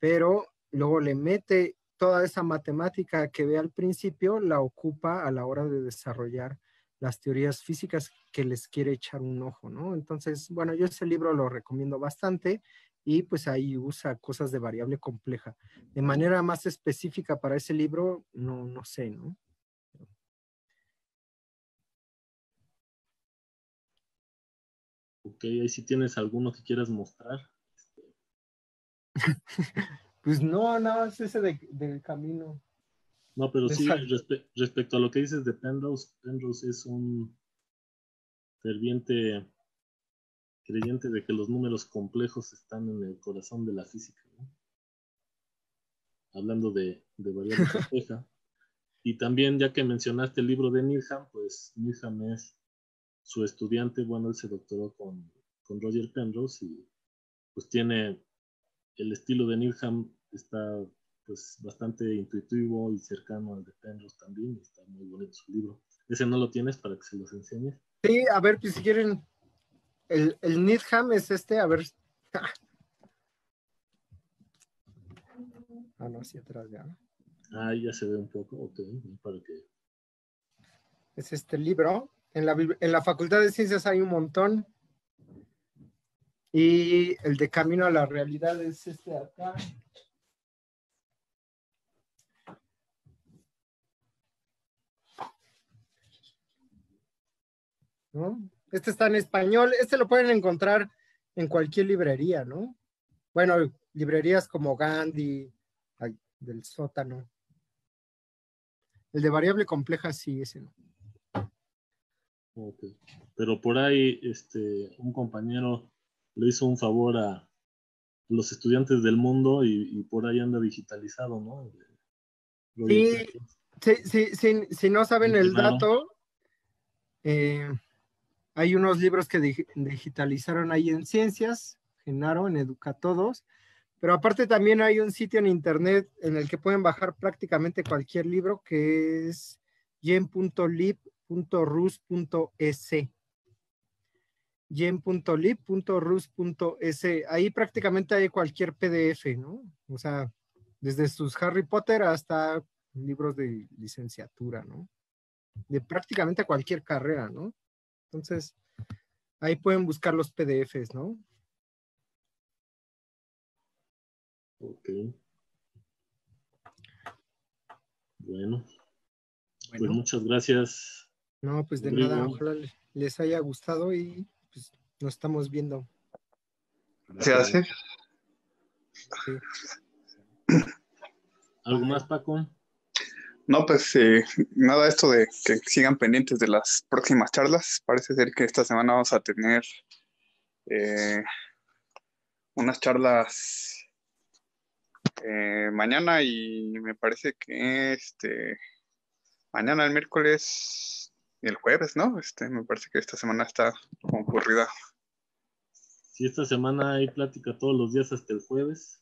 Speaker 1: pero luego le mete toda esa matemática que ve al principio, la ocupa a la hora de desarrollar las teorías físicas que les quiere echar un ojo, ¿no? Entonces, bueno, yo ese libro lo recomiendo bastante y pues ahí usa cosas de variable compleja. De manera más específica para ese libro, no, no sé, ¿no?
Speaker 2: Ok, ahí si tienes alguno que quieras mostrar.
Speaker 1: pues no, nada no, es ese del camino.
Speaker 2: No, pero sí, respecto a lo que dices de Penrose, Penrose es un ferviente creyente de que los números complejos están en el corazón de la física. Hablando de, de complejas. y también, ya que mencionaste el libro de Nirham, pues Nirham es su estudiante, bueno, él se doctoró con, Roger Penrose y pues tiene el estilo de Needham está pues bastante intuitivo y cercano al de Penrose también, está muy bonito su libro. Ese no lo tienes para que se los enseñe? Sí, a ver, pues si quieren, el,
Speaker 1: el es este, a ver.
Speaker 2: ah, no, hacia atrás ya. Ah, ya se ve un poco, ok, para que...
Speaker 1: Es este libro, en la, Facultad de Ciencias hay un montón. Y el de Camino a la Realidad es este de acá. Este está en español, este lo pueden encontrar en cualquier librería, ¿no? Bueno, librerías como Gandhi, del sótano. El de variable compleja sí, ese no.
Speaker 2: Pero por ahí este, un compañero le hizo un favor a los estudiantes del mundo y, por ahí anda digitalizado, ¿no? Sí, sí, sí,
Speaker 1: si no saben el dato,
Speaker 2: eh, hay unos libros que
Speaker 1: digitalizaron ahí en Ciencias, Genaro, en Educatodos, pero aparte también hay un sitio en internet en el que pueden bajar prácticamente cualquier libro que es gen.lib.com .rus.es gen.lib.rus.es. Ahí prácticamente hay cualquier PDF, ¿no? O sea, desde sus Harry Potter hasta libros de licenciatura, ¿no? De prácticamente cualquier carrera, ¿no? Entonces, ahí pueden buscar los PDFs, ¿no?
Speaker 2: Ok. Bueno. Pues bueno. muchas gracias. No, pues de nada,
Speaker 1: ojalá les haya gustado y pues, nos estamos viendo.
Speaker 3: ¿Se hace? ¿Algo más, Paco? No, pues eh, nada, esto de que sigan pendientes de las próximas charlas. Parece ser que esta semana vamos a tener eh, unas charlas eh, mañana y me parece que este mañana el miércoles el jueves, ¿no? Este, me parece que esta semana está concurrida.
Speaker 2: sí, esta semana hay plática todos los días hasta el jueves.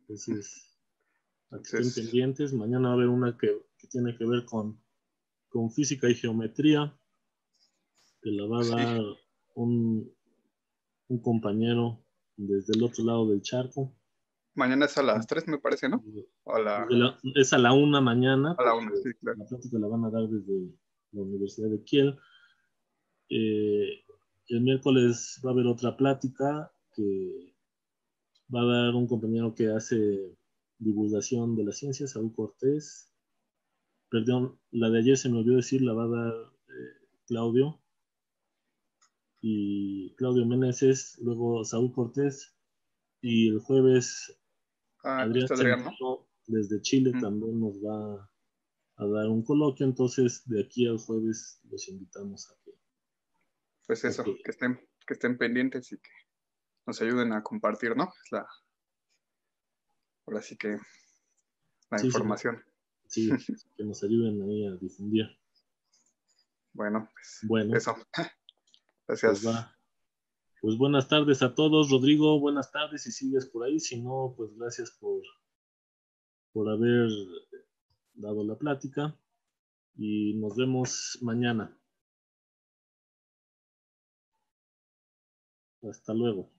Speaker 2: Entonces, aquí pendientes. Mañana va a haber una que, tiene que ver con, con, física y geometría, que la va a dar un, un compañero desde el otro lado del charco.
Speaker 3: Mañana es a las 3, me parece, ¿no?
Speaker 2: Es a la 1 mañana. A
Speaker 3: la 1, pues, sí, claro. La plática la van a
Speaker 2: dar desde la Universidad de Kiel. Eh, el miércoles va a haber otra plática que va a dar un compañero que hace divulgación de la ciencia, Saúl Cortés. Perdón, la de ayer se me olvidó decir, la va a dar eh, Claudio. Y Claudio es, luego Saúl Cortés. Y el jueves, ah, Adrián, desde Chile mm. también nos va a a dar un coloquio. Entonces,
Speaker 3: de aquí al jueves los invitamos a que. Pues eso, que, estén, que estén pendientes y que nos ayuden a compartir, ¿no? Es la, ahora sí que la información. Sí, que nos ayuden ahí a difundir. Bueno, pues bueno. eso. Pues gracias.
Speaker 2: Pues, buenas tardes a todos, Rodrigo, buenas tardes si sigues por ahí, si no, pues gracias por, por haber dado la plática y nos vemos mañana. Hasta luego.